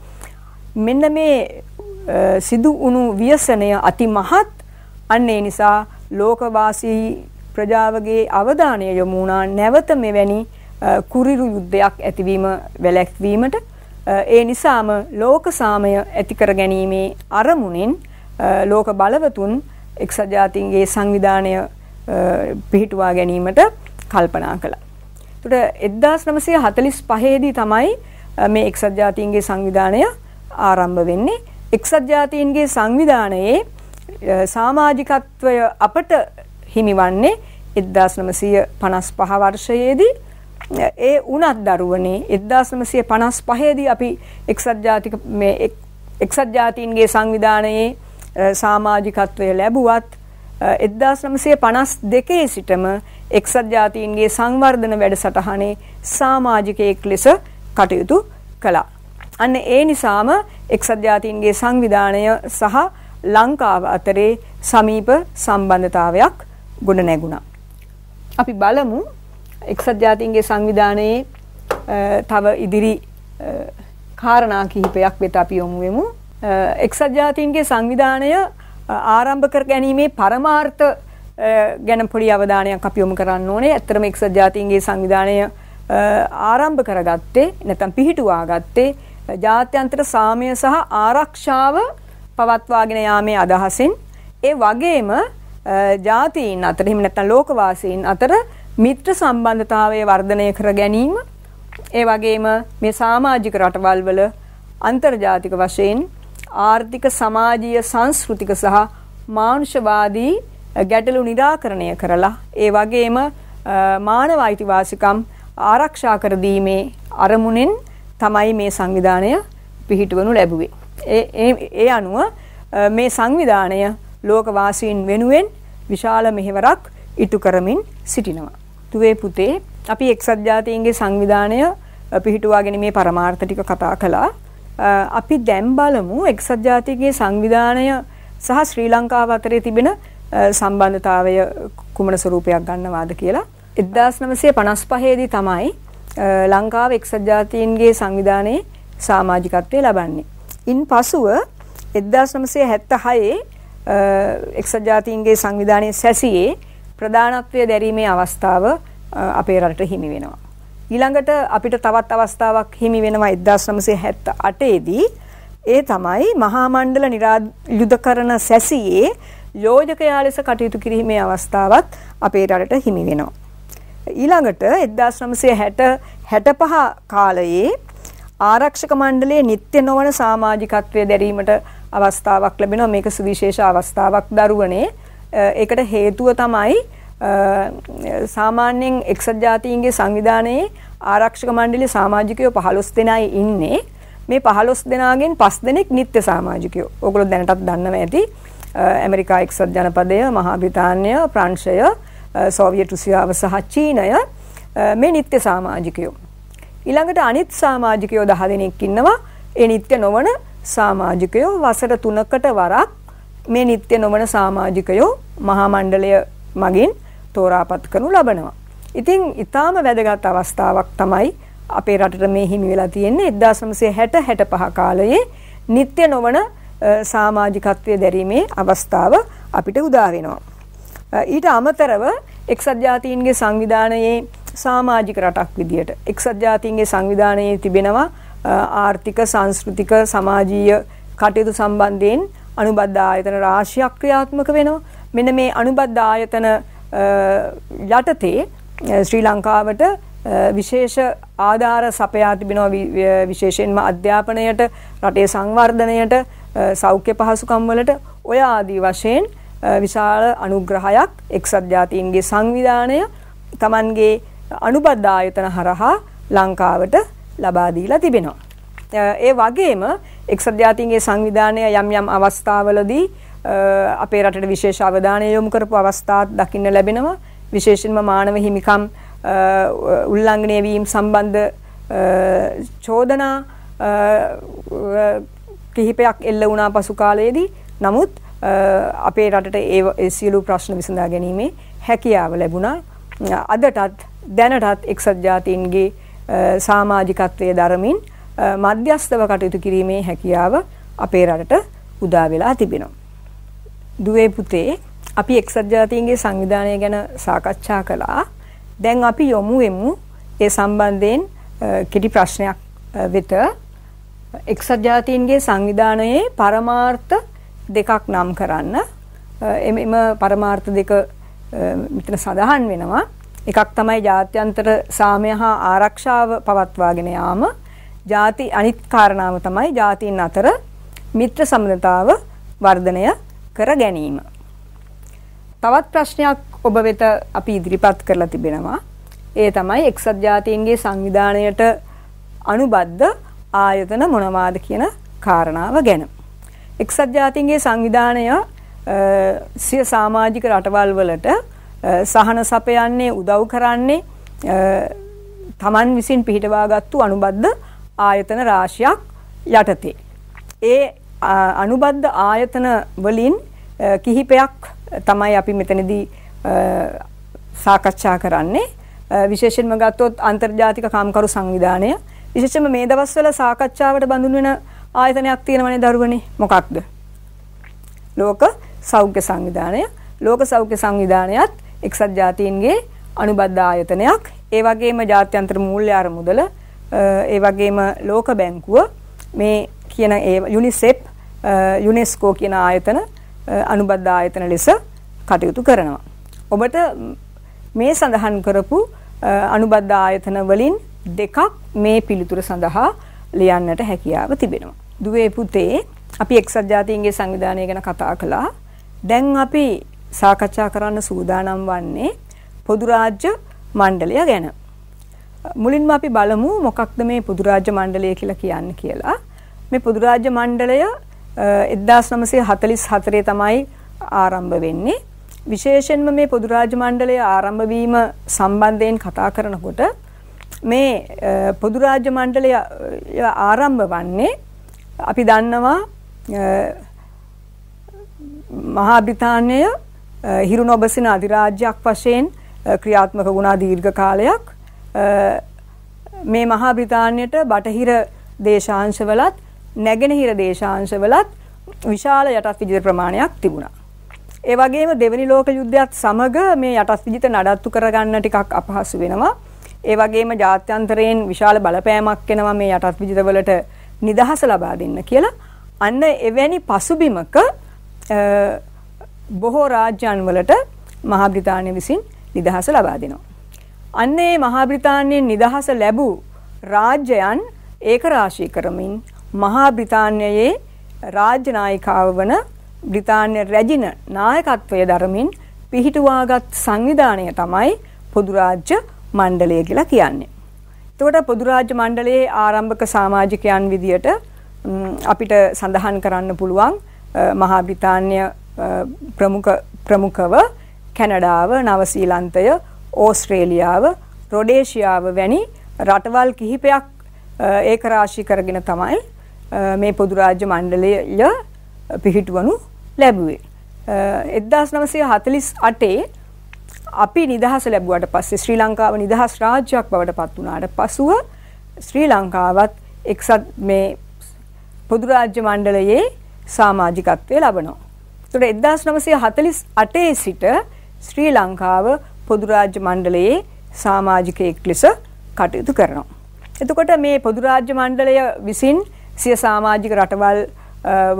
මෙන්න මේ සිදු වුණු ව්‍යසනය අති මහත් අන්න ඒ නිසා ලෝකවාසී ප්‍රජාවගේ අවධානය යොමු වුණා නැවත මෙවැනි කුරිරු යුද්ධයක් ඇතිවීම වැළැක්වීමට ඒ නිසාම ලෝක සාමය ඇතිකර ගැනීමේ අරමුණින් ලෝක බලවතුන් එක්සත් ජාතීන්ගේ සංවිධානය පිහිටුවා ගැනීමට කල්පනා කළා. එතකොට 1945 දී තමයි මේ එක්සත් ජාතීන්ගේ සංවිධානය ආරම්භ වෙන්නේ. එක්සත් ජාතීන්ගේ සංවිධානයේ සමාජිකත්වය අපට හිමිවන්නේ 1955 වර්ෂයේදී ඒ උනත් දරුවනේ 1955 දී අපි එක්සත් ජාතික මේ එක්සත් ජාතීන්ගේ සංවිධානයේ සමාජිකත්වය ලැබුවත් 1952 සිටම එක්සත් ජාතීන්ගේ සංවර්ධන වැඩසටහනේ සමාජිකයෙක් ලෙස කටයුතු කළා. අන්න ඒ නිසාම එක්සත් ජාතීන්ගේ සංවිධානය සහ ලංකාව අතරේ සමීප සම්බන්ධතාවයක් ගොඩ නැගුණා. අපි බලමු එක්සත් ජාතීන්ගේ සංවිධානයේ තව ඉදිරි කාරණා කිහිපයක් වෙත අපි යොමු වෙමු. එක්සත් ජාතීන්ගේ සංවිධානය ආරම්භ කර ගැනීමේ පරමාර්ථ ගැන පොඩි අවධානයක් අපි යොමු කරන්න ඕනේ. ඇත්තටම එක්සත් ජාතීන්ගේ සංවිධානය ආරම්භ කරගත්තේ නැත්නම් පිහිටුවා ගත්තේ ජාත්‍යන්තර සාමය සහ ආරක්ෂාව පවත්වාගෙන යාමේ අදහසින් ඒ වගේම ජාතීන් අතර එහෙම නැත්නම් ලෝකවාසීන් අතර මිත්‍ර සම්බන්ධතාවය වර්ධනය කර ගැනීම ඒ වගේම මේ සමාජික රටවල් වල අන්තර්ජාතික වශයෙන් ආර්ථික සමාජීය සංස්කෘතික සහ මානුෂවාදී ගැටලු निराකරණය කරලා ඒ වගේම මානව අයිතිවාසිකම් ආරක්ෂා කර දීමේ අරමුණෙන් තමයි මේ සංවිධානය පිහිටවනු ලැබුවේ. ඒ ඒ අනුව මේ සංවිධානය ලෝකවාසීන් වෙනුවෙන් විශාල මෙහෙවරක් ඉටු කරමින් සිටිනවා. තුවේ පුතේ අපි එක්සත් ජාතීන්ගේ සංවිධානය පිහිටුවාගෙන මේ පරමාර්ථ ටික කතා කළා. අපි දැන් බලමු එක්සත් ජාතිකයේ සංවිධානය සහ ශ්‍රී ලංකාව අතරේ තිබෙන සම්බන්ධතාවය කුමන ස්වරූපයක් ගන්නවාද කියලා. 1955 දී තමයි ලංකාව එක්සත් ජාතීන්ගේ සංවිධානයේ සමාජිකත්වය ලබන්නේ. ඉන් පසුව 1976 එක්සත් ජාතීන්ගේ සංවිධානයේ සැසියේ ප්‍රධානත්වය දැරීමේ අවස්ථාව අපේ රටට හිමි වෙනවා. ඊළඟට අපිට තවත් අවස්ථාවක් හිමි වෙනවා 1978 දී ඒ තමයි මහා මණ්ඩල නිරායුධකරණ සැසියේ යෝජකයා ලෙස කටයුතු කිරීමේ අවස්ථාවත් අපේ රටට හිමි වෙනවා. ඊළඟට 1960 65 කාලයේ ආරක්ෂක මණ්ඩලයේ නිත්‍ය නොවන සමාජිකත්වයේ දැරීමට අවස්ථාවක් ලැබෙනවා මේක සුවිශේෂ අවස්ථාවක් දරුවනේ ඒකට හේතුව තමයි සාමාන්‍යයෙන් එක්සත් ජාතීන්ගේ සංවිධානයේ ආරක්ෂක මණ්ඩලයේ සමාජිකයෝ 15 දෙනයි ඉන්නේ. මේ 15 දෙනාගෙන් 5 දෙනෙක් නිත්‍ය සමාජිකයෝ. ඕගොල්ලෝ දැනටත් දන්නවා ඇති. ඇමරිකා එක්සත් ජනපදය, මහා බ්‍රිතාන්‍ය, ප්‍රංශය, සෝවියට් රුසියාව සහ චීනය මේ නිත්‍ය සමාජිකයෝ. ඊළඟට අනිත් සමාජිකයෝ 10 දෙනෙක් ඉන්නවා. ඒ නිත්‍ය නොවන සමාජිකයෝ වසර 3කට වරක් මේ නිත්‍ය නොවන සමාජිකයෝ මහා මණ්ඩලය මගින් තෝරාපත් කරනු ලබනවා. ඉතින් ඊටාම වැදගත් අවස්ථාවක් තමයි අපේ රටට මේ හිමි වෙලා තියෙන්නේ 1960 65 කාලයේ නිත්‍ය නොවන සමාජිකත්වයේ දැරීමේ අවස්ථාව අපිට උදා වෙනවා. ඊට අමතරව එක්සත් ජාතීන්ගේ සංවිධානයේ සමාජික රටක් විදියට එක්සත් ජාතීන්ගේ සංවිධානයේ තිබෙනවා ආර්ථික සංස්කෘතික සමාජීය කටයුතු සම්බන්ධයෙන් අනුබද්ධ ආයතන රාශියක් ක්‍රියාත්මක වෙනවා. මෙන්න මේ අනුබද්ධ ආයතන යටතේ ශ්‍රී ලංකාවට විශේෂ ආධාර සපයා තිබෙනවා විශේෂයෙන්ම අධ්‍යාපනයට රටේ සංවර්ධනයට සෞඛ්‍ය පහසුකම් වලට ඔය ආදී වශයෙන් විශාල අනුග්‍රහයක් එක්සත් ජාතීන්ගේ සංවිධානය Tamanගේ අනුබද්ධ ආයතන හරහා ලංකාවට ලබා දීලා තිබෙනවා. ඒ වගේම එක්සත් ජාතීන්ගේ සංවිධානය යම් යම් අවස්ථාවලදී අපේ රටට විශේෂ අවධානය යොමු කරපු අවස්ථාත් දකින්න ලැබෙනවා. විශේෂයෙන්ම මානව හිමිකම් උල්ලංඝනය වීම සම්බන්ධ චෝදනා කිහිපයක් එල්ල වුණා පසු කාලයේදී. නමුත් අපේ රටට ඒ සියලු ප්‍රශ්න විසඳා ගැනීමේ හැකියාව ලැබුණා. අදටත් දැනටත් එක්සත් ජාතීන්ගේ සමාජිකත්වයේ දරමින් මධ්‍යස්ථව කටයුතු කිරීමේ හැකියාව අපේ රටට උදා වෙලා තිබෙනවා. දුවේ පුතේ අපි එක්සත් ජාතීන්ගේ සංවිධානය ගැන සාකච්ඡා කළා. දැන් අපි යොමු වෙමු ඒ සම්බන්ධයෙන් කෙටි ප්‍රශ්නයක් වෙත. එක්සත් ජාතීන්ගේ සංවිධානයේ පරමාර්ථ දෙකක් නම් කරන්න. එම පරමාර්ථ දෙක මෙතන සඳහන් වෙනවා. එකක් තමයි ජාත්‍යන්තර සාමය හා ආරක්ෂාව පවත්වාගෙන යාම ಜಾති අනිත් කාරණාව තමයි ಜಾතින් අතර මිත්‍ර සම්බන්ධතාව වර්ධනය කර ගැනීම. තවත් ප්‍රශ්නයක් ඔබ වෙත අපි ඉදිරිපත් කරලා තිබෙනවා. ඒ තමයි එක්සත් ජාතීන්ගේ සංවිධානයට අනුබද්ධ ආයතන මොනවාද කියන කාරණාව ගැන. එක්සත් ජාතීන්ගේ සංවිධානය සිය සමාජික රටවල් වලට සහන සපයන්නේ උදව් කරන්නේ තමන් විසින් පිහිටවාගත්තු අනුබද්ධ ආයතන රාශියක් යටතේ. ඒ අනුබද්ධ ආයතන වලින් කිහිපයක් තමයි අපි මෙතනදී සාකච්ඡා කරන්නේ. විශේෂයෙන්ම ගත්තොත් අන්තර්ජාතික කාම්කරු සංවිධානය විශේෂයෙන්ම මේ දවස්වල සාකච්ඡාවට බඳුන් වෙන ආයතනයක් තියෙනවනේ දරුවනේ මොකක්ද? ලෝක සෞඛ්‍ය සංවිධානය. ලෝක සෞඛ්‍ය සංවිධානයත් එක්සත් ජාතීන්ගේ අනුබද්ධ ආයතනයක්. ඒ වගේම ජාත්‍යන්තර මූල්‍ය අරමුදල ඒ වගේම ලෝක බැංකුව මේ කියන ඒ යුනිසෙප් යුනෙස්කෝ කියන ආයතන අනුබද්ධ ආයතන ලෙස කටයුතු කරනවා. ඔබට මේ සඳහන් කරපු අනුබද්ධ ආයතන වලින් දෙකක් මේ පිළිතුර සඳහා ලියන්නට හැකියාව තිබෙනවා. දුවේ පුතේ අපි එක්සත් ජාතීන්ගේ සංවිධානය ගැන කතා කළා. දැන් අපි සාකච්ඡා කරන්න සූදානම් වන්නේ පොදු රාජ්‍ය මණ්ඩලය ගැන. මුලින්ම අපි බලමු මොකක්ද මේ පොදුරාජ්‍ය මණ්ඩලය කියලා කියන්නේ කියලා. මේ පොදුරාජ්‍ය මණ්ඩලය 1944 තමයි ආරම්භ වෙන්නේ. විශේෂයෙන්ම මේ පොදුරාජ්‍ය මණ්ඩලය ආරම්භ වීම සම්බන්ධයෙන් කතා කරනකොට මේ පොදුරාජ්‍ය මණ්ඩලය ආරම්භ වන්නේ අපි දන්නවා මහා බ්‍රිතාන්‍යය හිරු නොබසින අධිරාජ්‍යයක් වශයෙන් ක්‍රියාත්මක වුණා දීර්ඝ කාලයක් මේ මහා බ්‍රිතාන්‍යයට බටහිර දේශාංශවලත් නැගෙනහිර දේශාංශවලත් විශාල යටත් විජිත ප්‍රමාණයක් තිබුණා. ඒ වගේම දෙවනි ලෝක යුද්ධයත් සමග මේ යටත් විජිත නඩත්තු කරගන්න ටිකක් අපහසු වෙනවා. ඒ වගේම ජාත්‍යන්තරයෙන් විශාල බලපෑමක් එනවා මේ යටත් විජිතවලට නිදහස ලබා දෙන්න කියලා. අන්න එවැනි පසුබිමක බොහෝ රාජ්‍යයන් වලට මහා බ්‍රිතාන්‍ය විසින් නිදහස ලබා දෙනවා. අන්න ඒ මහා බ්‍රිතාන්‍යයෙන් නිදහස ලැබූ රාජ්‍යයන් ඒකරාශී කරමින් මහා බ්‍රිතාන්‍යයේ රාජ්‍ය නායිකාව වන බ්‍රිතාන්‍ය රැජින නායකත්වය දරමින් පිහිටුවාගත් සංවිධානය තමයි පොදු රාජ්‍ය මණ්ඩලය කියලා කියන්නේ. එතකොට පොදු රාජ්‍ය මණ්ඩලයේ ආරම්භක සමාජිකයන් විදියට අපිට සඳහන් කරන්න පුළුවන් මහා බ්‍රිතාන්‍ය ප්‍රමුඛ ප්‍රමුඛව කැනඩාව, නව ශ්‍රී ලංකය, ඕස්ට්‍රේලියාව ප්‍රොඩේශියාව වැනි රටවල් කිහිපයක් ඒක රාශී කරගෙන තමයි මේ පොදුරාජ්‍ය මණ්ඩලය පිහිටුවනු ලැබුවේ. එදදාස් නවසය හතලිස් අටේ අපි නිදහස ලැබුවට පස්සේ ශ්‍රී ලංකාව නිදහස් රාජ්‍යයක් බවට පත් වනාට පසුව ශ්‍රී ලංකාවත් එක්සත් මේ පොදුරාජ්‍ය මණ්ඩලයේ සාමාජිකත්වය ලබනෝ. තුට එදදාස් නවසය හතලිස් අටේ සිට ශ්‍රී ලංකාව පොදු රාජ්‍ය මණ්ඩලයේ සමාජිකයෙක් ලෙස කටයුතු කරනවා. එතකොට මේ පොදු රාජ්‍ය මණ්ඩලය විසින් සිය සමාජික රටවල්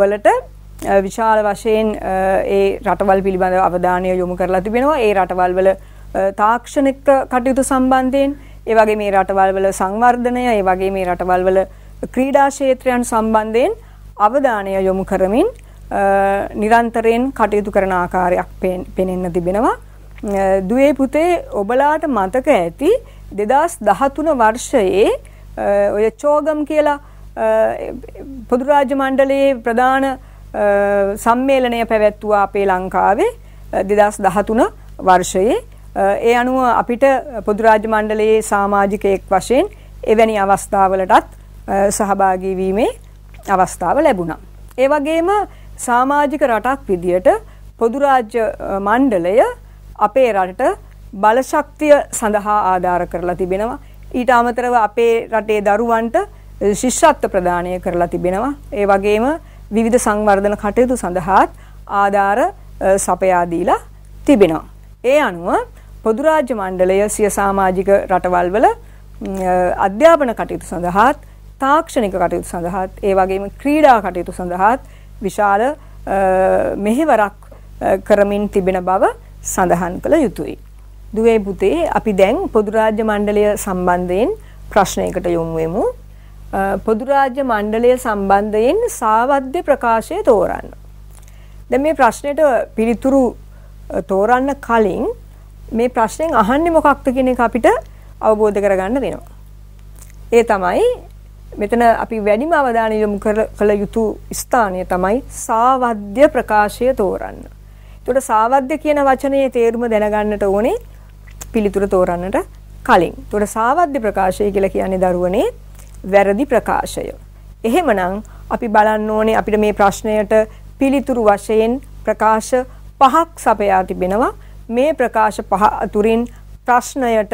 වලට විශාල වශයෙන් ඒ රටවල් පිළිබඳ අවධානය යොමු කරලා තිබෙනවා. ඒ රටවල් වල තාක්ෂණික කටයුතු සම්බන්ධයෙන්, ඒ වගේ මේ රටවල් වල සංවර්ධනය, ඒ වගේ මේ රටවල් වල ක්‍රීඩා ක්ෂේත්‍රයන් සම්බන්ධයෙන් අවධානය යොමු කරමින් නිරන්තරයෙන් කටයුතු කරන ආකාරයක් පෙනෙන්න තිබෙනවා. දුවේ පුතේ ඔබලාට මතක ඇති 2013 වර්ෂයේ ඔය චෝගම් කියලා පොදු රාජ්‍ය මණ්ඩලයේ ප්‍රධාන සම්මේලනය පැවැත්වුවා අපේ ලංකාවේ 2013 වර්ෂයේ ඒ අනුව අපිට පොදු රාජ්‍ය මණ්ඩලයේ සමාජිකයෙක් වශයෙන් එවැනි අවස්ථාවලටත් සහභාගී වීමේ අවස්ථාව ලැබුණා. ඒ වගේම සමාජික රටක් විදියට පොදු රාජ්‍ය මණ්ඩලය අපේ රටට බලශක්තිය සඳහා ආධාර කරලා තිබෙනවා. ඊට අමතරව අපේ රටේ දරුවන්ට ශිෂ්‍යත්ව ප්‍රදානය කරලා තිබෙනවා. ඒ වගේම විවිධ සංවර්ධන කටයුතු සඳහාත් ආධාර සපයා දීලා තිබෙනවා. ඒ අනුව පොදු රාජ්‍ය මණ්ඩලය සිය සමාජික රටවල් වල අධ්‍යාපන කටයුතු සඳහාත් තාක්ෂණික කටයුතු සඳහාත් ඒ වගේම ක්‍රීඩා කටයුතු සඳහාත් විශාල මෙහෙවරක් කරමින් තිබෙන බව සඳහන් කළ යුතුයි. දුවේ පුතේ අපි දැන් පොදුරාජ්‍ය මණ්ඩලය සම්බන්ධයෙන් ප්‍රශ්නයකට යොමු වෙමු. පොදුරාජ්‍ය මණ්ඩලය සම්බන්ධයෙන් සාවද්‍ය ප්‍රකාශය තෝරන්න. දැන් මේ ප්‍රශ්නෙට පිළිතුරු තෝරන්න කලින් මේ ප්‍රශ්නෙන් අහන්නේ මොකක්ද කියන එක අපිට අවබෝධ කරගන්න වෙනවා. ඒ තමයි මෙතන අපි වැඩිම අවධානය යොමු කළ යුතු ස්ථානය තමයි සාවද්‍ය ප්‍රකාශය තෝරන්න. ඒකට සාවද්‍ය කියන වචනේ තේරුම දැනගන්නට ඕනේ පිළිතුර තෝරන්නට කලින්. ඒකට සාවද්‍ය ප්‍රකාශය කියලා කියන්නේ දරුවනේ වැරදි ප්‍රකාශය. එහෙමනම් අපි බලන්න ඕනේ අපිට මේ ප්‍රශ්නයට පිළිතුරු වශයෙන් ප්‍රකාශ පහක් සපයා තිබෙනවා. මේ ප්‍රකාශ පහ අතුරින් ප්‍රශ්නයට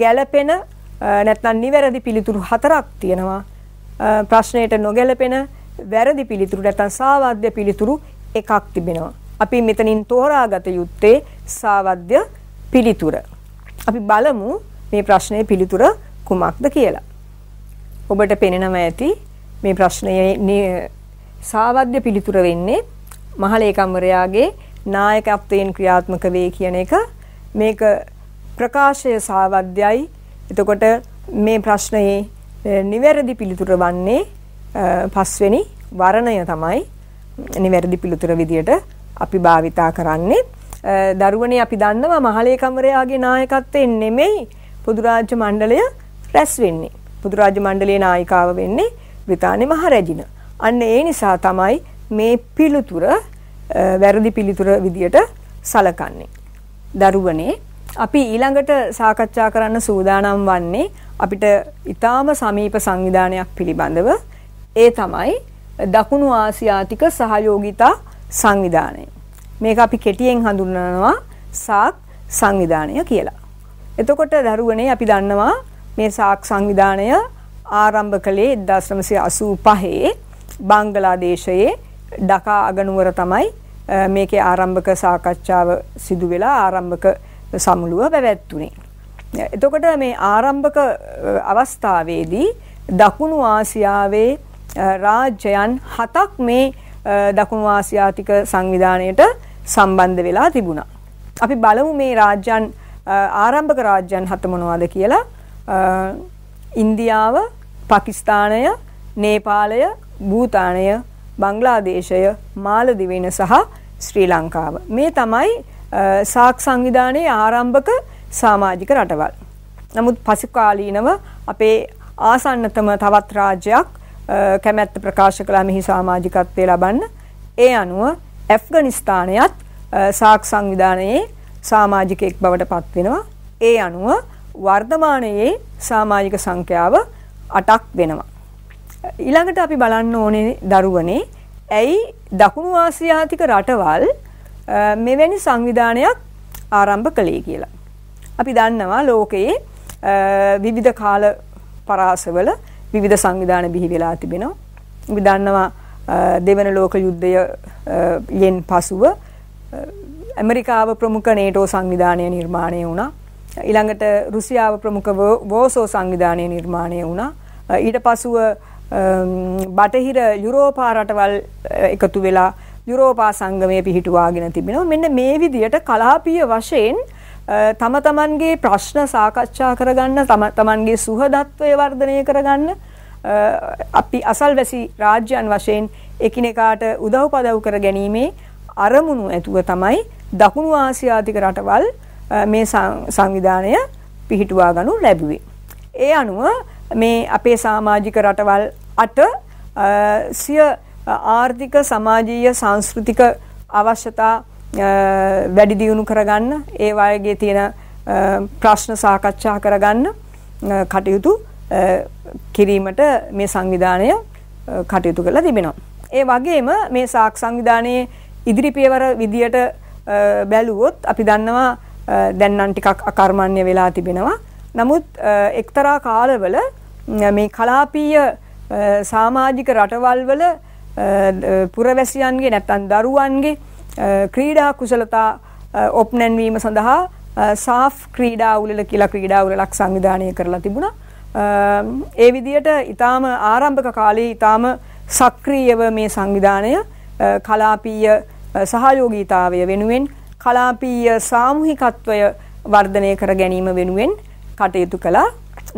ගැළපෙන නැත්නම් නිවැරදි පිළිතුරු හතරක් තියෙනවා. ප්‍රශ්නයට නොගැලපෙන වැරදි පිළිතුරු නැත්නම් සාවාද්‍ය පිළිතුරු එකක් තිබෙනවා. අපි මෙතනින් තෝරාගත යුත්තේ සාවද්‍ය පිළිතුර. අපි බලමු මේ ප්‍රශ්නයේ පිළිතුර කුමක්ද කියලා. ඔබට පෙනෙනව ඇති මේ ප්‍රශ්නයේ සාවද්‍ය පිළිතුර වෙන්නේ මහලේකම්වරයාගේ නායකත්වයෙන් ක්‍රියාත්මක වේ කියන එක මේක ප්‍රකාශය සාවද්‍යයි. එතකොට මේ ප්‍රශ්නයේ නිවැරදි පිළිතුර වන්නේ පස්වෙනි වරණය තමයි නිවැරදි පිළිතුර විදියට අපි භාවිතා කරන්නේ දරුවනේ අපි දන්නවා මහලේ කමරයාගේ නායකත්වයෙන් නෙමෙයි පුදුරාජ්‍ය මණ්ඩලය රැස් වෙන්නේ. පුදුරාජ්‍ය මණ්ඩලයේ නායිකාව වෙන්නේ බ්‍රිතාන්‍ය මහරැජින. අන්න ඒ නිසා තමයි මේ පිළිතුර වැරදි පිළිතුර විදියට සලකන්නේ. දරුවනේ අපි ඊළඟට සාකච්ඡා කරන්න සූදානම් වන්නේ අපිට ඊටාම සමීප සංවිධානයක් පිළිබඳව ඒ තමයි දකුණු ආසියාතික සහයෝගිතා සංවිධානය. මේක අපි කෙටියෙන් හඳුන්වනවා සාක් සංවිධානය කියලා. එතකොට දරුවනේ අපි දන්නවා මේ සාක් සංවිධානය ආරම්භ කළේ 1985 බංගලාදේශයේ ඩකා අගනුවර තමයි මේකේ ආරම්භක සාකච්ඡාව සිදු වෙලා ආරම්භක සමුළුව පැවැත්තුනේ. එතකොට මේ ආරම්භක අවස්ථාවේදී දකුණු ආසියාවේ රාජ්‍යයන් හතක් මේ දකුණු ආසියාතික සංවිධානයට සම්බන්ධ වෙලා තිබුණා. අපි බලමු මේ රාජ්‍යයන් ආරම්භක රාජ්‍යයන් හත මොනවාද කියලා. ඉන්දියාව, පාකිස්තානය, නේපාලය, භූතානය, බංග්ලාදේශය, මාලදිවයින සහ ශ්‍රී ලංකාව. මේ තමයි සාක් සංවිධානයේ ආරම්භක සමාජික රටවල්. නමුත් පසුකාලීනව අපේ ආසන්නතම තවත් රාජ්‍යයක් කැමැත්ත ප්‍රකාශ කළා මෙහි සමාජිකත්වය ලබන්න. ඒ අනුව ඇෆ්ගනිස්තානයත් සාක් සංවිධානයේ සමාජිකයෙක් බවට පත් වෙනවා. ඒ අනුව වර්තමානයේ සමාජික සංඛ්‍යාව 8ක් වෙනවා. ඊළඟට අපි බලන්න ඕනේ දරුවනේ ඇයි දකුණු ආසියාතික රටවල් මෙවැනි සංවිධානයක් ආරම්භ කළේ කියලා. අපි දන්නවා ලෝකයේ විවිධ කාල පරාසවල විවිධ සංවිධාන බිහි වෙලා තිබෙනවා. අපි දන්නවා දෙවන ලෝක යුද්ධයෙන් පසුව ඇමරිකාව ප්‍රමුඛ නේටෝ සංවිධානය නිර්මාණය වුණා. ඊළඟට රුසියාව ප්‍රමුඛ වෝසෝ සංවිධානය නිර්මාණය වුණා. ඊට පසුව බටහිර යුරෝපා රටවල් එකතු වෙලා යුරෝපා සංගමය පිහිටුවාගෙන තිබෙනවා. මෙන්න මේ විදිහට කලාපීය වශයෙන් තම තමන්ගේ ප්‍රශ්න සාකච්ඡා කරගන්න තම තමන්ගේ සුහදත්වය වර්ධනය කරගන්න අපි අසල්වැසි රාජ්‍යයන් වශයෙන් එකිනෙකාට උදව් පදව් කර ගැනීමේ අරමුණු ඇතුව තමයි දකුණු ආසියාතික රටවල් මේ සංවිධානය පිහිටුවා ගනු ලැබුවේ. ඒ අනුව මේ අපේ සාමාජික රටවල් අට සිය ආර්ථික සමාජීය සංස්කෘතික අවශ්‍යතා වැඩි දියුණු කරගන්න ඒ වගේ තියෙන ප්‍රශ්න සාකච්ඡා කරගන්න කටයුතු කිරීමට මේ සංවිධානය කටයුතු කරලා තිබෙනවා. ඒ වගේම මේ සාක් සංවිධානයේ ඉදිරි පියවර විදියට බැලුවොත් අපි දන්නවා දැන් නම් ටිකක් අකර්මණ්‍ය වෙලා තිබෙනවා. නමුත් එක්තරා කාලවල මේ කලාපීය සමාජික රටවල් වල පුරවැසියන්ගේ නැත්නම් දරුවන්ගේ ක්‍රීඩා කුසලතා ඔප්නැන්වීම සඳහා සා ක්‍රීඩා උලල කියලා ක්‍රීඩා උලලක් සංවිධානය කරලා තිබුණ ඒ විදියට ඉතාම ආරම්භක කාලේ ඉතාම සක්‍රීයව මේ සංවිධානය කලාපීය සහයෝගීතාවය වෙනුවෙන් කලාපීය සාමුහිකත්වය වර්ධනය කර ගැනීම වෙනුවෙන් කටයුතු කළා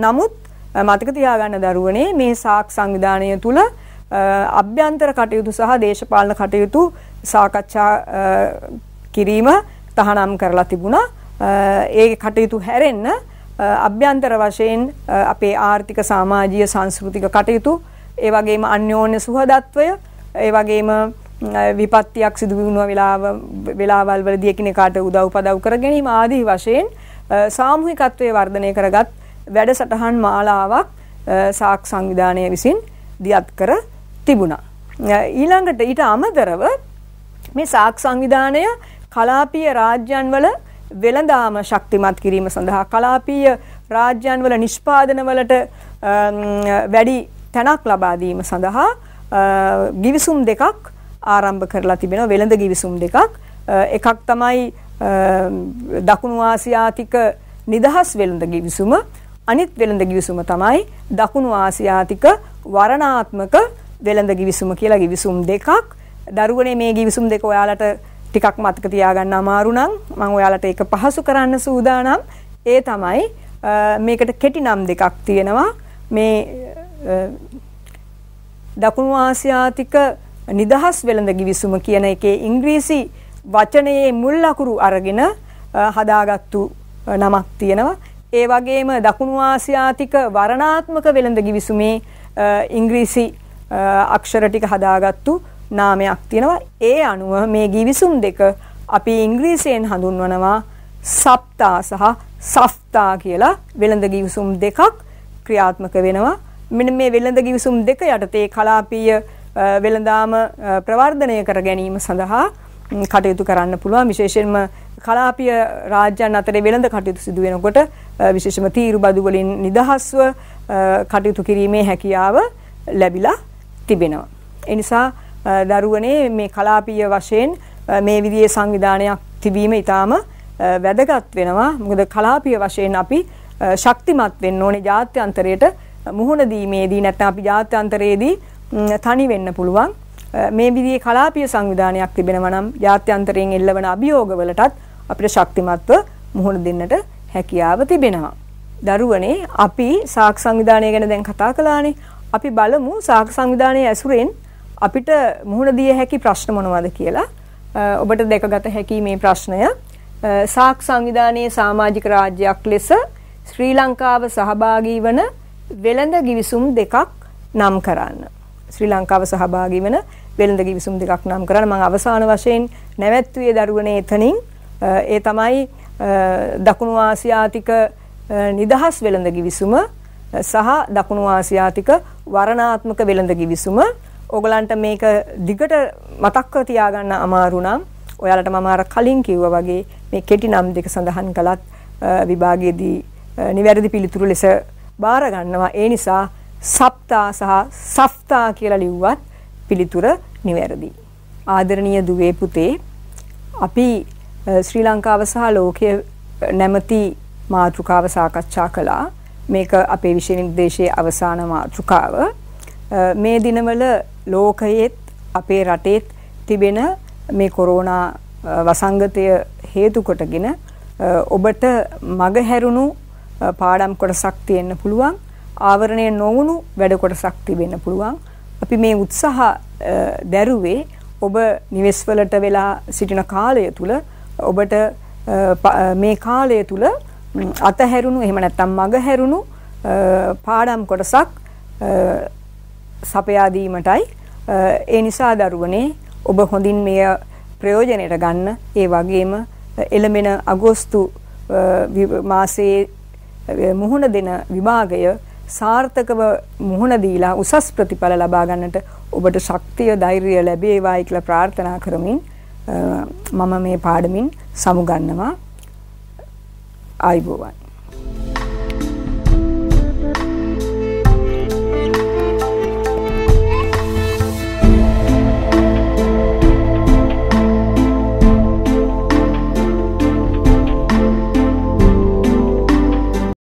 නමුත් මතක තියාගන්න දරුවනේ මේ සාක් සංවිධානය තුළ අභ්‍යන්තර කටයුතු සහ දේශපාලන කටයුතු සාකච්ඡා කිරීම තහනම් කරලා තිබුණා. ඒ කටයුතු හැරෙන්න අභ්‍යන්තර වශයෙන් අපේ ආර්ථික සමාජීය සංස්කෘතික කටයුතු ඒ වගේම අන්‍යෝන්‍ය සුහදත්වය ඒ වගේම විපත්තියක් සිදු වුණ වෙලාව වෙලාවල් වලදී එකිනෙකාට උදව් පදව් කර ගැනීම ආදී වශයෙන් සාමූහිකත්වයේ වර්ධනය කරගත් වැඩසටහන් මාලාවක් සාක් සංවිධානය විසින් දියත් කර තිබුණා. ඊළඟට ඊට අමතරව මේ සාක් සංවිධානය කලාපීය රාජ්‍යන්වල වෙළඳාම ශක්තිමත් කිරීම සඳහා කලාපීය රාජ්‍යන්වල නිෂ්පාදනවලට වැඩි තැනක් ලබා දීම සඳහා ගිවිසුම් දෙකක් ආරම්භ කරලා තිබෙනවා වෙළඳ ගිවිසුම් දෙකක් එකක් තමයි දකුණු ආසියාතික නිදහස් වෙළඳ ගිවිසුම අනිත් වෙළඳ ගිවිසුම තමයි දකුණු ආසියාතික වරණාත්මක වෙළඳ ගිවිසුම කියලා ගිවිසුම් දෙකක් දරුවනේ මේ ගිවිසුම් දෙක ඔයාලට ටිකක් මතක තියාගන්න අමාරු නම් මම ඔයාලට ඒක පහසු කරන්න සූදානම්. ඒ තමයි මේකට කෙටි නම් දෙකක් තියෙනවා. මේ දකුණු ආසියාතික නිදහස් වෙළඳ ගිවිසුම කියන එකේ ඉංග්‍රීසි වචනයේ මුල් අකුරු අරගෙන හදාගත්තු නමක් තියෙනවා. ඒ වගේම දකුණු ආසියාතික වර්ණාත්මක වෙළඳ ගිවිසුමේ ඉංග්‍රීසි අක්ෂර ටික හදාගත්තු නාමයක් තියෙනවා. ඒ අනුව මේ ගිවිසුම් දෙක අපි ඉංග්‍රීසියෙන් හඳුන්වනවා සප්තා සහ සෆ්තා කියලා වෙළඳ ගිවිසුම් දෙකක් ක්‍රියාත්මක වෙනවා. මෙන්න මේ වෙළඳ ගිවිසුම් දෙක යටතේ කලාපීය වෙළඳාම ප්‍රවර්ධනය කර ගැනීම සඳහා කටයුතු කරන්න පුළුවන් විශේෂයෙන්ම කලාපීය රාජ්‍යයන් අතරේ වෙළඳ කටයුතු සිදු වෙනකොට විශේෂම තීරු බදු වලින් නිදහස්ව කටයුතු කිරීමේ හැකියාව ලැබිලා තිබෙනවා. ඒ නිසා දරුවනේ මේ කලාපීය වශයෙන් මේ විදිහේ සංවිධානයක් තිබීම ඊටාම වැදගත් වෙනවා. මොකද කලාපීය වශයෙන් අපි ශක්තිමත් වෙන්න ඕනේ ජාත්‍යන්තරයට මුහුණ දීමේදී නැත්නම් අපි ජාත්‍යන්තරයේදී තනි වෙන්න පුළුවන්. මේ විදිහේ කලාපීය සංවිධානයක් තිබෙනවා නම් ජාත්‍යන්තරයෙන් එල්ලවන අභියෝගවලටත් අපිට ශක්තිමත්ව මුහුණ දෙන්නට හැකියාව තිබෙනවා. දරුවනේ අපි සාක් සංවිධානය ගැන දැන් කතා කළානේ. අපි බලමු සාක් සංවිධානයේ ඇසුරෙන් අපිට මුහුණ දිය හැකි ප්‍රශ්න මොනවද කියලා ඔබට දැකගත හැකි මේ ප්‍රශ්නය සාක් සංවිධානයේ සමාජික රාජ්‍යයක් ලෙස ශ්‍රී ලංකාව සහභාගී වන වෙළඳ ගිවිසුම් දෙකක් නම් කරන්න. ශ්‍රී ලංකාව සහභාගී වන වෙළඳ ගිවිසුම් දෙකක් නම් කරන්න මම අවසාන වශයෙන් නැවැත්තුවේ දරුවනේ එතනින් ඒ තමයි දකුණු ආසියාතික නිදහස් වෙළඳ ගිවිසුම සහ දකුණු ආසියාතික වරණාත්මක වෙළඳ ගිවිසුම ඕගලන්ට මේක දිගට මතක්ව තියාගන්න අමාරු නම් ඔයාලට මම අර කලින් කිව්වා වගේ මේ කෙටි නම් දෙක සඳහන් කළත් විභාගයේදී නිවැරදි පිළිතුරු ලෙස බාර ගන්නවා. ඒ නිසා සප්තා සහ සෆ්තා කියලා ලිව්වත් පිළිතුර නිවැරදි. ආදරණීය දුවේ පුතේ අපි ශ්‍රී ලංකාව සහ ලෝකයේ නැමැති මාතෘකාව සාකච්ඡා කළා. මේක අපේ විෂය නිර්දේශයේ අවසාන මාතෘකාව. මේ දිනවල ලෝකයේත් අපේ රටේත් තිබෙන මේ කොරෝනා වසංගතය හේතු කොටගෙන ඔබට මග හැරුණු පාඩම් කොටසක් තියෙන්න පුළුවන් ආවරණය නොවුණු වැඩ කොටසක් තිබෙන්න පුළුවන් අපි මේ උත්සාහ දැරුවේ ඔබ නිවෙස්වලට වෙලා සිටින කාලය තුල ඔබට මේ කාලය තුල අතහැරුණු එහෙම නැත්නම් මග හැරුණු පාඩම් කොටසක් සපයා දීමටයි ඒ නිසා දරුවනේ ඔබ හොඳින් මෙය ප්‍රයෝජනයට ගන්න ඒ වගේම එළමෙන අගෝස්තු මාසයේ මුහුණ දෙන විභාගය සාර්ථකව මුහුණ දීලා උසස් ප්‍රතිඵල ලබා ගන්නට ඔබට ශක්තිය ධෛර්යය ලැබේවායි කියලා ප්‍රාර්ථනා කරමින් මම මේ පාඩමින් සමුගන්නවා ආයිබෝවන්